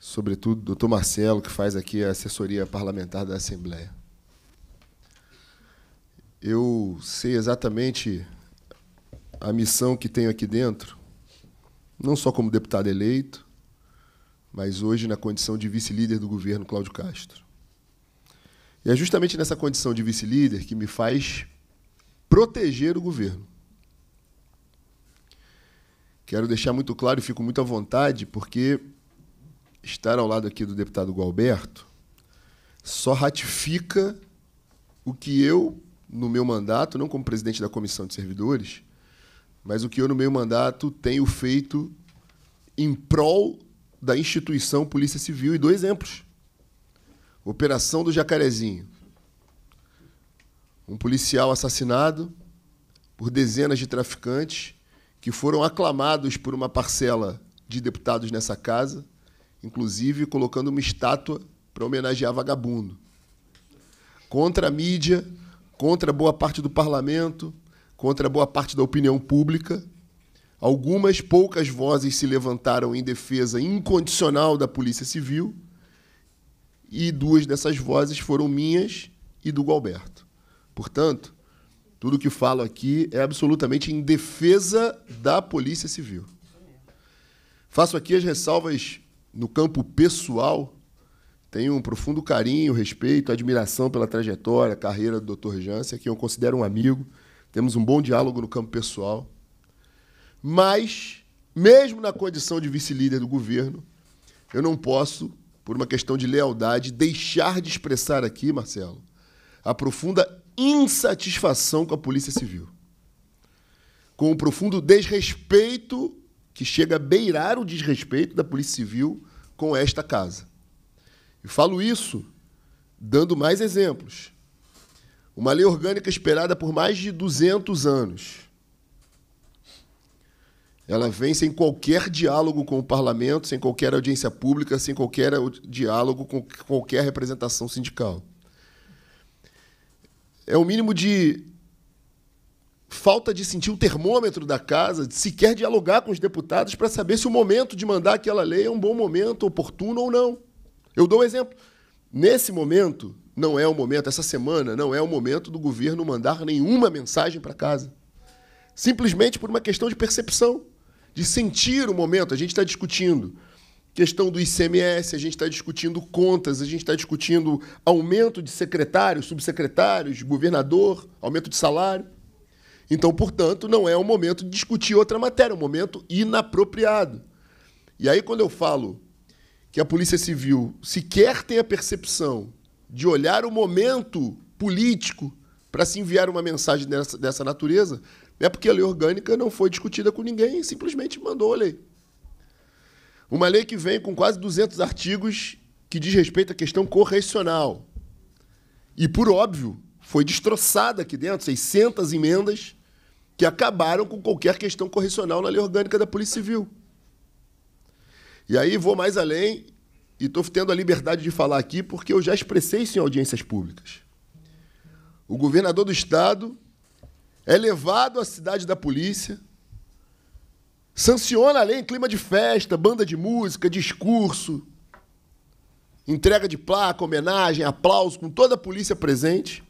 sobretudo o doutor Marcelo, que faz aqui a assessoria parlamentar da Assembleia. Eu sei exatamente a missão que tenho aqui dentro, não só como deputado eleito, mas hoje na condição de vice-líder do governo Cláudio Castro. E é justamente nessa condição de vice-líder que me faz proteger o governo. Quero deixar muito claro e fico muito à vontade, porque estar ao lado aqui do deputado Gualberto só ratifica o que eu, no meu mandato, não como presidente da Comissão de Servidores, mas o que eu, no meu mandato, tenho feito em prol da instituição Polícia Civil. E dois exemplos. Operação do Jacarezinho. Um policial assassinado por dezenas de traficantes que foram aclamados por uma parcela de deputados nessa casa, inclusive colocando uma estátua para homenagear vagabundo. Contra a mídia, contra boa parte do parlamento, contra boa parte da opinião pública, algumas poucas vozes se levantaram em defesa incondicional da Polícia Civil e duas dessas vozes foram minhas e do Galberto. Portanto, tudo que falo aqui é absolutamente em defesa da Polícia Civil. Faço aqui as ressalvas no campo pessoal. Tenho um profundo carinho, respeito, admiração pela trajetória, carreira do Dr. Jância, que eu considero um amigo. Temos um bom diálogo no campo pessoal. Mas, mesmo na condição de vice-líder do governo, eu não posso, por uma questão de lealdade, deixar de expressar aqui, Marcelo, a profunda insatisfação com a Polícia Civil, com o profundo desrespeito que chega a beirar o desrespeito da Polícia Civil com esta casa. E falo isso dando mais exemplos. Uma lei orgânica esperada por mais de 200 anos. Ela vem sem qualquer diálogo com o parlamento, sem qualquer audiência pública, sem qualquer diálogo com qualquer representação sindical é o mínimo de falta de sentir o termômetro da casa, de sequer dialogar com os deputados para saber se o momento de mandar aquela lei é um bom momento, oportuno ou não. Eu dou um exemplo. Nesse momento, não é o momento, essa semana, não é o momento do governo mandar nenhuma mensagem para casa. Simplesmente por uma questão de percepção, de sentir o momento. A gente está discutindo questão do ICMS, a gente está discutindo contas, a gente está discutindo aumento de secretários, subsecretários, governador, aumento de salário. Então, portanto, não é o momento de discutir outra matéria, é um momento inapropriado. E aí, quando eu falo que a Polícia Civil sequer tem a percepção de olhar o momento político para se enviar uma mensagem dessa, dessa natureza, é porque a lei orgânica não foi discutida com ninguém e simplesmente mandou a lei. Uma lei que vem com quase 200 artigos que diz respeito à questão correcional. E, por óbvio, foi destroçada aqui dentro, 600 emendas que acabaram com qualquer questão correcional na lei orgânica da Polícia Civil. E aí vou mais além e estou tendo a liberdade de falar aqui porque eu já expressei isso em audiências públicas. O governador do Estado é levado à cidade da polícia Sanciona a lei em clima de festa, banda de música, discurso, entrega de placa, homenagem, aplauso, com toda a polícia presente.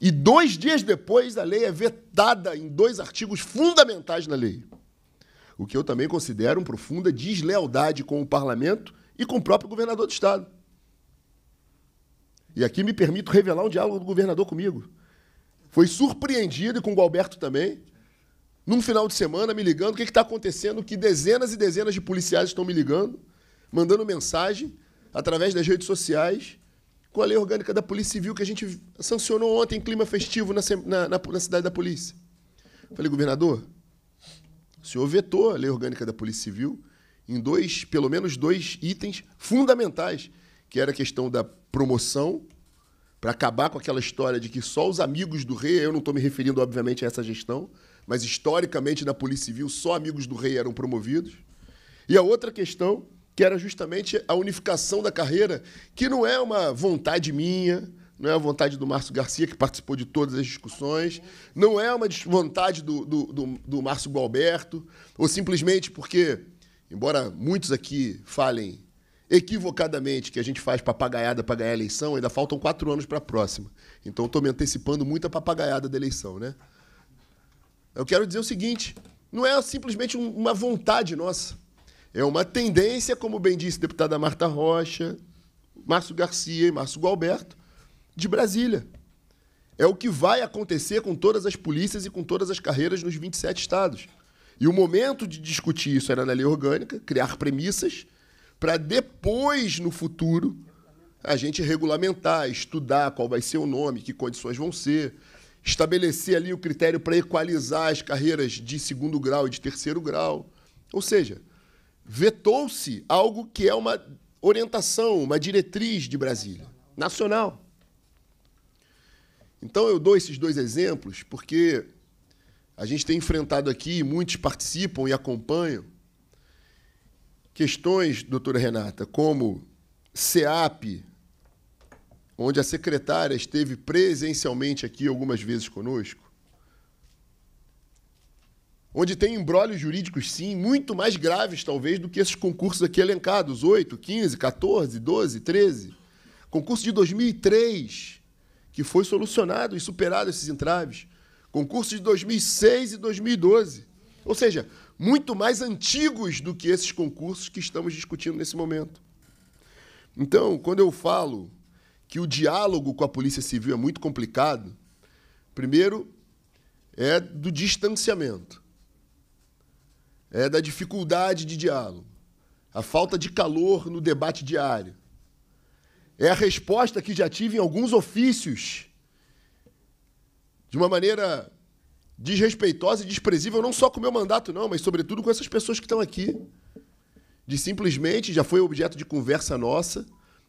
E dois dias depois, a lei é vetada em dois artigos fundamentais na lei. O que eu também considero uma profunda deslealdade com o parlamento e com o próprio governador do Estado. E aqui me permito revelar um diálogo do governador comigo. Foi surpreendido, e com o Galberto também, num final de semana me ligando, o que está acontecendo, que dezenas e dezenas de policiais estão me ligando, mandando mensagem através das redes sociais com a lei orgânica da Polícia Civil que a gente sancionou ontem em clima festivo na, na, na, na cidade da polícia. Falei, governador, o senhor vetou a lei orgânica da Polícia Civil em dois, pelo menos dois itens fundamentais, que era a questão da promoção, para acabar com aquela história de que só os amigos do rei, eu não estou me referindo, obviamente, a essa gestão, mas historicamente na Polícia Civil só amigos do rei eram promovidos. E a outra questão, que era justamente a unificação da carreira, que não é uma vontade minha, não é a vontade do Márcio Garcia, que participou de todas as discussões, não é uma vontade do, do, do, do Márcio Gualberto, ou simplesmente porque, embora muitos aqui falem equivocadamente que a gente faz papagaiada para ganhar a eleição, ainda faltam quatro anos para a próxima. Então estou me antecipando muito a papagaiada da eleição, né? Eu quero dizer o seguinte: não é simplesmente uma vontade nossa. É uma tendência, como bem disse a deputada Marta Rocha, Márcio Garcia e Márcio Galberto, de Brasília. É o que vai acontecer com todas as polícias e com todas as carreiras nos 27 estados. E o momento de discutir isso era é na lei orgânica, criar premissas, para depois, no futuro, a gente regulamentar, estudar qual vai ser o nome, que condições vão ser, estabelecer ali o critério para equalizar as carreiras de segundo grau e de terceiro grau. Ou seja, vetou-se algo que é uma orientação, uma diretriz de Brasília, nacional. Então eu dou esses dois exemplos porque a gente tem enfrentado aqui, muitos participam e acompanham, questões, doutora Renata, como SEAP, onde a secretária esteve presencialmente aqui algumas vezes conosco, onde tem embrólios jurídicos, sim, muito mais graves, talvez, do que esses concursos aqui elencados, 8, 15, 14, 12, 13. Concurso de 2003, que foi solucionado e superado esses entraves. Concurso de 2006 e 2012. Ou seja, muito mais antigos do que esses concursos que estamos discutindo nesse momento. Então, quando eu falo que o diálogo com a Polícia Civil é muito complicado, primeiro, é do distanciamento, é da dificuldade de diálogo, a falta de calor no debate diário. É a resposta que já tive em alguns ofícios, de uma maneira desrespeitosa e desprezível, não só com o meu mandato, não, mas sobretudo com essas pessoas que estão aqui. De simplesmente, já foi objeto de conversa nossa,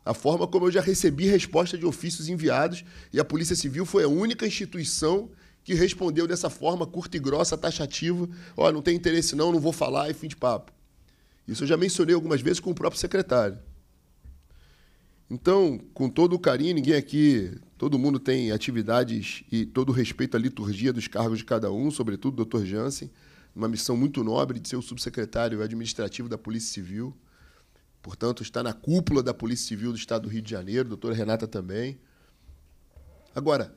a forma como eu já recebi resposta de ofícios enviados e a Polícia Civil foi a única instituição que respondeu dessa forma curta e grossa, taxativa, ó, não tem interesse não, não vou falar e fim de papo. Isso eu já mencionei algumas vezes com o próprio secretário. Então, com todo o carinho, ninguém aqui, todo mundo tem atividades e todo o respeito à liturgia dos cargos de cada um, sobretudo o doutor Jansen, uma missão muito nobre de ser o subsecretário administrativo da Polícia Civil portanto, está na cúpula da Polícia Civil do Estado do Rio de Janeiro, doutora Renata também. Agora,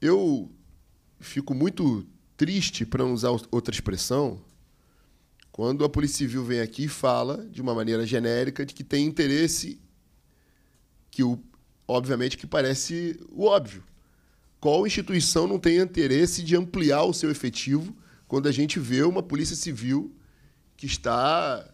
eu fico muito triste, para não usar outra expressão, quando a Polícia Civil vem aqui e fala, de uma maneira genérica, de que tem interesse, que o, obviamente que parece o óbvio. Qual instituição não tem interesse de ampliar o seu efetivo quando a gente vê uma Polícia Civil que está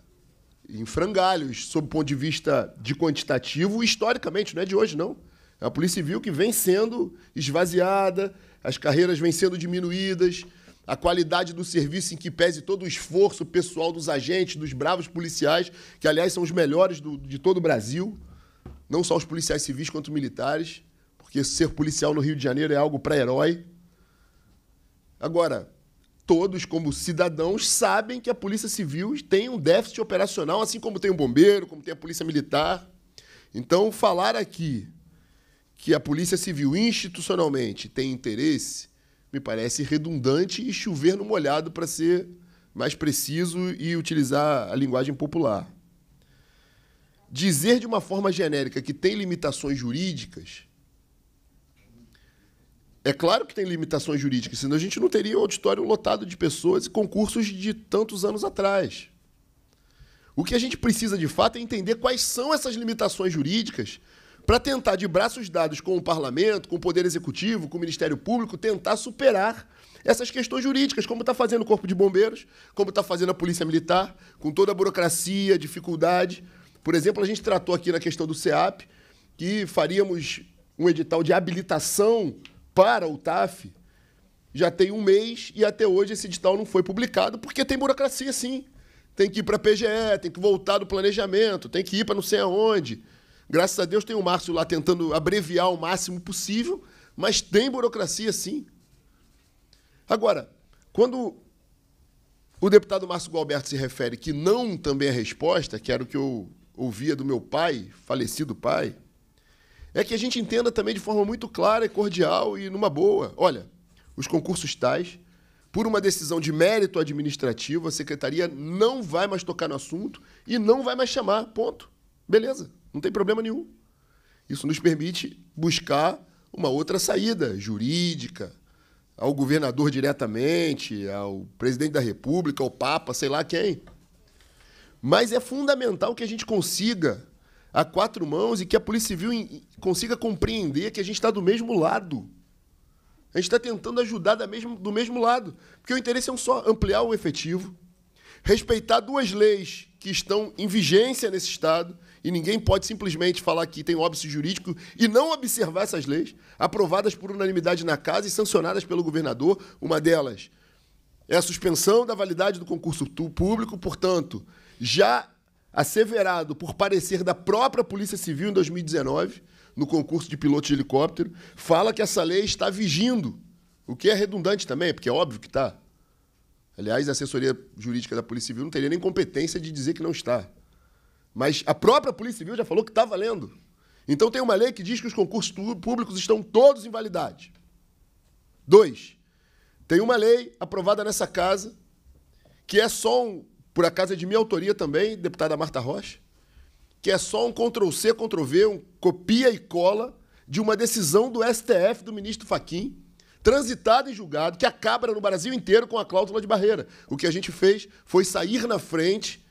em frangalhos, sob o ponto de vista de quantitativo, historicamente, não é de hoje, não. É a Polícia Civil que vem sendo esvaziada, as carreiras vêm sendo diminuídas, a qualidade do serviço em que pese todo o esforço pessoal dos agentes, dos bravos policiais, que, aliás, são os melhores do, de todo o Brasil, não só os policiais civis quanto militares, porque ser policial no Rio de Janeiro é algo para herói. Agora, todos, como cidadãos, sabem que a Polícia Civil tem um déficit operacional, assim como tem o bombeiro, como tem a Polícia Militar. Então, falar aqui que a Polícia Civil institucionalmente tem interesse me parece redundante e chover no molhado para ser mais preciso e utilizar a linguagem popular. Dizer de uma forma genérica que tem limitações jurídicas é claro que tem limitações jurídicas, senão a gente não teria um auditório lotado de pessoas e concursos de tantos anos atrás. O que a gente precisa de fato é entender quais são essas limitações jurídicas para tentar, de braços dados com o parlamento, com o Poder Executivo, com o Ministério Público, tentar superar essas questões jurídicas, como está fazendo o Corpo de Bombeiros, como está fazendo a Polícia Militar, com toda a burocracia, dificuldade. Por exemplo, a gente tratou aqui na questão do SEAP, que faríamos um edital de habilitação para o TAF já tem um mês e até hoje esse edital não foi publicado, porque tem burocracia sim. Tem que ir para a PGE, tem que voltar do planejamento, tem que ir para não sei aonde. Graças a Deus tem o Márcio lá tentando abreviar o máximo possível, mas tem burocracia sim. Agora, quando o deputado Márcio Galberto se refere que não também é resposta, que era o que eu ouvia do meu pai, falecido pai, é que a gente entenda também de forma muito clara e cordial e numa boa. Olha, os concursos tais, por uma decisão de mérito administrativo, a secretaria não vai mais tocar no assunto e não vai mais chamar. Ponto. Beleza, não tem problema nenhum. Isso nos permite buscar uma outra saída jurídica ao governador diretamente, ao presidente da República, ao Papa, sei lá quem. Mas é fundamental que a gente consiga a quatro mãos e que a Polícia Civil consiga compreender que a gente está do mesmo lado. A gente está tentando ajudar da mesmo, do mesmo lado. Porque o interesse é um só: ampliar o efetivo, respeitar duas leis que estão em vigência nesse Estado, e ninguém pode simplesmente falar que tem óbice jurídico e não observar essas leis, aprovadas por unanimidade na Casa e sancionadas pelo governador. Uma delas é a suspensão da validade do concurso público, portanto, já asseverado por parecer da própria Polícia Civil em 2019, no concurso de piloto de helicóptero, fala que essa lei está vigindo, o que é redundante também, porque é óbvio que está. Aliás, a assessoria jurídica da Polícia Civil não teria nem competência de dizer que não está. Mas a própria Polícia Civil já falou que está valendo. Então tem uma lei que diz que os concursos públicos estão todos em validade. Dois, tem uma lei aprovada nessa casa que é só um, por acaso é de minha autoria também, deputada Marta Rocha, que é só um Ctrl-C, Ctrl-V, um copia e cola de uma decisão do STF do ministro Faquim, transitada em julgado, que acaba no Brasil inteiro com a cláusula de barreira. O que a gente fez foi sair na frente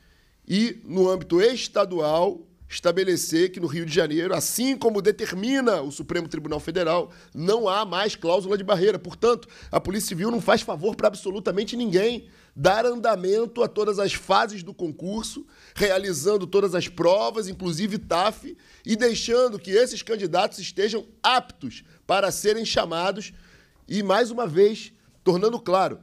e, no âmbito estadual, estabelecer que no Rio de Janeiro, assim como determina o Supremo Tribunal Federal, não há mais cláusula de barreira. Portanto, a Polícia Civil não faz favor para absolutamente ninguém dar andamento a todas as fases do concurso, realizando todas as provas, inclusive TAF, e deixando que esses candidatos estejam aptos para serem chamados e, mais uma vez, tornando claro,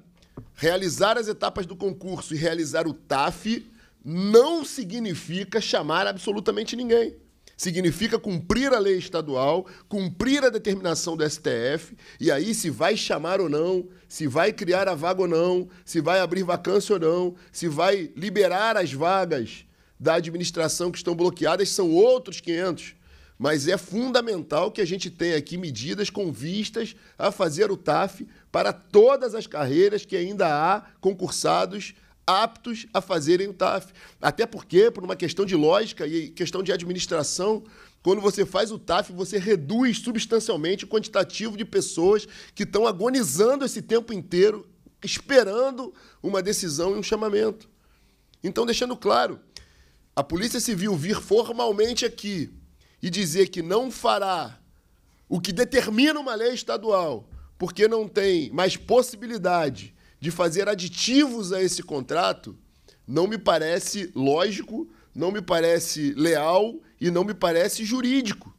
realizar as etapas do concurso e realizar o TAF não significa chamar absolutamente ninguém significa cumprir a lei estadual, cumprir a determinação do STF, e aí se vai chamar ou não, se vai criar a vaga ou não, se vai abrir vacância ou não, se vai liberar as vagas da administração que estão bloqueadas, são outros 500. Mas é fundamental que a gente tenha aqui medidas com vistas a fazer o TAF para todas as carreiras que ainda há concursados aptos a fazerem o TAF. Até porque, por uma questão de lógica e questão de administração, quando você faz o TAF, você reduz substancialmente o quantitativo de pessoas que estão agonizando esse tempo inteiro, esperando uma decisão e um chamamento. Então, deixando claro, a Polícia Civil vir formalmente aqui e dizer que não fará o que determina uma lei estadual, porque não tem mais possibilidade de fazer aditivos a esse contrato não me parece lógico, não me parece leal e não me parece jurídico.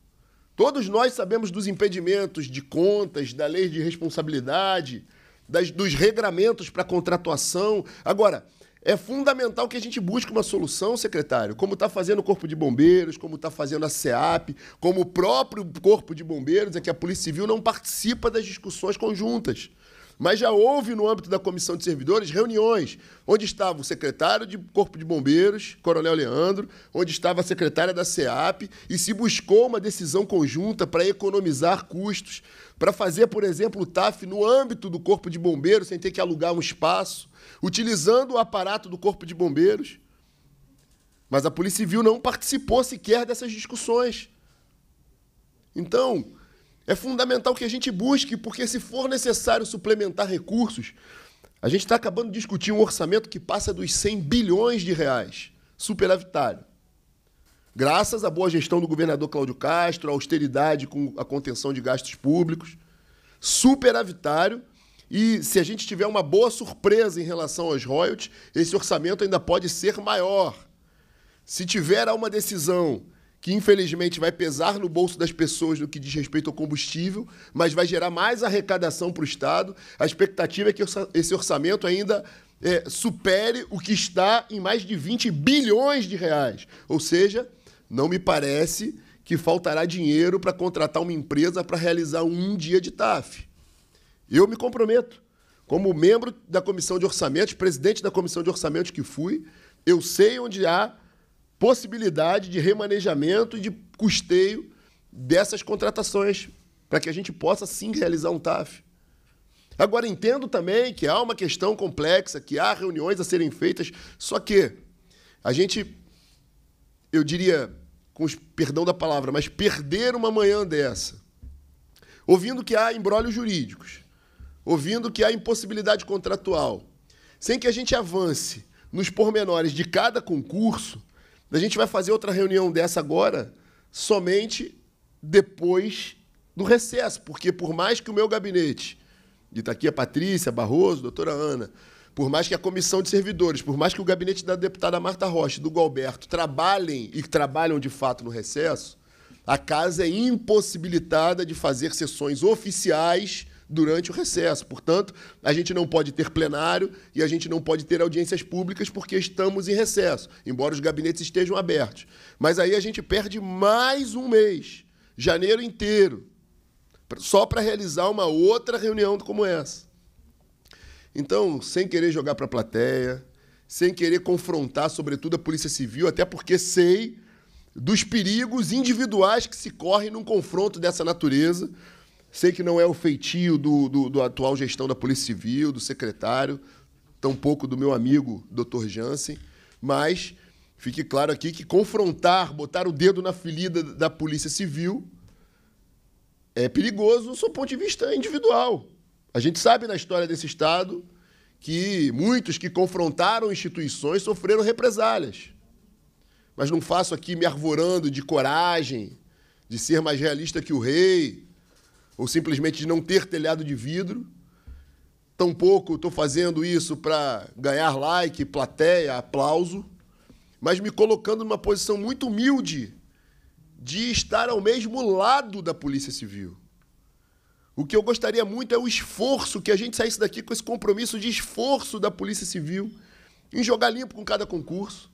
Todos nós sabemos dos impedimentos de contas, da lei de responsabilidade, das, dos regramentos para contratuação. Agora, é fundamental que a gente busque uma solução, secretário, como está fazendo o Corpo de Bombeiros, como está fazendo a SEAP, como o próprio Corpo de Bombeiros, é que a Polícia Civil não participa das discussões conjuntas. Mas já houve no âmbito da comissão de servidores reuniões onde estava o secretário de Corpo de Bombeiros, Coronel Leandro, onde estava a secretária da CEAP e se buscou uma decisão conjunta para economizar custos, para fazer, por exemplo, o TAF no âmbito do Corpo de Bombeiros sem ter que alugar um espaço, utilizando o aparato do Corpo de Bombeiros. Mas a Polícia Civil não participou sequer dessas discussões. Então, é fundamental que a gente busque, porque se for necessário suplementar recursos, a gente está acabando de discutir um orçamento que passa dos 100 bilhões de reais, superavitário. Graças à boa gestão do governador Cláudio Castro, à austeridade com a contenção de gastos públicos, superavitário. E se a gente tiver uma boa surpresa em relação aos royalties, esse orçamento ainda pode ser maior. Se tiver uma decisão que infelizmente vai pesar no bolso das pessoas no que diz respeito ao combustível, mas vai gerar mais arrecadação para o Estado. A expectativa é que esse orçamento ainda é, supere o que está em mais de 20 bilhões de reais. Ou seja, não me parece que faltará dinheiro para contratar uma empresa para realizar um dia de TAF. Eu me comprometo. Como membro da comissão de orçamentos, presidente da comissão de orçamentos que fui, eu sei onde há possibilidade de remanejamento e de custeio dessas contratações, para que a gente possa sim realizar um TAF. Agora, entendo também que há uma questão complexa, que há reuniões a serem feitas, só que a gente, eu diria, com os, perdão da palavra, mas perder uma manhã dessa, ouvindo que há embrólios jurídicos, ouvindo que há impossibilidade contratual, sem que a gente avance nos pormenores de cada concurso, a gente vai fazer outra reunião dessa agora, somente depois do recesso, porque por mais que o meu gabinete, e está aqui a Patrícia, Barroso, doutora Ana, por mais que a comissão de servidores, por mais que o gabinete da deputada Marta Rocha e do Galberto trabalhem e trabalham de fato no recesso, a casa é impossibilitada de fazer sessões oficiais durante o recesso. Portanto, a gente não pode ter plenário e a gente não pode ter audiências públicas porque estamos em recesso, embora os gabinetes estejam abertos. Mas aí a gente perde mais um mês, janeiro inteiro, só para realizar uma outra reunião como essa. Então, sem querer jogar para a plateia, sem querer confrontar, sobretudo, a Polícia Civil, até porque sei dos perigos individuais que se correm num confronto dessa natureza. Sei que não é o feitio do, do, do atual gestão da Polícia Civil, do secretário, tampouco do meu amigo, Dr. Jansen, mas fique claro aqui que confrontar, botar o dedo na ferida da Polícia Civil é perigoso do seu ponto de vista individual. A gente sabe na história desse Estado que muitos que confrontaram instituições sofreram represálias. Mas não faço aqui me arvorando de coragem, de ser mais realista que o rei, ou simplesmente de não ter telhado de vidro. Tampouco estou fazendo isso para ganhar like, plateia, aplauso, mas me colocando numa posição muito humilde de estar ao mesmo lado da Polícia Civil. O que eu gostaria muito é o esforço, que a gente saísse daqui com esse compromisso de esforço da Polícia Civil em jogar limpo com cada concurso,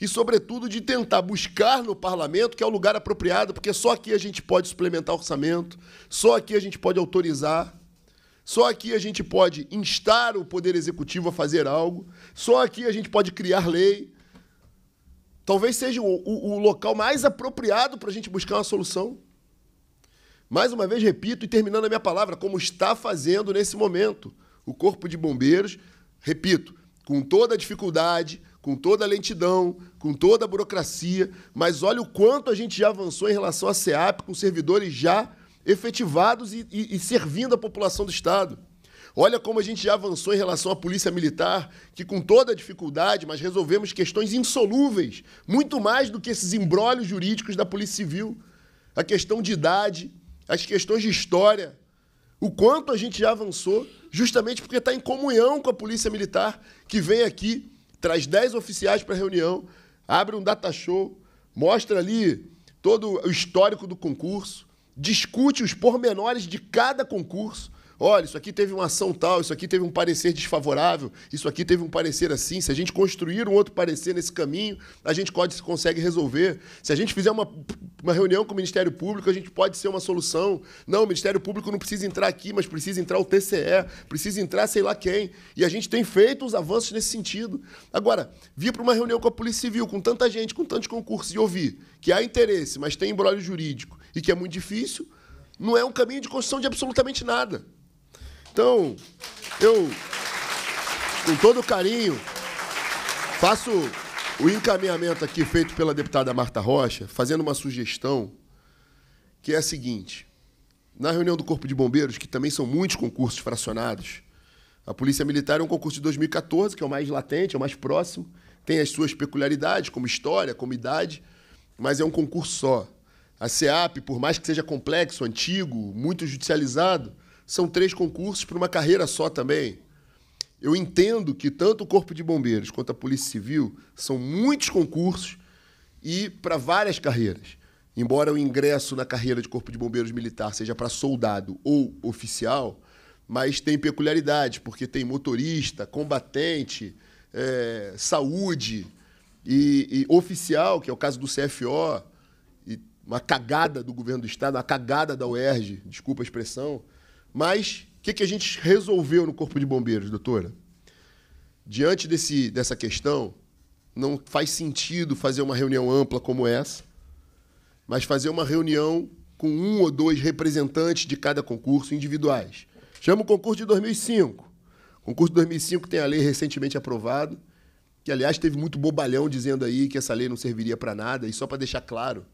e, sobretudo, de tentar buscar no parlamento, que é o lugar apropriado, porque só aqui a gente pode suplementar orçamento, só aqui a gente pode autorizar, só aqui a gente pode instar o Poder Executivo a fazer algo, só aqui a gente pode criar lei. Talvez seja o, o, o local mais apropriado para a gente buscar uma solução. Mais uma vez, repito e terminando a minha palavra, como está fazendo nesse momento o Corpo de Bombeiros, repito, com toda a dificuldade, com toda a lentidão, com toda a burocracia, mas olha o quanto a gente já avançou em relação à SEAP, com servidores já efetivados e, e, e servindo a população do Estado. Olha como a gente já avançou em relação à polícia militar, que com toda a dificuldade, mas resolvemos questões insolúveis, muito mais do que esses embrólios jurídicos da polícia civil. A questão de idade, as questões de história, o quanto a gente já avançou, justamente porque está em comunhão com a polícia militar, que vem aqui traz 10 oficiais para a reunião, abre um data show, mostra ali todo o histórico do concurso, discute os pormenores de cada concurso, Olha, isso aqui teve uma ação tal, isso aqui teve um parecer desfavorável, isso aqui teve um parecer assim. Se a gente construir um outro parecer nesse caminho, a gente pode, consegue resolver. Se a gente fizer uma, uma reunião com o Ministério Público, a gente pode ser uma solução. Não, o Ministério Público não precisa entrar aqui, mas precisa entrar o TCE, precisa entrar sei lá quem. E a gente tem feito os avanços nesse sentido. Agora, vir para uma reunião com a Polícia Civil, com tanta gente, com tantos concursos, e ouvir que há interesse, mas tem embrólio jurídico e que é muito difícil, não é um caminho de construção de absolutamente nada. Então, eu, com todo carinho, faço o encaminhamento aqui feito pela deputada Marta Rocha, fazendo uma sugestão que é a seguinte. Na reunião do Corpo de Bombeiros, que também são muitos concursos fracionados, a Polícia Militar é um concurso de 2014, que é o mais latente, é o mais próximo, tem as suas peculiaridades, como história, como idade, mas é um concurso só. A SEAP, por mais que seja complexo, antigo, muito judicializado, são três concursos para uma carreira só também. Eu entendo que tanto o Corpo de Bombeiros quanto a Polícia Civil são muitos concursos e para várias carreiras. Embora o ingresso na carreira de Corpo de Bombeiros Militar seja para soldado ou oficial, mas tem peculiaridades, porque tem motorista, combatente, é, saúde e, e, oficial, que é o caso do CFO, uma cagada do governo do Estado, uma cagada da UERJ, desculpa a expressão, mas o que, que a gente resolveu no Corpo de Bombeiros, doutora? Diante desse, dessa questão, não faz sentido fazer uma reunião ampla como essa, mas fazer uma reunião com um ou dois representantes de cada concurso individuais. Chama o concurso de 2005. O concurso de 2005 tem a lei recentemente aprovada, que aliás teve muito bobalhão dizendo aí que essa lei não serviria para nada, e só para deixar claro,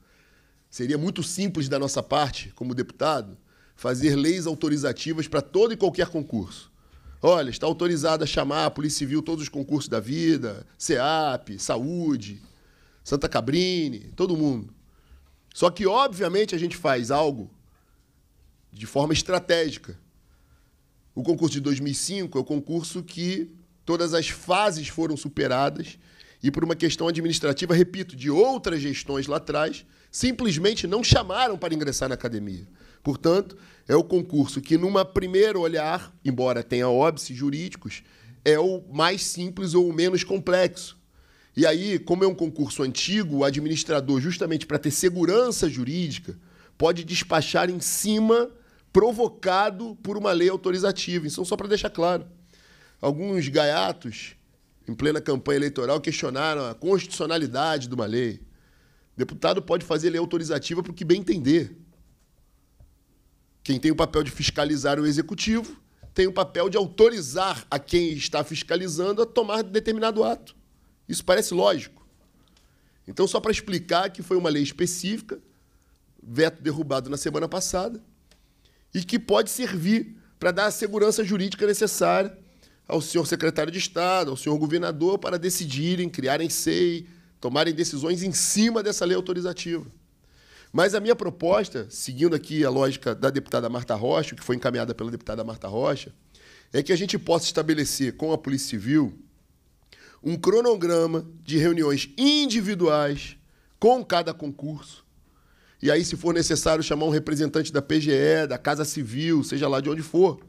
seria muito simples da nossa parte, como deputado, fazer leis autorizativas para todo e qualquer concurso. Olha, está autorizada a chamar a Polícia Civil todos os concursos da vida, SEAP, Saúde, Santa Cabrini, todo mundo. Só que, obviamente, a gente faz algo de forma estratégica. O concurso de 2005 é o concurso que todas as fases foram superadas e, por uma questão administrativa, repito, de outras gestões lá atrás, simplesmente não chamaram para ingressar na academia. Portanto, é o concurso que, numa primeira olhar, embora tenha óbices jurídicos, é o mais simples ou o menos complexo. E aí, como é um concurso antigo, o administrador, justamente para ter segurança jurídica, pode despachar em cima, provocado por uma lei autorizativa. Isso então, só para deixar claro. Alguns gaiatos, em plena campanha eleitoral, questionaram a constitucionalidade de uma lei. O deputado pode fazer lei autorizativa para o que bem entender. Quem tem o papel de fiscalizar o executivo tem o papel de autorizar a quem está fiscalizando a tomar determinado ato. Isso parece lógico. Então, só para explicar que foi uma lei específica, veto derrubado na semana passada, e que pode servir para dar a segurança jurídica necessária ao senhor secretário de Estado, ao senhor governador, para decidirem, criarem SEI, tomarem decisões em cima dessa lei autorizativa. Mas a minha proposta, seguindo aqui a lógica da deputada Marta Rocha, que foi encaminhada pela deputada Marta Rocha, é que a gente possa estabelecer com a Polícia Civil um cronograma de reuniões individuais com cada concurso. E aí, se for necessário, chamar um representante da PGE, da Casa Civil, seja lá de onde for,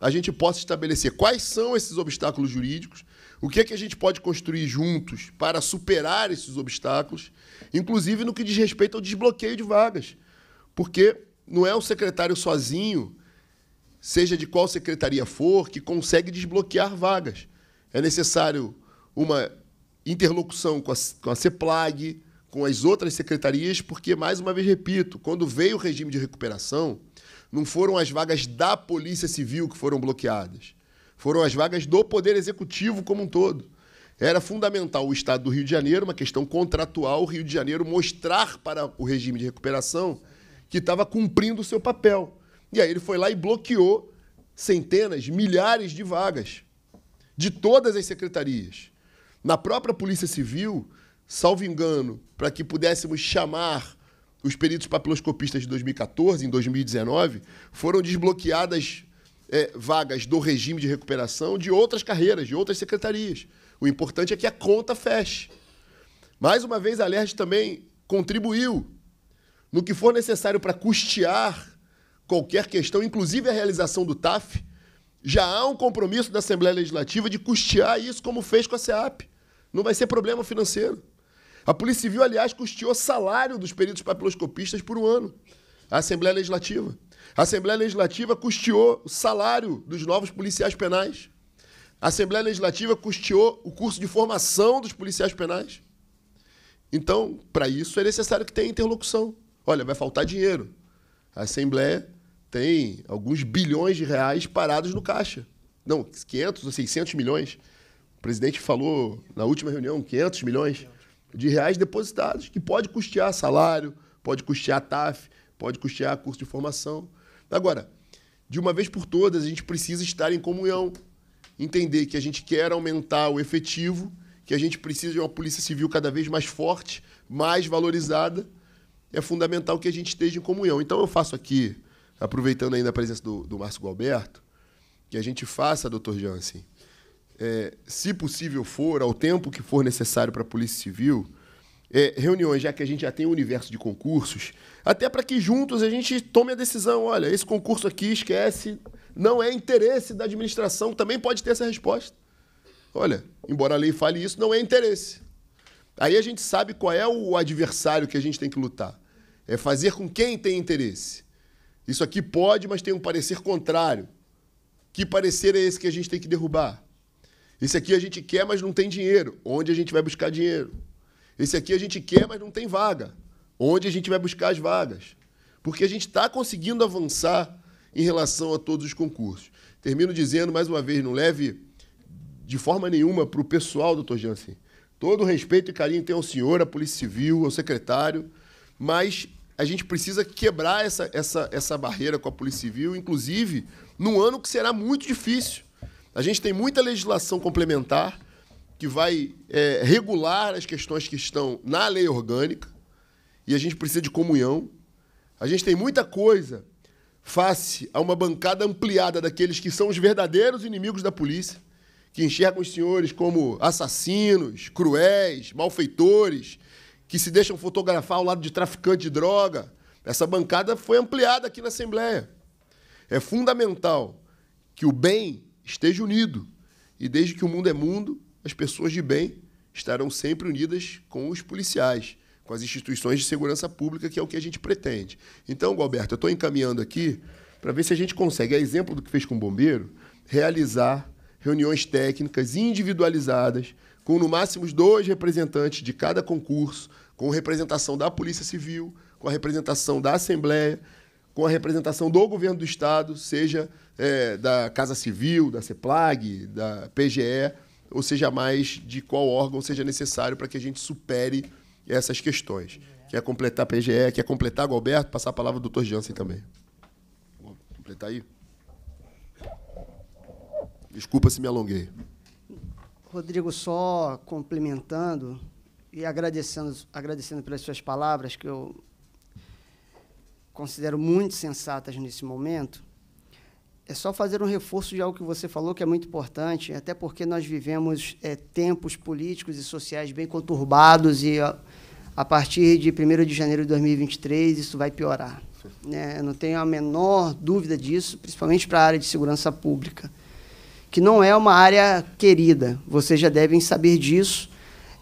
a gente possa estabelecer quais são esses obstáculos jurídicos o que é que a gente pode construir juntos para superar esses obstáculos, inclusive no que diz respeito ao desbloqueio de vagas? Porque não é o secretário sozinho, seja de qual secretaria for, que consegue desbloquear vagas. É necessário uma interlocução com a, com a CEPLAG, com as outras secretarias, porque, mais uma vez, repito, quando veio o regime de recuperação, não foram as vagas da Polícia Civil que foram bloqueadas. Foram as vagas do Poder Executivo como um todo. Era fundamental o Estado do Rio de Janeiro, uma questão contratual, o Rio de Janeiro mostrar para o regime de recuperação que estava cumprindo o seu papel. E aí ele foi lá e bloqueou centenas, milhares de vagas de todas as secretarias. Na própria Polícia Civil, salvo engano, para que pudéssemos chamar os peritos papiloscopistas de 2014, em 2019, foram desbloqueadas é, vagas do regime de recuperação de outras carreiras, de outras secretarias. O importante é que a conta feche. Mais uma vez, a LERJ também contribuiu no que for necessário para custear qualquer questão, inclusive a realização do TAF. Já há um compromisso da Assembleia Legislativa de custear isso, como fez com a SEAP. Não vai ser problema financeiro. A Polícia Civil, aliás, custeou salário dos peritos papiloscopistas por um ano. A Assembleia Legislativa. A Assembleia Legislativa custeou o salário dos novos policiais penais. A Assembleia Legislativa custeou o curso de formação dos policiais penais. Então, para isso é necessário que tenha interlocução. Olha, vai faltar dinheiro. A Assembleia tem alguns bilhões de reais parados no caixa. Não, 500 ou 600 milhões. O presidente falou na última reunião 500 milhões de reais depositados, que pode custear salário, pode custear TAF, pode custear curso de formação. Agora, de uma vez por todas, a gente precisa estar em comunhão, entender que a gente quer aumentar o efetivo, que a gente precisa de uma polícia civil cada vez mais forte, mais valorizada. É fundamental que a gente esteja em comunhão. Então, eu faço aqui, aproveitando ainda a presença do, do Márcio Galberto, que a gente faça, doutor Jansen, é, se possível for, ao tempo que for necessário para a Polícia Civil, é, reuniões, já que a gente já tem um universo de concursos, até para que juntos a gente tome a decisão. Olha, esse concurso aqui, esquece, não é interesse da administração, também pode ter essa resposta. Olha, embora a lei fale isso, não é interesse. Aí a gente sabe qual é o adversário que a gente tem que lutar. É fazer com quem tem interesse. Isso aqui pode, mas tem um parecer contrário. Que parecer é esse que a gente tem que derrubar? Esse aqui a gente quer, mas não tem dinheiro. Onde a gente vai buscar dinheiro? Esse aqui a gente quer, mas não tem vaga. Onde a gente vai buscar as vagas? Porque a gente está conseguindo avançar em relação a todos os concursos. Termino dizendo, mais uma vez, não leve de forma nenhuma para o pessoal, doutor Jansen. Todo o respeito e carinho tem ao senhor, à Polícia Civil, ao secretário, mas a gente precisa quebrar essa, essa, essa barreira com a Polícia Civil, inclusive num ano que será muito difícil. A gente tem muita legislação complementar, que vai é, regular as questões que estão na lei orgânica, e a gente precisa de comunhão. A gente tem muita coisa face a uma bancada ampliada daqueles que são os verdadeiros inimigos da polícia, que enxergam os senhores como assassinos, cruéis, malfeitores, que se deixam fotografar ao lado de traficante de droga. Essa bancada foi ampliada aqui na Assembleia. É fundamental que o bem esteja unido. E desde que o mundo é mundo, as pessoas de bem estarão sempre unidas com os policiais, com as instituições de segurança pública, que é o que a gente pretende. Então, Galberto, eu estou encaminhando aqui para ver se a gente consegue, a exemplo do que fez com o bombeiro, realizar reuniões técnicas individualizadas, com no máximo dois representantes de cada concurso, com representação da Polícia Civil, com a representação da Assembleia, com a representação do governo do Estado, seja é, da Casa Civil, da CEPLAG, da PGE, ou seja mais de qual órgão seja necessário para que a gente supere essas questões. Quer completar PGE, quer completar, Galberto? Passar a palavra ao doutor Jansen também. Vou completar aí? Desculpa se me alonguei. Rodrigo, só complementando e agradecendo, agradecendo pelas suas palavras, que eu considero muito sensatas nesse momento, é só fazer um reforço de algo que você falou que é muito importante, até porque nós vivemos é, tempos políticos e sociais bem conturbados e a, a, partir de 1 de janeiro de 2023 isso vai piorar. Né? não tenho a menor dúvida disso, principalmente para a área de segurança pública, que não é uma área querida. Vocês já devem saber disso.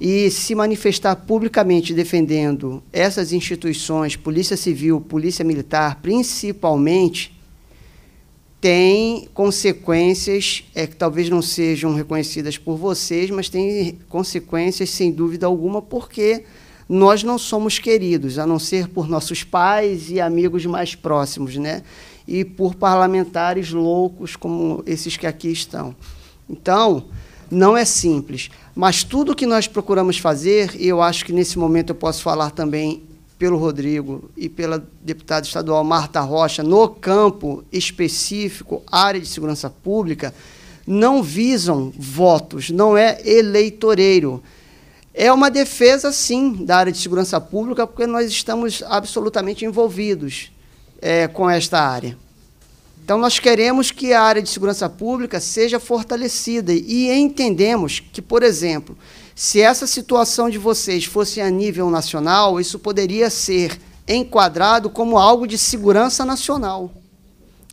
E se manifestar publicamente defendendo essas instituições, Polícia Civil, Polícia Militar, principalmente tem consequências é, que talvez não sejam reconhecidas por vocês, mas tem consequências, sem dúvida alguma, porque nós não somos queridos, a não ser por nossos pais e amigos mais próximos, né? E por parlamentares loucos como esses que aqui estão. Então, não é simples. Mas tudo que nós procuramos fazer, e eu acho que nesse momento eu posso falar também pelo Rodrigo e pela deputada estadual Marta Rocha no campo específico, área de segurança pública, não visam votos, não é eleitoreiro. É uma defesa, sim, da área de segurança pública, porque nós estamos absolutamente envolvidos é, com esta área. Então, nós queremos que a área de segurança pública seja fortalecida e entendemos que, por exemplo, se essa situação de vocês fosse a nível nacional, isso poderia ser enquadrado como algo de segurança nacional.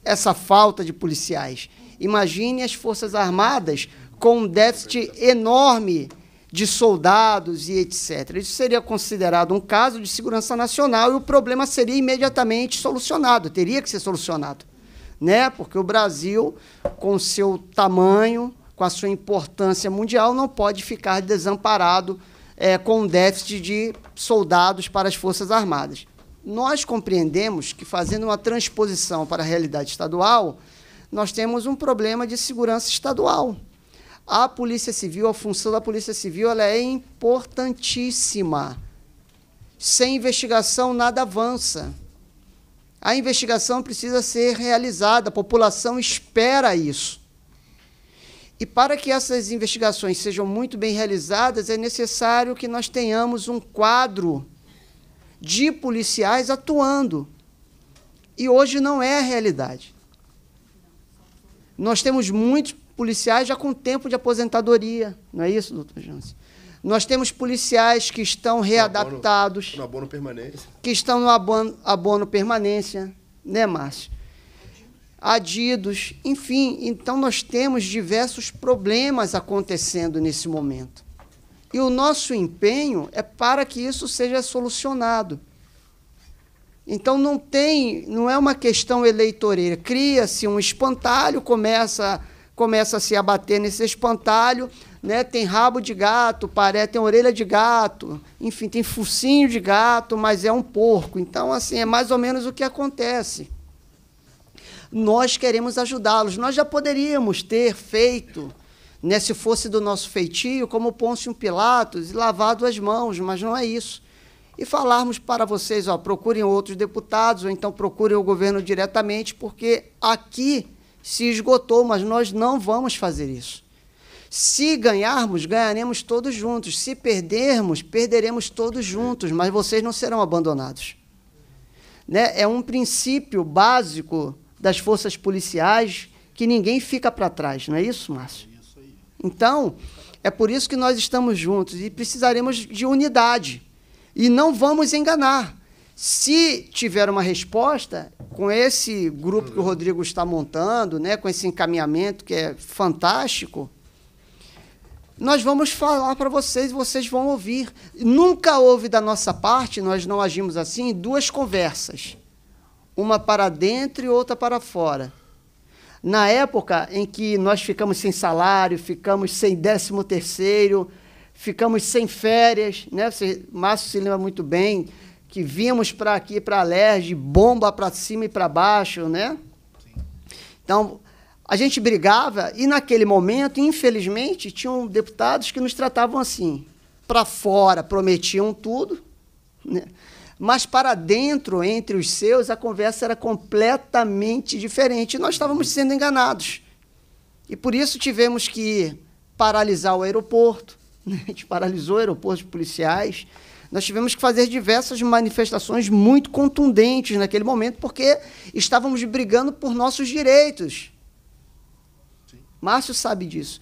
Essa falta de policiais. Imagine as Forças Armadas com um déficit enorme de soldados e etc. Isso seria considerado um caso de segurança nacional e o problema seria imediatamente solucionado, teria que ser solucionado. Né? Porque o Brasil, com seu tamanho, com a sua importância mundial, não pode ficar desamparado é, com um déficit de soldados para as Forças Armadas. Nós compreendemos que, fazendo uma transposição para a realidade estadual, nós temos um problema de segurança estadual. A Polícia Civil, a função da Polícia Civil, ela é importantíssima. Sem investigação, nada avança. A investigação precisa ser realizada, a população espera isso. E para que essas investigações sejam muito bem realizadas, é necessário que nós tenhamos um quadro de policiais atuando. E hoje não é a realidade. Nós temos muitos policiais já com tempo de aposentadoria, não é isso, doutor Jansen? Nós temos policiais que estão readaptados. No abono, no abono permanência. Que estão no abono, abono permanência, né, Márcio? adidos, enfim, então nós temos diversos problemas acontecendo nesse momento. E o nosso empenho é para que isso seja solucionado. Então não tem, não é uma questão eleitoreira. Cria-se um espantalho, começa começa a se abater nesse espantalho, né? Tem rabo de gato, paré, tem orelha de gato, enfim, tem focinho de gato, mas é um porco. Então assim, é mais ou menos o que acontece nós queremos ajudá-los. Nós já poderíamos ter feito, né, se fosse do nosso feitio, como Pôncio Pilatos, e lavado as mãos, mas não é isso. E falarmos para vocês, ó, procurem outros deputados, ou então procurem o governo diretamente, porque aqui se esgotou, mas nós não vamos fazer isso. Se ganharmos, ganharemos todos juntos. Se perdermos, perderemos todos juntos, mas vocês não serão abandonados. Né? É um princípio básico das forças policiais, que ninguém fica para trás, não é isso, Márcio? É então, é por isso que nós estamos juntos e precisaremos de unidade. E não vamos enganar. Se tiver uma resposta, com esse grupo que o Rodrigo está montando, né, com esse encaminhamento que é fantástico, nós vamos falar para vocês, vocês vão ouvir. Nunca houve da nossa parte, nós não agimos assim, duas conversas uma para dentro e outra para fora. Na época em que nós ficamos sem salário, ficamos sem décimo terceiro, ficamos sem férias, né? Você, Márcio se lembra muito bem que vimos para aqui, para a Lerge, bomba para cima e para baixo, né? Sim. Então, a gente brigava e naquele momento, infelizmente, tinham deputados que nos tratavam assim, para fora prometiam tudo, né? Mas para dentro, entre os seus, a conversa era completamente diferente. Nós estávamos uhum. sendo enganados. E por isso tivemos que paralisar o aeroporto. *laughs* Né? A gente paralisou o aeroporto de policiais. Nós tivemos que fazer diversas manifestações muito contundentes naquele momento, porque estávamos brigando por nossos direitos. Sim. Márcio sabe disso.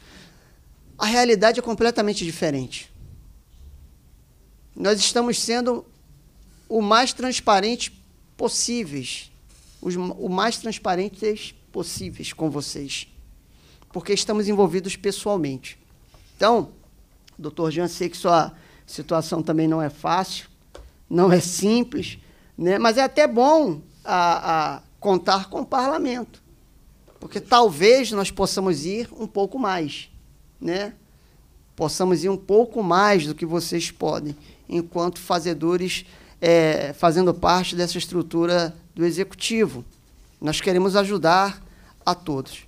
A realidade é completamente diferente. Nós estamos sendo o mais transparente possíveis, os, o mais transparentes possíveis com vocês, porque estamos envolvidos pessoalmente. Então, doutor Jean, sei que sua situação também não é fácil, não é simples, né? mas é até bom a, a contar com o parlamento, porque talvez nós possamos ir um pouco mais, né? possamos ir um pouco mais do que vocês podem, enquanto fazedores é, fazendo parte dessa estrutura do executivo. Nós queremos ajudar a todos.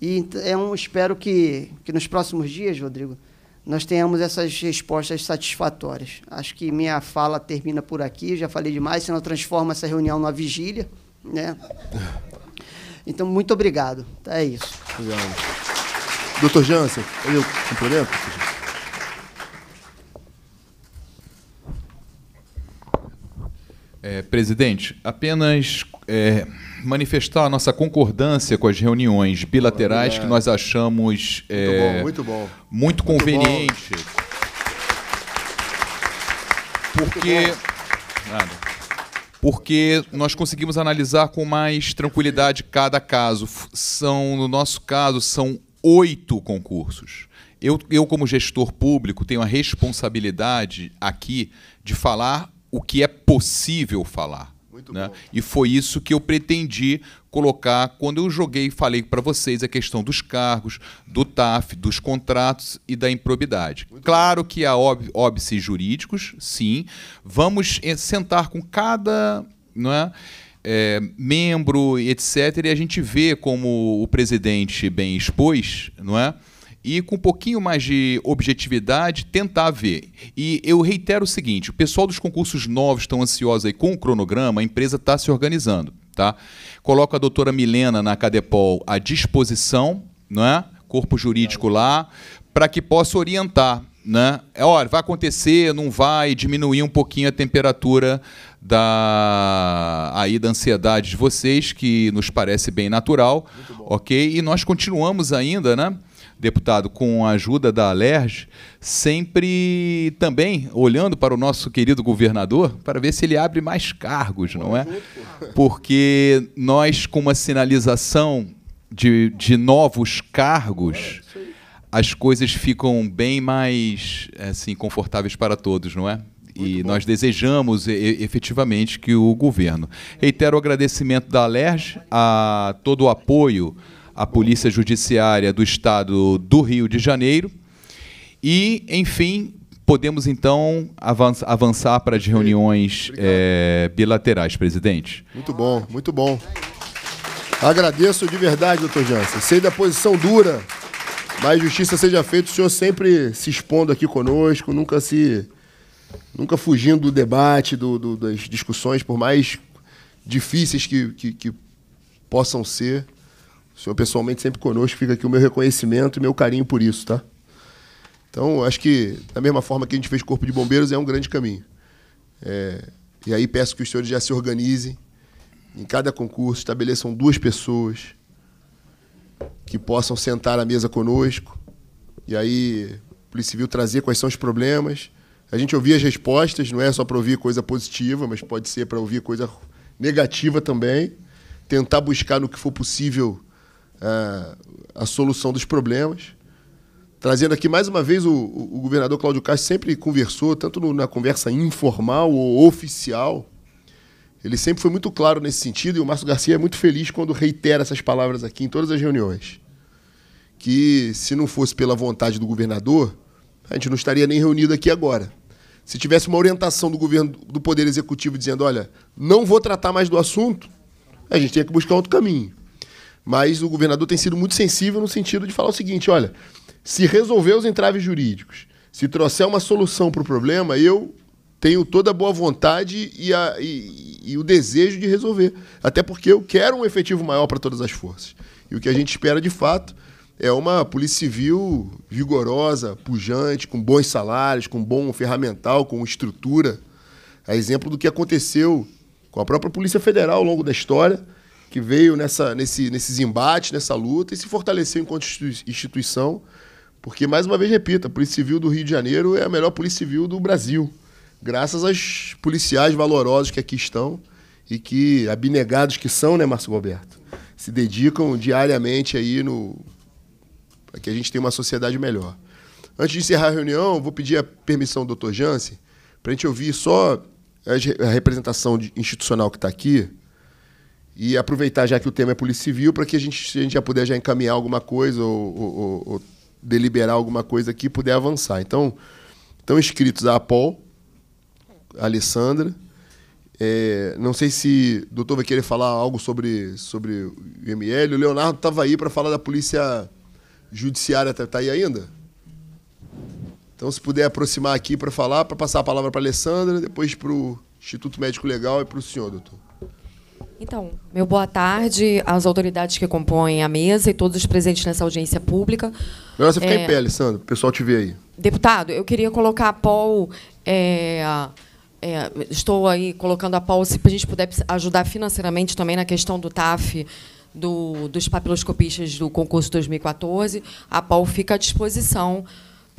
E então, é um, espero que, que nos próximos dias, Rodrigo, nós tenhamos essas respostas satisfatórias. Acho que minha fala termina por aqui, já falei demais, senão transforma essa reunião numa vigília. Né? Então, muito obrigado. Então, é isso. Obrigado. Doutor Jansen, eu complemento? É, presidente, apenas é, manifestar a nossa concordância com as reuniões bilaterais que nós achamos é, muito, bom, muito bom, muito, conveniente. Muito bom. Porque. Nada porque nós conseguimos analisar com mais tranquilidade cada caso. São, no nosso caso, são oito concursos. Eu, eu, como gestor público, tenho a responsabilidade aqui de falar o que é possível falar. Né? E foi isso que eu pretendi colocar quando eu joguei e falei para vocês a questão dos cargos, do TAF, dos contratos e da improbidade. Muito claro bom. que há óbices jurídicos, sim. Vamos eh, sentar com cada é, eh, membro, etc., e a gente vê como o presidente bem expôs, não é? e com um pouquinho mais de objetividade tentar ver. E eu reitero o seguinte: o pessoal dos concursos novos estão ansiosos aí com o cronograma, a empresa está se organizando. Tá? Coloco a doutora Milena na Cadepol à disposição, é corpo jurídico lá, para que possa orientar. Né? É, olha, vai acontecer, não vai, diminuir um pouquinho a temperatura da aí da ansiedade de vocês, que nos parece bem natural, ok? E nós continuamos ainda, né? deputado, com a ajuda da Alerj, sempre também olhando para o nosso querido governador para ver se ele abre mais cargos, não é? Porque nós, com uma sinalização de, de novos cargos, é, as coisas ficam bem mais assim confortáveis para todos, não é? e nós desejamos efetivamente que o governo. Reitero o agradecimento da Alerj a todo o apoio a Polícia Judiciária do Estado do Rio de Janeiro. E, enfim, podemos então avançar para as reuniões é, bilaterais, presidente. Muito bom, muito bom. Agradeço de verdade, doutor Jansen. Sei da posição dura, mas justiça seja feita. O senhor sempre se expondo aqui conosco, nunca se. Nunca fugindo do debate, do, do das discussões, por mais difíceis que, que, que possam ser. O senhor pessoalmente sempre conosco, fica aqui o meu reconhecimento e meu carinho por isso, tá? Então, acho que, da mesma forma que a gente fez Corpo de Bombeiros, é um grande caminho. É, e aí peço que os senhores já se organizem. Em cada concurso, estabeleçam duas pessoas que possam sentar à mesa conosco. E aí, a Polícia Civil trazer quais são os problemas. A gente ouvir as respostas, não é só para ouvir coisa positiva, mas pode ser para ouvir coisa negativa também. Tentar buscar no que for possível a, a solução dos problemas. Trazendo aqui mais uma vez o, o governador Cláudio Castro sempre conversou, tanto no, na conversa informal ou oficial, ele sempre foi muito claro nesse sentido e o Márcio Garcia é muito feliz quando reitera essas palavras aqui em todas as reuniões. Que se não fosse pela vontade do governador, a gente não estaria nem reunido aqui agora. Se tivesse uma orientação do governo do Poder Executivo dizendo, olha, não vou tratar mais do assunto, a gente tinha que buscar outro caminho mas o governador tem sido muito sensível no sentido de falar o seguinte: olha, se resolver os entraves jurídicos, se trouxer uma solução para o problema, eu tenho toda a boa vontade e, a, e, e, o desejo de resolver. Até porque eu quero um efetivo maior para todas as forças. E o que a gente espera de fato é uma polícia civil vigorosa, pujante, com bons salários, com bom ferramental, com estrutura. A é exemplo do que aconteceu com a própria Polícia Federal ao longo da história que veio nessa, nesse, nesses embates, nessa luta e se fortaleceu enquanto instituição. Porque, mais uma vez, repito, a Polícia Civil do Rio de Janeiro é a melhor Polícia Civil do Brasil, graças aos policiais valorosos que aqui estão e que, abnegados que são, né, Márcio Roberto, se dedicam diariamente aí no para que a gente tenha uma sociedade melhor. Antes de encerrar a reunião, vou pedir a permissão do Dr. Jansen para a gente ouvir só a representação institucional que está aqui, e aproveitar já que o tema é Polícia Civil, para que a gente, a gente já puder já encaminhar alguma coisa ou, ou, ou deliberar alguma coisa aqui puder avançar. Então, estão inscritos a Apol, a Alessandra. É, não sei se o doutor vai querer falar algo sobre, sobre o IML. O Leonardo estava aí para falar da Polícia Judiciária. Está tá aí ainda? Então, se puder aproximar aqui para falar, para passar a palavra para a Alessandra, depois para o Instituto Médico Legal e para o senhor, doutor. Então, meu boa tarde às autoridades que compõem a mesa e todos os presentes nessa audiência pública. Melhor você ficar é... em pé, Alessandro, o pessoal te vê aí. Deputado, eu queria colocar a Paul. É... É, estou aí colocando a Paul, se a gente puder ajudar financeiramente também na questão do TAF, do, dos papiloscopistas do concurso 2014, a Paul fica à disposição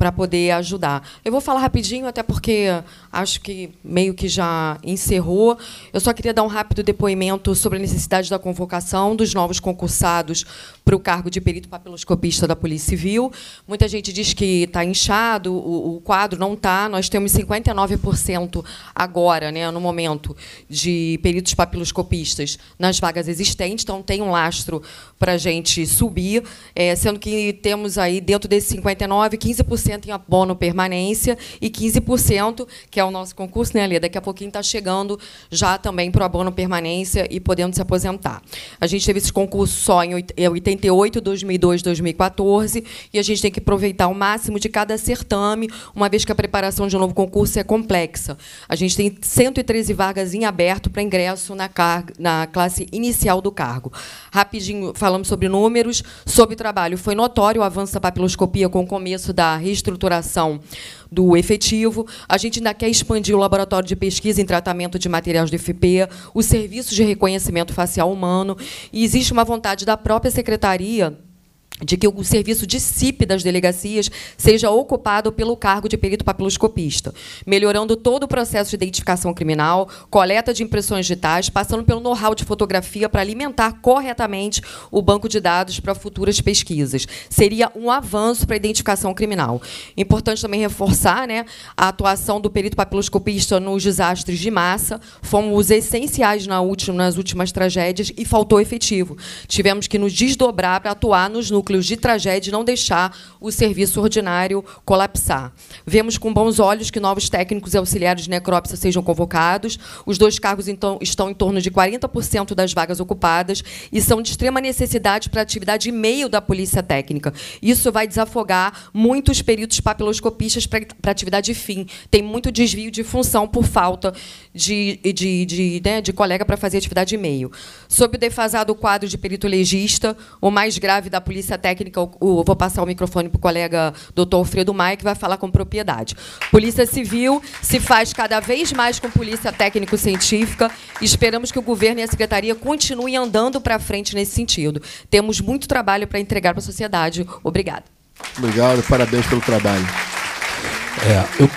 para poder ajudar. Eu vou falar rapidinho, até porque acho que meio que já encerrou. Eu só queria dar um rápido depoimento sobre a necessidade da convocação dos novos concursados para o cargo de perito papiloscopista da Polícia Civil. Muita gente diz que está inchado, o, o quadro não está. Nós temos 59% agora, né, no momento, de peritos papiloscopistas nas vagas existentes, então tem um lastro para a gente subir, é, sendo que temos aí, dentro desses 59%, 15% em abono permanência e 15%, que é o nosso concurso, né, Alê? Daqui a pouquinho está chegando já também para o abono permanência e podendo se aposentar. A gente teve esse concurso só em 88, 2002, 2014, e a gente tem que aproveitar o máximo de cada certame, uma vez que a preparação de um novo concurso é complexa. A gente tem 113 vagas em aberto para ingresso na, na classe inicial do cargo. Rapidinho, falamos sobre números, sobre trabalho. Foi notório o avanço da papiloscopia com o começo da reestruturação do efetivo. A gente ainda quer expandir o laboratório de pesquisa em tratamento de materiais do FP, o serviço de reconhecimento facial humano. E existe uma vontade da própria secretaria de que o serviço de CIP das delegacias seja ocupado pelo cargo de perito papiloscopista, melhorando todo o processo de identificação criminal, coleta de impressões digitais, passando pelo know-how de fotografia para alimentar corretamente o banco de dados para futuras pesquisas. Seria um avanço para a identificação criminal. Importante também reforçar né, a atuação do perito papiloscopista nos desastres de massa, fomos essenciais na última, nas últimas tragédias e faltou efetivo. Tivemos que nos desdobrar para atuar nos núcleos núcleos de tragédia e não deixar o serviço ordinário colapsar. Vemos com bons olhos que novos técnicos e auxiliares de necrópsia sejam convocados. Os dois cargos então, estão em torno de 40% das vagas ocupadas e são de extrema necessidade para a atividade e meio da polícia técnica. Isso vai desafogar muitos peritos papiloscopistas para a atividade fim. Tem muito desvio de função por falta de, de, de, né, de colega para fazer atividade de meio. Sob o defasado quadro de perito legista o mais grave da polícia técnica, o, o vou passar o microfone para o colega doutor Alfredo Maia, que vai falar com propriedade. Polícia Civil se faz cada vez mais com polícia técnico-científica. Esperamos que o governo e a secretaria continuem andando para frente nesse sentido. Temos muito trabalho para entregar para a sociedade. Obrigada. Obrigado, parabéns pelo trabalho. É, eu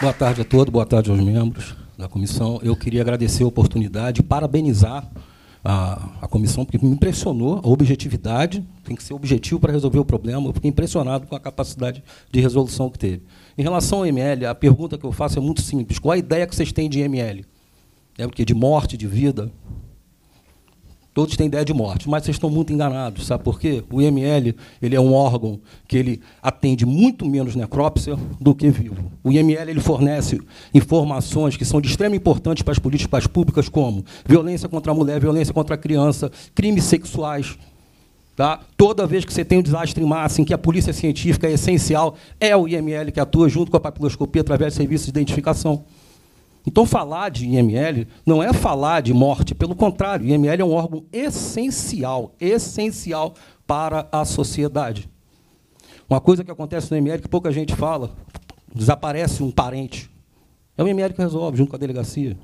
Boa tarde a todos, boa tarde aos membros da comissão. Eu queria agradecer a oportunidade, parabenizar a, a comissão, porque me impressionou a objetividade, tem que ser objetivo para resolver o problema. Eu fiquei impressionado com a capacidade de resolução que teve. Em relação ao ML, a pergunta que eu faço é muito simples: qual a ideia que vocês têm de ML? É o De morte, de vida? todos têm ideia de morte, mas vocês estão muito enganados, sabe por quê? O IML ele é um órgão que ele atende muito menos necrópsia do que vivo. O IML ele fornece informações que são de extrema importância para as políticas públicas, como violência contra a mulher, violência contra a criança, crimes sexuais. Tá? Toda vez que você tem um desastre em massa, em que a polícia científica é essencial, é o IML que atua junto com a papiloscopia através de serviços de identificação. Então, falar de IML não é falar de morte, pelo contrário, IML é um órgão essencial, essencial para a sociedade. Uma coisa que acontece no IML que pouca gente fala, desaparece um parente. É o IML que resolve, junto com a delegacia.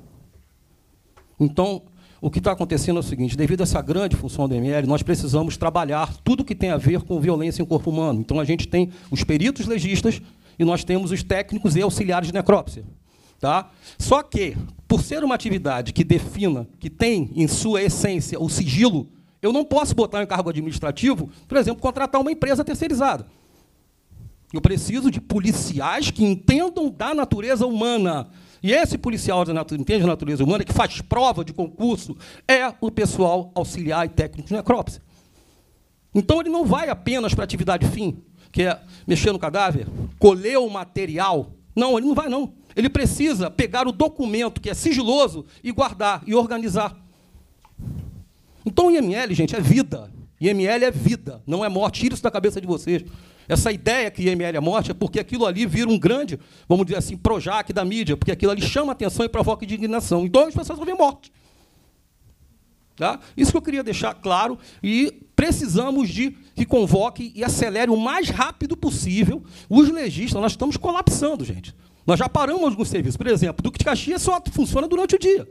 Então, o que está acontecendo é o seguinte: devido a essa grande função do IML, nós precisamos trabalhar tudo que tem a ver com violência em corpo humano. Então, a gente tem os peritos legistas e nós temos os técnicos e auxiliares de necrópsia. Tá? Só que, por ser uma atividade que defina, que tem em sua essência o sigilo, eu não posso botar em cargo administrativo, por exemplo, contratar uma empresa terceirizada. Eu preciso de policiais que entendam da natureza humana. E esse policial que entende da natureza humana, que faz prova de concurso, é o pessoal auxiliar e técnico de necrópsia. Então ele não vai apenas para a atividade fim, que é mexer no cadáver, colher o material. Não, ele não vai, não. Ele precisa pegar o documento que é sigiloso e guardar e organizar. Então, o IML, gente, é vida. IML é vida, não é morte. Tire isso da cabeça de vocês. Essa ideia que IML é morte é porque aquilo ali vira um grande, vamos dizer assim, projac da mídia, porque aquilo ali chama atenção e provoca indignação. Então, as pessoas vão ver morte. Tá? Isso que eu queria deixar claro e precisamos de que convoque e acelere o mais rápido possível os legistas. Nós estamos colapsando, gente. Nós já paramos alguns serviços. Por exemplo, Duque de Caxias só funciona durante o dia.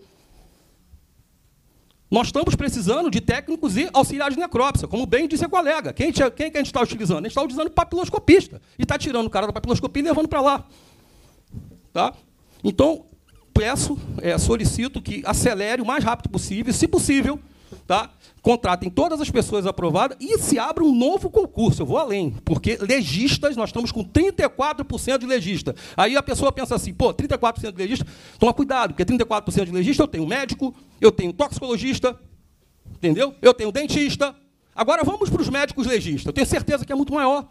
Nós estamos precisando de técnicos e auxiliares de necrópsia, como bem disse a colega. Quem, quem que a gente está utilizando? A gente está utilizando papiloscopista. E está tirando o cara da papiloscopia e levando para lá. Tá? Então, peço, é, solicito que acelere o mais rápido possível, se possível, tá? contratem todas as pessoas aprovadas e se abre um novo concurso. Eu vou além, porque legistas, nós estamos com 34% de legista. Aí a pessoa pensa assim, pô, 34% de legista, toma cuidado, porque 34% de legista eu tenho médico, eu tenho toxicologista, entendeu? Eu tenho dentista. Agora vamos para os médicos legistas. Eu tenho certeza que é muito maior.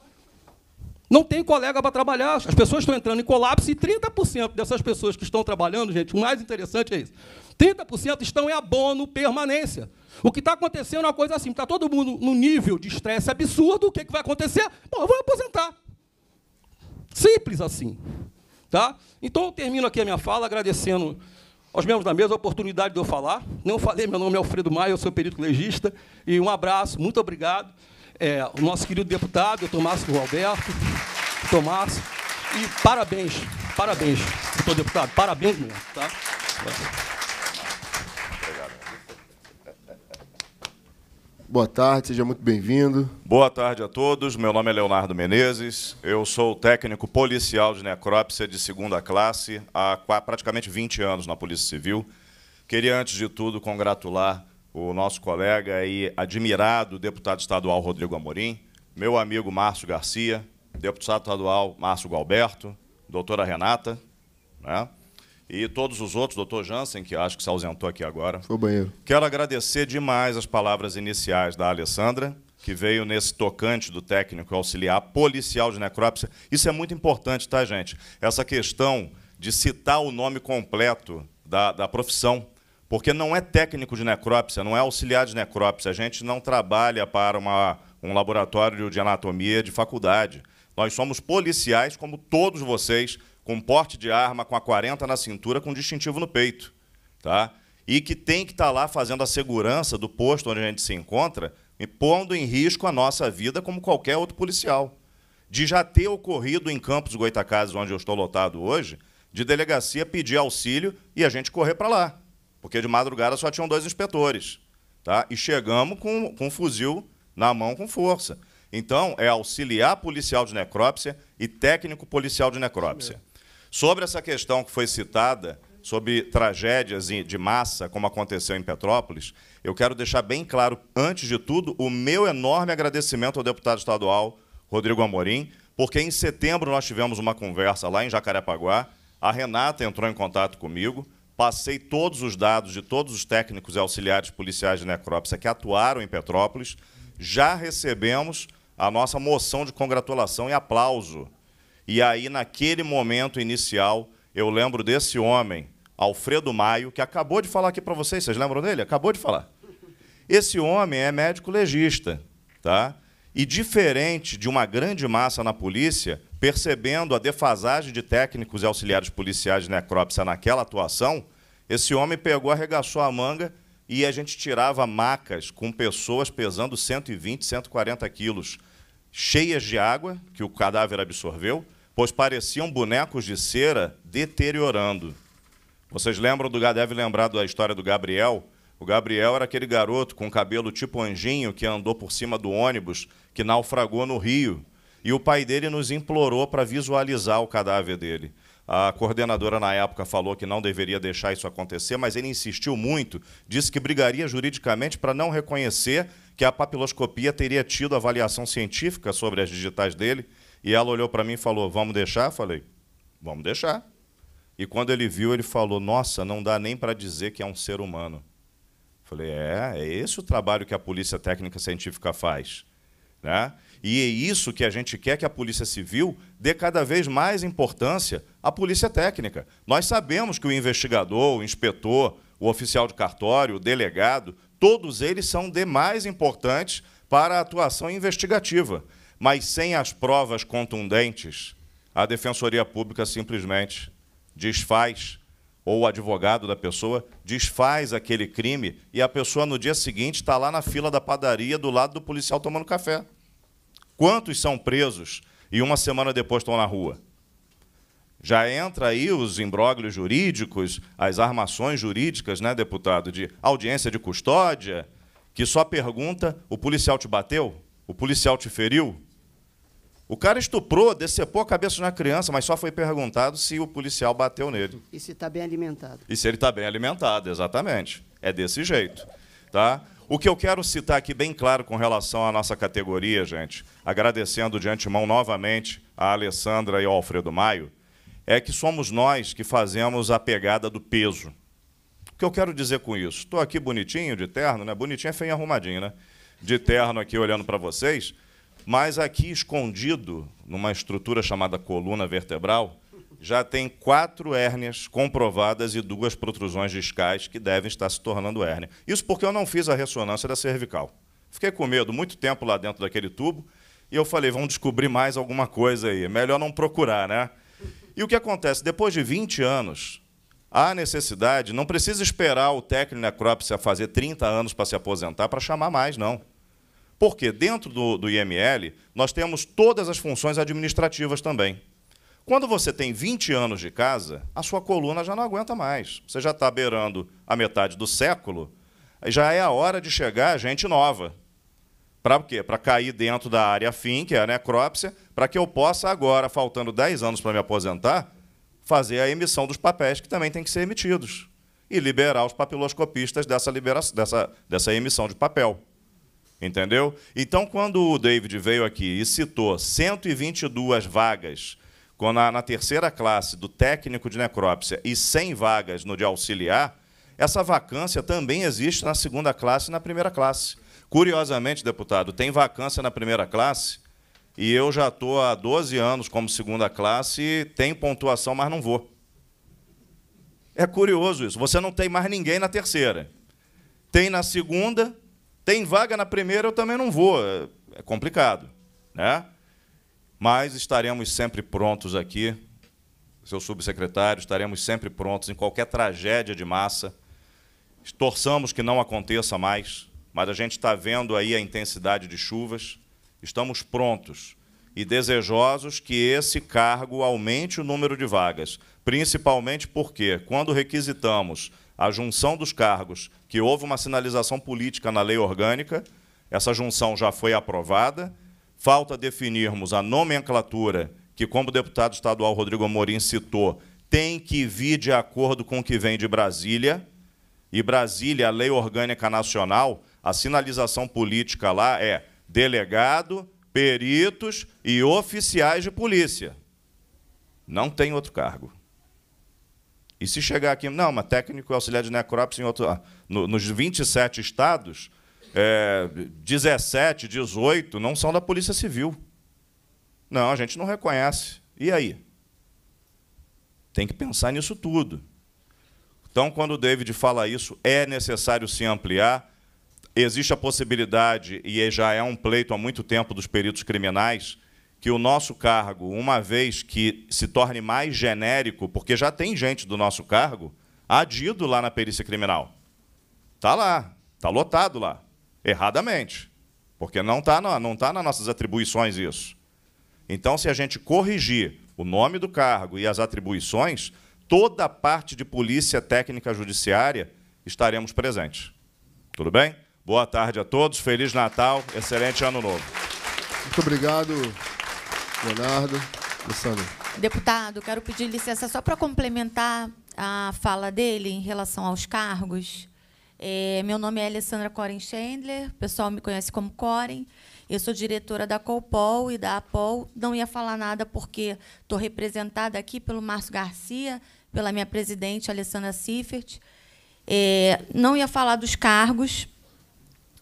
Não tem colega para trabalhar, as pessoas estão entrando em colapso e 30% dessas pessoas que estão trabalhando, gente, o mais interessante é isso: 30% estão em abono permanência. O que está acontecendo é uma coisa assim: está todo mundo num nível de estresse absurdo, o que, que vai acontecer? Bom, eu vou aposentar. Simples assim. Tá? Então eu termino aqui a minha fala agradecendo aos membros da mesa a oportunidade de eu falar. Não falei, meu nome é Alfredo Maia, eu sou perito legista. E um abraço, muito obrigado. É, o nosso querido deputado, Tomás Roberto. Tomás. E parabéns, parabéns, doutor deputado, parabéns mesmo. Tá? Boa tarde, seja muito bem-vindo. Boa tarde a todos. Meu nome é Leonardo Menezes. Eu sou técnico policial de necrópsia de segunda classe há praticamente 20 anos na Polícia Civil. Queria, antes de tudo, congratular o nosso colega e admirado deputado estadual Rodrigo Amorim, meu amigo Márcio Garcia, deputado estadual Márcio Galberto, doutora Renata, né? e todos os outros, doutor Jansen, que acho que se ausentou aqui agora. Foi o banheiro. Quero agradecer demais as palavras iniciais da Alessandra, que veio nesse tocante do técnico auxiliar policial de necrópsia. Isso é muito importante, tá, gente? Essa questão de citar o nome completo da, da profissão, porque não é técnico de necrópsia, não é auxiliar de necrópsia. A gente não trabalha para uma, um laboratório de anatomia de faculdade. Nós somos policiais, como todos vocês, com porte de arma, com a 40 na cintura, com distintivo no peito. Tá? E que tem que estar tá lá fazendo a segurança do posto onde a gente se encontra e pondo em risco a nossa vida como qualquer outro policial. De já ter ocorrido em Campos Goitacazes, onde eu estou lotado hoje, de delegacia pedir auxílio e a gente correr para lá. Porque de madrugada só tinham dois inspetores. Tá? E chegamos com, com um fuzil na mão com força. Então, é auxiliar policial de necrópsia e técnico policial de necrópsia. Sobre essa questão que foi citada, sobre tragédias de massa, como aconteceu em Petrópolis, eu quero deixar bem claro, antes de tudo, o meu enorme agradecimento ao deputado estadual Rodrigo Amorim, porque em setembro nós tivemos uma conversa lá em Jacarepaguá, a Renata entrou em contato comigo, passei todos os dados de todos os técnicos e auxiliares policiais de necrópsia que atuaram em Petrópolis, já recebemos a nossa moção de congratulação e aplauso e aí, naquele momento inicial, eu lembro desse homem, Alfredo Maio, que acabou de falar aqui para vocês. Vocês lembram dele? Acabou de falar. Esse homem é médico legista, tá? E diferente de uma grande massa na polícia, percebendo a defasagem de técnicos e auxiliares policiais de necrópsia naquela atuação, esse homem pegou, arregaçou a manga e a gente tirava macas com pessoas pesando 120, 140 quilos cheias de água que o cadáver absorveu, pois pareciam bonecos de cera deteriorando. Vocês lembram do deve lembrar da história do Gabriel? O Gabriel era aquele garoto com cabelo tipo anjinho que andou por cima do ônibus que naufragou no rio. E o pai dele nos implorou para visualizar o cadáver dele. A coordenadora na época falou que não deveria deixar isso acontecer, mas ele insistiu muito, disse que brigaria juridicamente para não reconhecer que a papiloscopia teria tido avaliação científica sobre as digitais dele. E ela olhou para mim e falou: Vamos deixar? Falei: Vamos deixar. E quando ele viu, ele falou: Nossa, não dá nem para dizer que é um ser humano. Falei: É, é esse o trabalho que a Polícia Técnica Científica faz. Né? E é isso que a gente quer que a Polícia Civil dê cada vez mais importância à Polícia Técnica. Nós sabemos que o investigador, o inspetor, o oficial de cartório, o delegado, Todos eles são demais importantes para a atuação investigativa, mas sem as provas contundentes, a Defensoria Pública simplesmente desfaz ou o advogado da pessoa desfaz aquele crime e a pessoa no dia seguinte está lá na fila da padaria do lado do policial tomando café. Quantos são presos e uma semana depois estão na rua? Já entra aí os imbróglios jurídicos, as armações jurídicas, né, deputado, de audiência de custódia, que só pergunta: o policial te bateu? O policial te feriu? O cara estuprou, decepou a cabeça de uma criança, mas só foi perguntado se o policial bateu nele. E se está bem alimentado. E se ele está bem alimentado, exatamente. É desse jeito. Tá? O que eu quero citar aqui bem claro com relação à nossa categoria, gente, agradecendo de antemão novamente a Alessandra e ao Alfredo Maio, é que somos nós que fazemos a pegada do peso. O que eu quero dizer com isso? Estou aqui bonitinho, de terno, né? Bonitinho é feio e arrumadinho, né? De terno aqui olhando para vocês, mas aqui escondido numa estrutura chamada coluna vertebral, já tem quatro hérnias comprovadas e duas protrusões discais que devem estar se tornando hérnia. Isso porque eu não fiz a ressonância da cervical. Fiquei com medo muito tempo lá dentro daquele tubo e eu falei, vamos descobrir mais alguma coisa aí. Melhor não procurar, né? E o que acontece? Depois de 20 anos, há necessidade, não precisa esperar o técnico da necrópsia fazer 30 anos para se aposentar para chamar mais, não. Porque dentro do, do IML, nós temos todas as funções administrativas também. Quando você tem 20 anos de casa, a sua coluna já não aguenta mais. Você já está beirando a metade do século, já é a hora de chegar gente nova. Para quê? Para cair dentro da área FIM, que é a necrópsia, para que eu possa agora, faltando 10 anos para me aposentar, fazer a emissão dos papéis que também têm que ser emitidos e liberar os papiloscopistas dessa, liberação, dessa, dessa emissão de papel. Entendeu? Então, quando o David veio aqui e citou 122 vagas quando na, na terceira classe do técnico de necrópsia e 100 vagas no de auxiliar, essa vacância também existe na segunda classe e na primeira classe. Curiosamente, deputado, tem vacância na primeira classe e eu já estou há 12 anos como segunda classe e pontuação, mas não vou. É curioso isso. Você não tem mais ninguém na terceira. Tem na segunda, tem vaga na primeira, eu também não vou. É complicado. Né? Mas estaremos sempre prontos aqui, seu subsecretário, estaremos sempre prontos em qualquer tragédia de massa. Torçamos que não aconteça mais mas a gente está vendo aí a intensidade de chuvas. Estamos prontos e desejosos que esse cargo aumente o número de vagas, principalmente porque, quando requisitamos a junção dos cargos, que houve uma sinalização política na lei orgânica, essa junção já foi aprovada, falta definirmos a nomenclatura, que, como o deputado estadual Rodrigo Amorim citou, tem que vir de acordo com o que vem de Brasília, e Brasília, a lei orgânica nacional, a sinalização política lá é delegado, peritos e oficiais de polícia. Não tem outro cargo. E se chegar aqui, não, mas técnico auxiliar de necrópsia em outro, ah, no, nos 27 estados, é, 17, 18 não são da Polícia Civil. Não, a gente não reconhece. E aí? Tem que pensar nisso tudo. Então, quando o David fala isso, é necessário se ampliar. Existe a possibilidade, e já é um pleito há muito tempo dos peritos criminais, que o nosso cargo, uma vez que se torne mais genérico, porque já tem gente do nosso cargo adido lá na perícia criminal. Está lá, está lotado lá, erradamente, porque não está não, não tá nas nossas atribuições isso. Então, se a gente corrigir o nome do cargo e as atribuições, toda a parte de polícia técnica judiciária estaremos presentes. Tudo bem? Boa tarde a todos, Feliz Natal, excelente Ano Novo. Muito obrigado, Leonardo. Alessandra. Deputado, quero pedir licença só para complementar a fala dele em relação aos cargos. É, meu nome é Alessandra Coren Chandler, o pessoal me conhece como Coren. Eu sou diretora da Colpol e da Apol. Não ia falar nada porque estou representada aqui pelo Márcio Garcia, pela minha presidente, Alessandra Siffert. É, não ia falar dos cargos,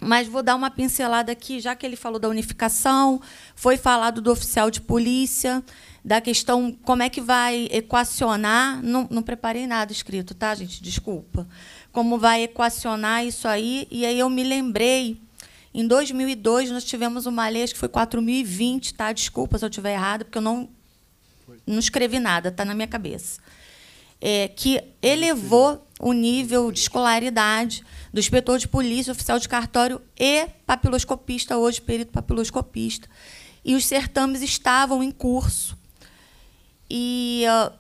mas vou dar uma pincelada aqui, já que ele falou da unificação, foi falado do oficial de polícia, da questão como é que vai equacionar. Não, não preparei nada escrito, tá, gente? Desculpa. Como vai equacionar isso aí. E aí eu me lembrei, em 2002, nós tivemos uma lei, acho que foi 4.020, tá? Desculpa se eu estiver errado, porque eu não, não escrevi nada, está na minha cabeça. É, que elevou o nível de escolaridade do inspetor de polícia, oficial de cartório e papiloscopista, hoje perito papiloscopista. E os certames estavam em curso. E uh,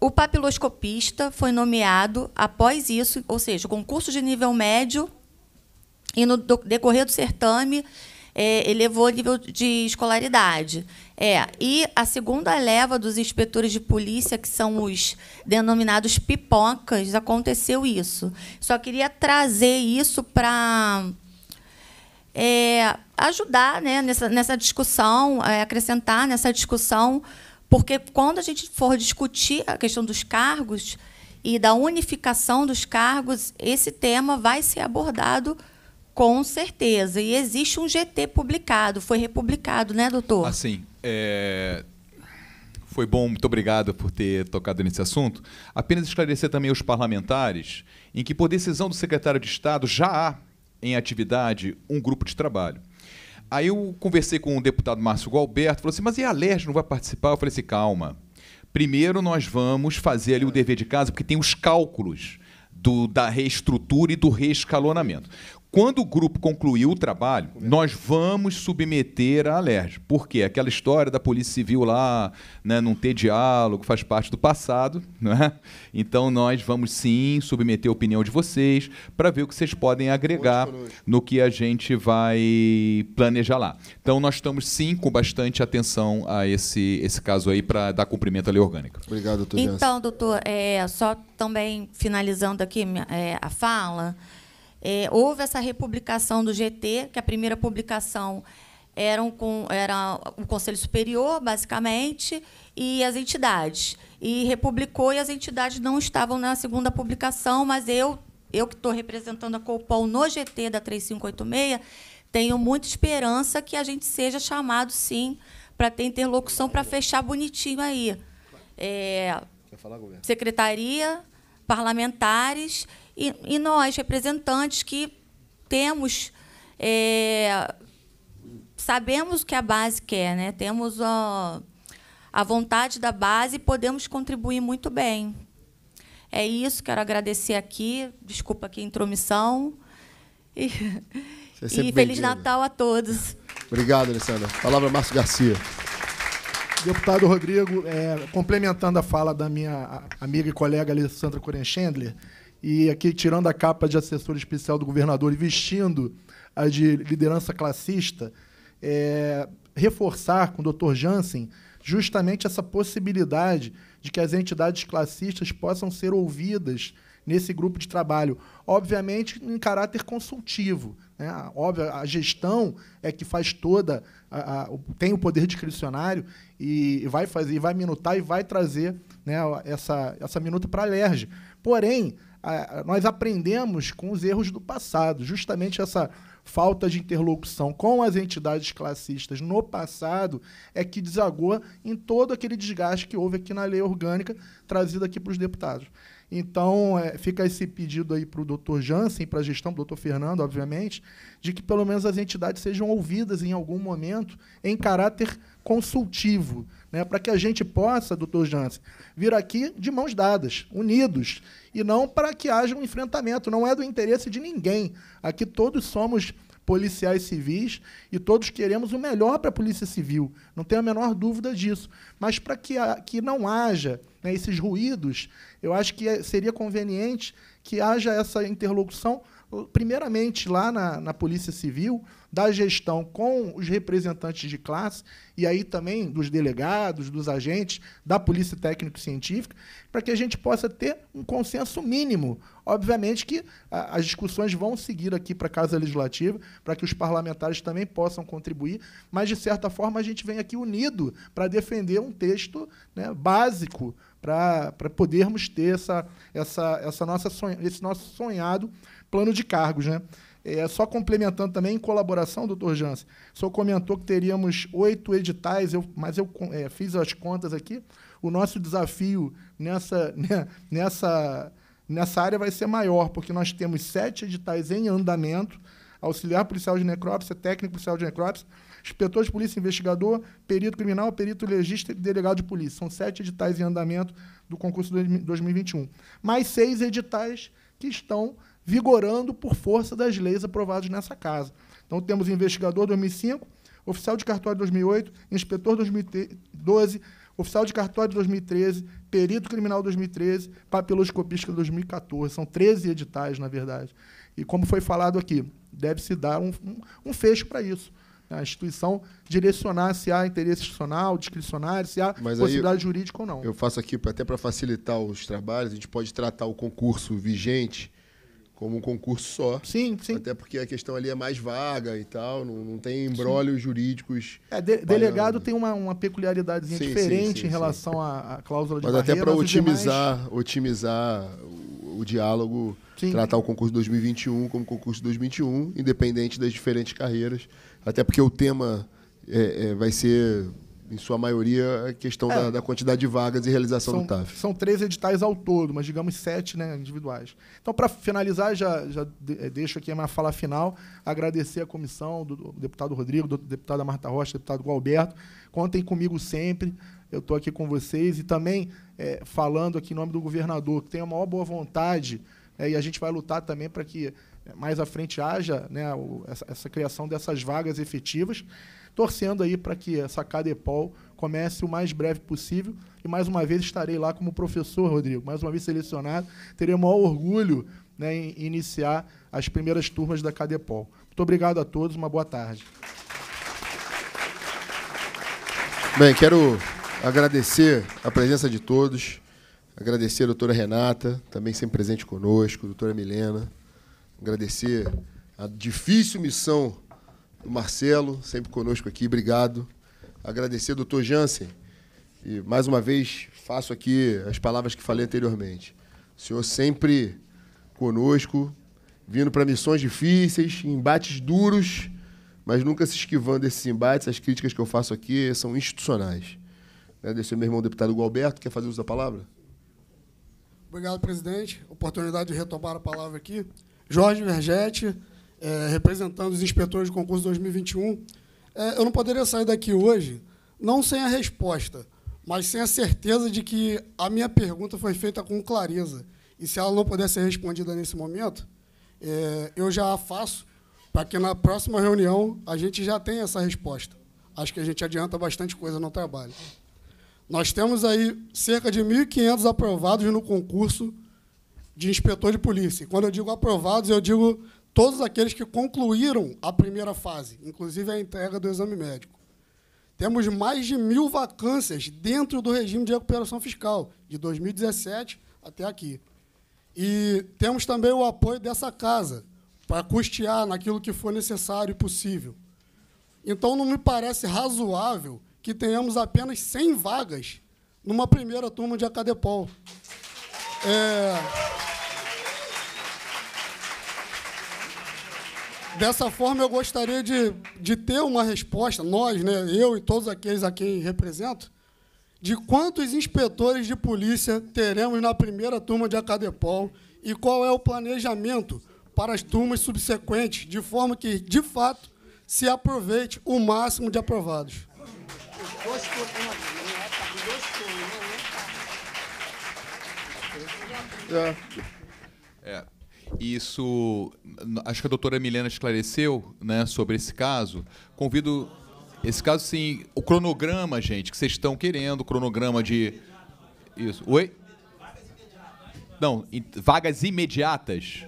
o papiloscopista foi nomeado após isso, ou seja, concurso de nível médio, e no decorrer do certame, é, elevou o nível de escolaridade. É, e a segunda leva dos inspetores de polícia, que são os denominados pipocas, aconteceu isso. Só queria trazer isso para é, ajudar né, nessa, nessa discussão, é, acrescentar nessa discussão, porque quando a gente for discutir a questão dos cargos e da unificação dos cargos, esse tema vai ser abordado com certeza. E existe um GT publicado, foi republicado, né, doutor? Assim, é... foi bom, muito obrigado por ter tocado nesse assunto. Apenas esclarecer também os parlamentares em que, por decisão do secretário de Estado, já há em atividade um grupo de trabalho. Aí eu conversei com o deputado Márcio Gualberto, falou assim, mas e a LERJ não vai participar? Eu falei assim, calma. Primeiro nós vamos fazer ali o dever de casa, porque tem os cálculos do, da reestrutura e do reescalonamento. Quando o grupo concluiu o trabalho, nós vamos submeter a alerj. Por quê? Aquela história da Polícia Civil lá, né, não ter diálogo, faz parte do passado. *laughs* Né? Então, nós vamos sim submeter a opinião de vocês para ver o que vocês podem agregar no que a gente vai planejar lá. Então, nós estamos sim com bastante atenção a esse, esse caso aí para dar cumprimento à lei orgânica. Obrigado, doutor. Então, doutor, é, só também finalizando aqui é, a fala. É, houve essa republicação do GT, que a primeira publicação com, era o Conselho Superior, basicamente, e as entidades. E republicou, e as entidades não estavam na segunda publicação, mas eu, eu que estou representando a Copom no GT da 3586, tenho muita esperança que a gente seja chamado, sim, para ter interlocução, para fechar bonitinho aí. É, Secretaria, parlamentares e, e nós, representantes que temos, é, sabemos o que a base quer, né? temos a, a vontade da base e podemos contribuir muito bem. É isso, quero agradecer aqui, desculpa aqui a intromissão. E, é e Feliz Natal a todos. Obrigado, Alessandra. Palavra Márcio Garcia. Deputado Rodrigo, é, complementando a fala da minha amiga e colega Alessandra Korenchendler, e aqui tirando a capa de assessor especial do governador e vestindo a de liderança classista, é, reforçar com o doutor Jansen justamente essa possibilidade de que as entidades classistas possam ser ouvidas nesse grupo de trabalho, obviamente em caráter consultivo. Né? Óbvio, a gestão é que faz toda, a, a, tem o poder discricionário e vai fazer, e vai minutar e vai trazer né, essa, essa minuta para a LERJ. Porém, nós aprendemos com os erros do passado, justamente essa falta de interlocução com as entidades classistas no passado é que desagou em todo aquele desgaste que houve aqui na lei orgânica trazida aqui para os deputados. Então, é, fica esse pedido aí para o doutor Jansen, para a gestão, do doutor Fernando, obviamente, de que pelo menos as entidades sejam ouvidas em algum momento em caráter consultivo, né, para que a gente possa, doutor Jansen, vir aqui de mãos dadas, unidos, e não para que haja um enfrentamento. Não é do interesse de ninguém. Aqui todos somos policiais civis e todos queremos o melhor para a Polícia Civil, não tenho a menor dúvida disso. Mas para que, que não haja né, esses ruídos, eu acho que é, seria conveniente que haja essa interlocução, primeiramente lá na, na Polícia Civil, da gestão com os representantes de classe, e aí também dos delegados, dos agentes, da polícia técnico-científica, para que a gente possa ter um consenso mínimo. Obviamente que a, as discussões vão seguir aqui para a Casa Legislativa, para que os parlamentares também possam contribuir, mas, de certa forma, a gente vem aqui unido para defender um texto né, básico para podermos ter essa, essa, essa nossa sonha, esse nosso sonhado plano de cargos. Né? É, só complementando também, em colaboração, doutor Janss, o senhor comentou que teríamos oito editais, eu, mas eu é, fiz as contas aqui. O nosso desafio nessa, *laughs* né, nessa, nessa área vai ser maior, porque nós temos sete editais em andamento, auxiliar policial de necrópsia, técnico policial de necrópsia, inspetor de polícia, investigador, perito criminal, perito legista e delegado de polícia. São sete editais em andamento do concurso de 2021. Mais seis editais que estão vigorando por força das leis aprovadas nessa casa. Então temos investigador 2005, oficial de cartório 2008, inspetor 2012, oficial de cartório 2013, perito criminal 2013, papiloscopista 2014. São 13 editais, na verdade. E como foi falado aqui, deve-se dar um, um, um fecho para isso. A instituição direcionar se há interesse institucional, discricionário, se há Mas possibilidade aí, jurídica ou não. Eu faço aqui, até para facilitar os trabalhos, a gente pode tratar o concurso vigente como um concurso só. Sim, sim. Até porque a questão ali é mais vaga e tal, não, não tem embrólios jurídicos. É, de, delegado tem uma, uma diferente sim, sim, em relação à, cláusula de Mas barreira, até para otimizar, demais... otimizar o, o diálogo, tratar o concurso 2021 como concurso 2021, independente das diferentes carreiras. Até porque o tema é, é, vai ser em sua maioria, a questão é, da, da, quantidade de vagas e realização são, do TAF. São três editais ao todo, mas digamos sete né, individuais. Então, para finalizar, já, já eh, deixo aqui a minha fala final, agradecer a comissão do, do deputado Rodrigo, do deputado Marta Rocha, deputado Gualberto. Contem comigo sempre, eu estou aqui com vocês e também é, falando aqui em nome do governador, que tem a maior boa vontade é, e a gente vai lutar também para que eh, mais à frente haja né, essa, essa criação dessas vagas efetivas torcendo aí para que essa Cadepol comece o mais breve possível. E mais uma vez estarei lá como professor, Rodrigo, mais uma vez selecionado. Terei o maior orgulho né, em iniciar as primeiras turmas da Cadepol. Muito obrigado a todos, uma boa tarde. Bem, quero agradecer a presença de todos, agradecer a doutora Renata, também sempre presente conosco, doutora Milena, agradecer a difícil missão do Marcelo, sempre conosco aqui, obrigado. Agradecer doutor Jansen, e mais uma vez faço aqui as palavras que falei anteriormente. O senhor sempre conosco, vindo para missões difíceis, embates duros, mas nunca se esquivando desses embates. As críticas que eu faço aqui são institucionais. Agradecer ao meu irmão deputado Gualberto, quer fazer uso da palavra? Obrigado, presidente. Oportunidade de retomar a palavra aqui. Jorge Vergete, é, representando os inspetores de concurso 2021, é, eu não poderia sair daqui hoje não sem a resposta, mas sem a certeza de que a minha pergunta foi feita com clareza. E se ela não puder ser respondida nesse momento, é, eu já a faço para que na próxima reunião a gente já tenha essa resposta. Acho que a gente adianta bastante coisa no trabalho. Nós temos aí cerca de 1.500 aprovados no concurso de inspetor de polícia. Quando eu digo aprovados, eu digo todos aqueles que concluíram a primeira fase, inclusive a entrega do exame médico. Temos mais de mil vacâncias dentro do regime de recuperação fiscal, de 2017 até aqui. E temos também o apoio dessa casa, para custear naquilo que for necessário e possível. Então, não me parece razoável que tenhamos apenas 100 vagas numa primeira turma de Acadepol. É... Dessa forma, eu gostaria de, de ter uma resposta, nós, né, eu e todos aqueles a quem represento, de quantos inspetores de polícia teremos na primeira turma de Acadepol e qual é o planejamento para as turmas subsequentes, de forma que, de fato, se aproveite o máximo de aprovados. Né? Né? É. É, é. Isso, acho que a doutora Milena esclareceu né, sobre esse caso. Convido, esse caso sim, o cronograma, gente, que vocês estão querendo, o cronograma de... Isso. Oi? Não, vagas imediatas.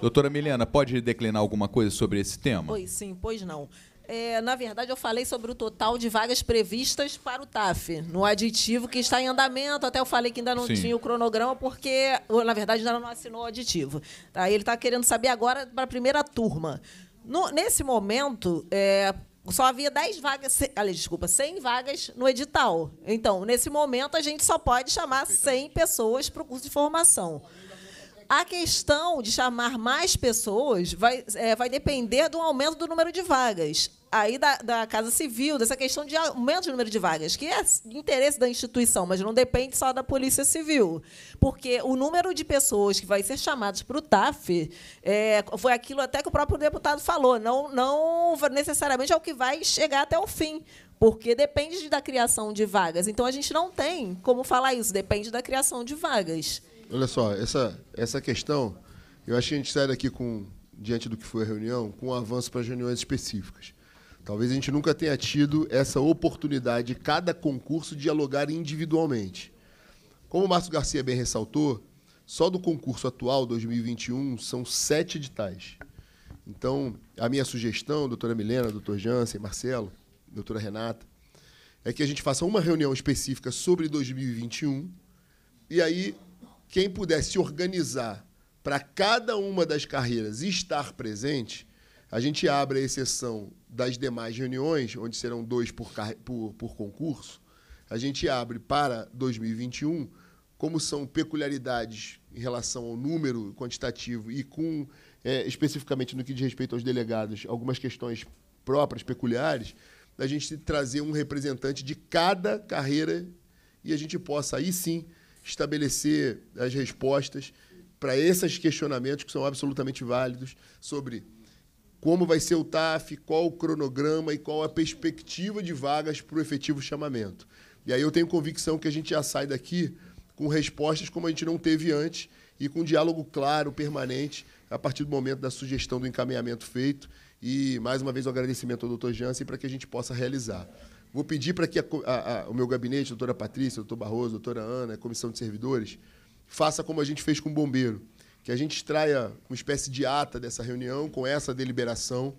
Doutora Milena, pode declinar alguma coisa sobre esse tema? Pois sim, pois não. É, na verdade, eu falei sobre o total de vagas previstas para o TAF, no aditivo que está em andamento. Até eu falei que ainda não Sim. tinha o cronograma, porque, na verdade, ainda não assinou o aditivo. Tá? Ele está querendo saber agora para a primeira turma. No, nesse momento, é, só havia 10 vagas, ali desculpa, 100 vagas no edital. Então, nesse momento, a gente só pode chamar 100 pessoas para o curso de formação. A questão de chamar mais pessoas vai, é, vai depender do aumento do número de vagas. Aí da, da Casa Civil, dessa questão de aumento do número de vagas, que é interesse da instituição, mas não depende só da Polícia Civil. Porque o número de pessoas que vai ser chamadas para o TAF é, foi aquilo até que o próprio deputado falou, não, não necessariamente é o que vai chegar até o fim porque depende da criação de vagas. Então a gente não tem como falar isso, depende da criação de vagas. Olha só, essa, essa questão, eu acho que a gente sai daqui com, diante do que foi a reunião, com um avanço para as reuniões específicas. Talvez a gente nunca tenha tido essa oportunidade de cada concurso dialogar individualmente. Como o Márcio Garcia bem ressaltou, só do concurso atual, 2021, são sete editais. Então, a minha sugestão, doutora Milena, doutor Jansen, Marcelo, doutora Renata, é que a gente faça uma reunião específica sobre 2021 e aí quem puder se organizar para cada uma das carreiras estar presente, a gente abre a exceção das demais reuniões, onde serão dois por, por, por concurso, a gente abre para 2021, como são peculiaridades em relação ao número quantitativo e com, é, especificamente no que diz respeito aos delegados, algumas questões próprias, peculiares, da gente trazer um representante de cada carreira e a gente possa aí sim estabelecer as respostas para esses questionamentos que são absolutamente válidos sobre como vai ser o TAF, qual o cronograma e qual a perspectiva de vagas para o efetivo chamamento. E aí eu tenho convicção que a gente já sai daqui com respostas como a gente não teve antes e com um diálogo claro, permanente, a partir do momento da sugestão do encaminhamento feito. E, mais uma vez, o agradecimento ao doutor Jansen para que a gente possa realizar. Vou pedir para que a, a, a, o meu gabinete, doutora Patrícia, doutor Barroso, doutora Ana, a comissão de servidores, faça como a gente fez com o bombeiro, que a gente extraia uma espécie de ata dessa reunião com essa deliberação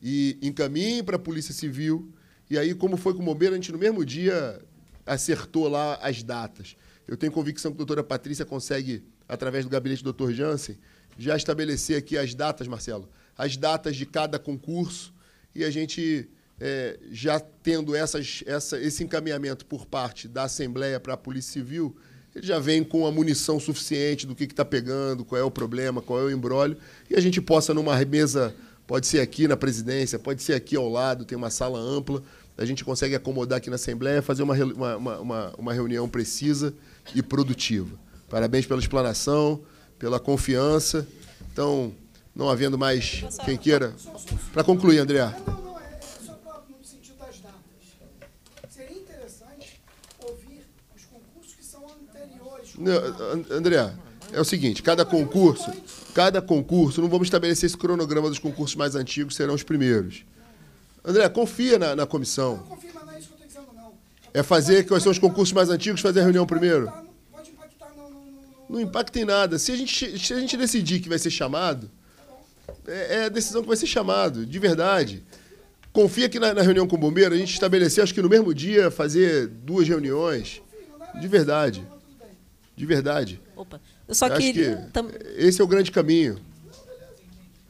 e encaminhe para a Polícia Civil. E aí, como foi com o bombeiro, a gente no mesmo dia acertou lá as datas. Eu tenho convicção que a doutora Patrícia consegue, através do gabinete do doutor Jansen, já estabelecer aqui as datas, Marcelo, as datas de cada concurso e a gente é, já tendo essas, essa, esse encaminhamento por parte da Assembleia para a Polícia Civil, ele já vem com a munição suficiente do que está pegando, qual é o problema, qual é o embrólio, e a gente possa, numa mesa, pode ser aqui na presidência, pode ser aqui ao lado, tem uma sala ampla, a gente consegue acomodar aqui na Assembleia, fazer uma, uma, uma, uma reunião precisa e produtiva. Parabéns pela explanação, pela confiança. Então, não havendo mais quem queira. Para concluir, André. André, é o seguinte, cada concurso, cada concurso, não vamos estabelecer esse cronograma dos concursos mais antigos, serão os primeiros. André, confia na, na comissão. Não confia, mas não é isso que eu estou dizendo, não. É fazer quais são os concursos mais antigos, fazer a reunião primeiro. Pode impactar, não impacta em nada. Se a, gente, se a gente decidir que vai ser chamado, é, é a decisão que vai ser chamado, de verdade. Confia que na, na reunião com o bombeiro a gente estabeleceu, acho que no mesmo dia, fazer duas reuniões. De verdade. De verdade. Opa. Eu só eu que, que esse é o grande caminho.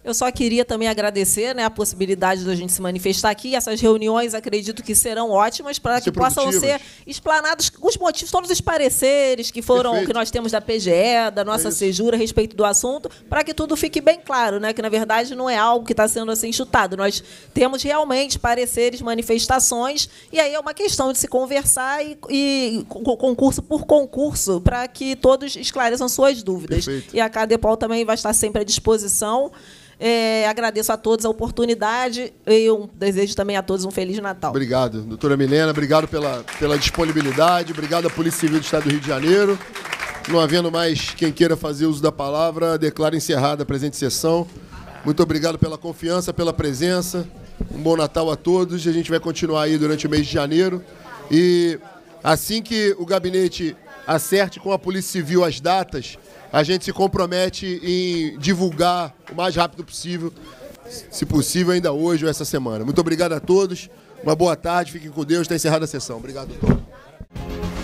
Eu só queria também agradecer né, a possibilidade da gente se manifestar aqui. Essas reuniões acredito que serão ótimas para que possam ser explanados os motivos, todos os pareceres que foram Perfeito. que nós temos da PGE, da nossa é Sejura a respeito do assunto, para que tudo fique bem claro, né? Que na verdade não é algo que está sendo assim chutado. Nós temos realmente pareceres, manifestações, e aí é uma questão de se conversar e, e concurso por concurso, para que todos esclareçam suas dúvidas. Perfeito. E a Cadepol também vai estar sempre à disposição. É, agradeço a todos a oportunidade e um, desejo também a todos um Feliz Natal. Obrigado, doutora Milena. Obrigado pela, pela disponibilidade. Obrigado à Polícia Civil do Estado do Rio de Janeiro. Não havendo mais quem queira fazer uso da palavra, declaro encerrada a presente sessão. Muito obrigado pela confiança, pela presença. Um bom Natal a todos. A gente vai continuar aí durante o mês de janeiro. E assim que o gabinete acerte com a Polícia Civil as datas a gente se compromete em divulgar o mais rápido possível, se possível ainda hoje ou essa semana. Muito obrigado a todos, uma boa tarde, fiquem com Deus, está encerrada a sessão. Obrigado a todos.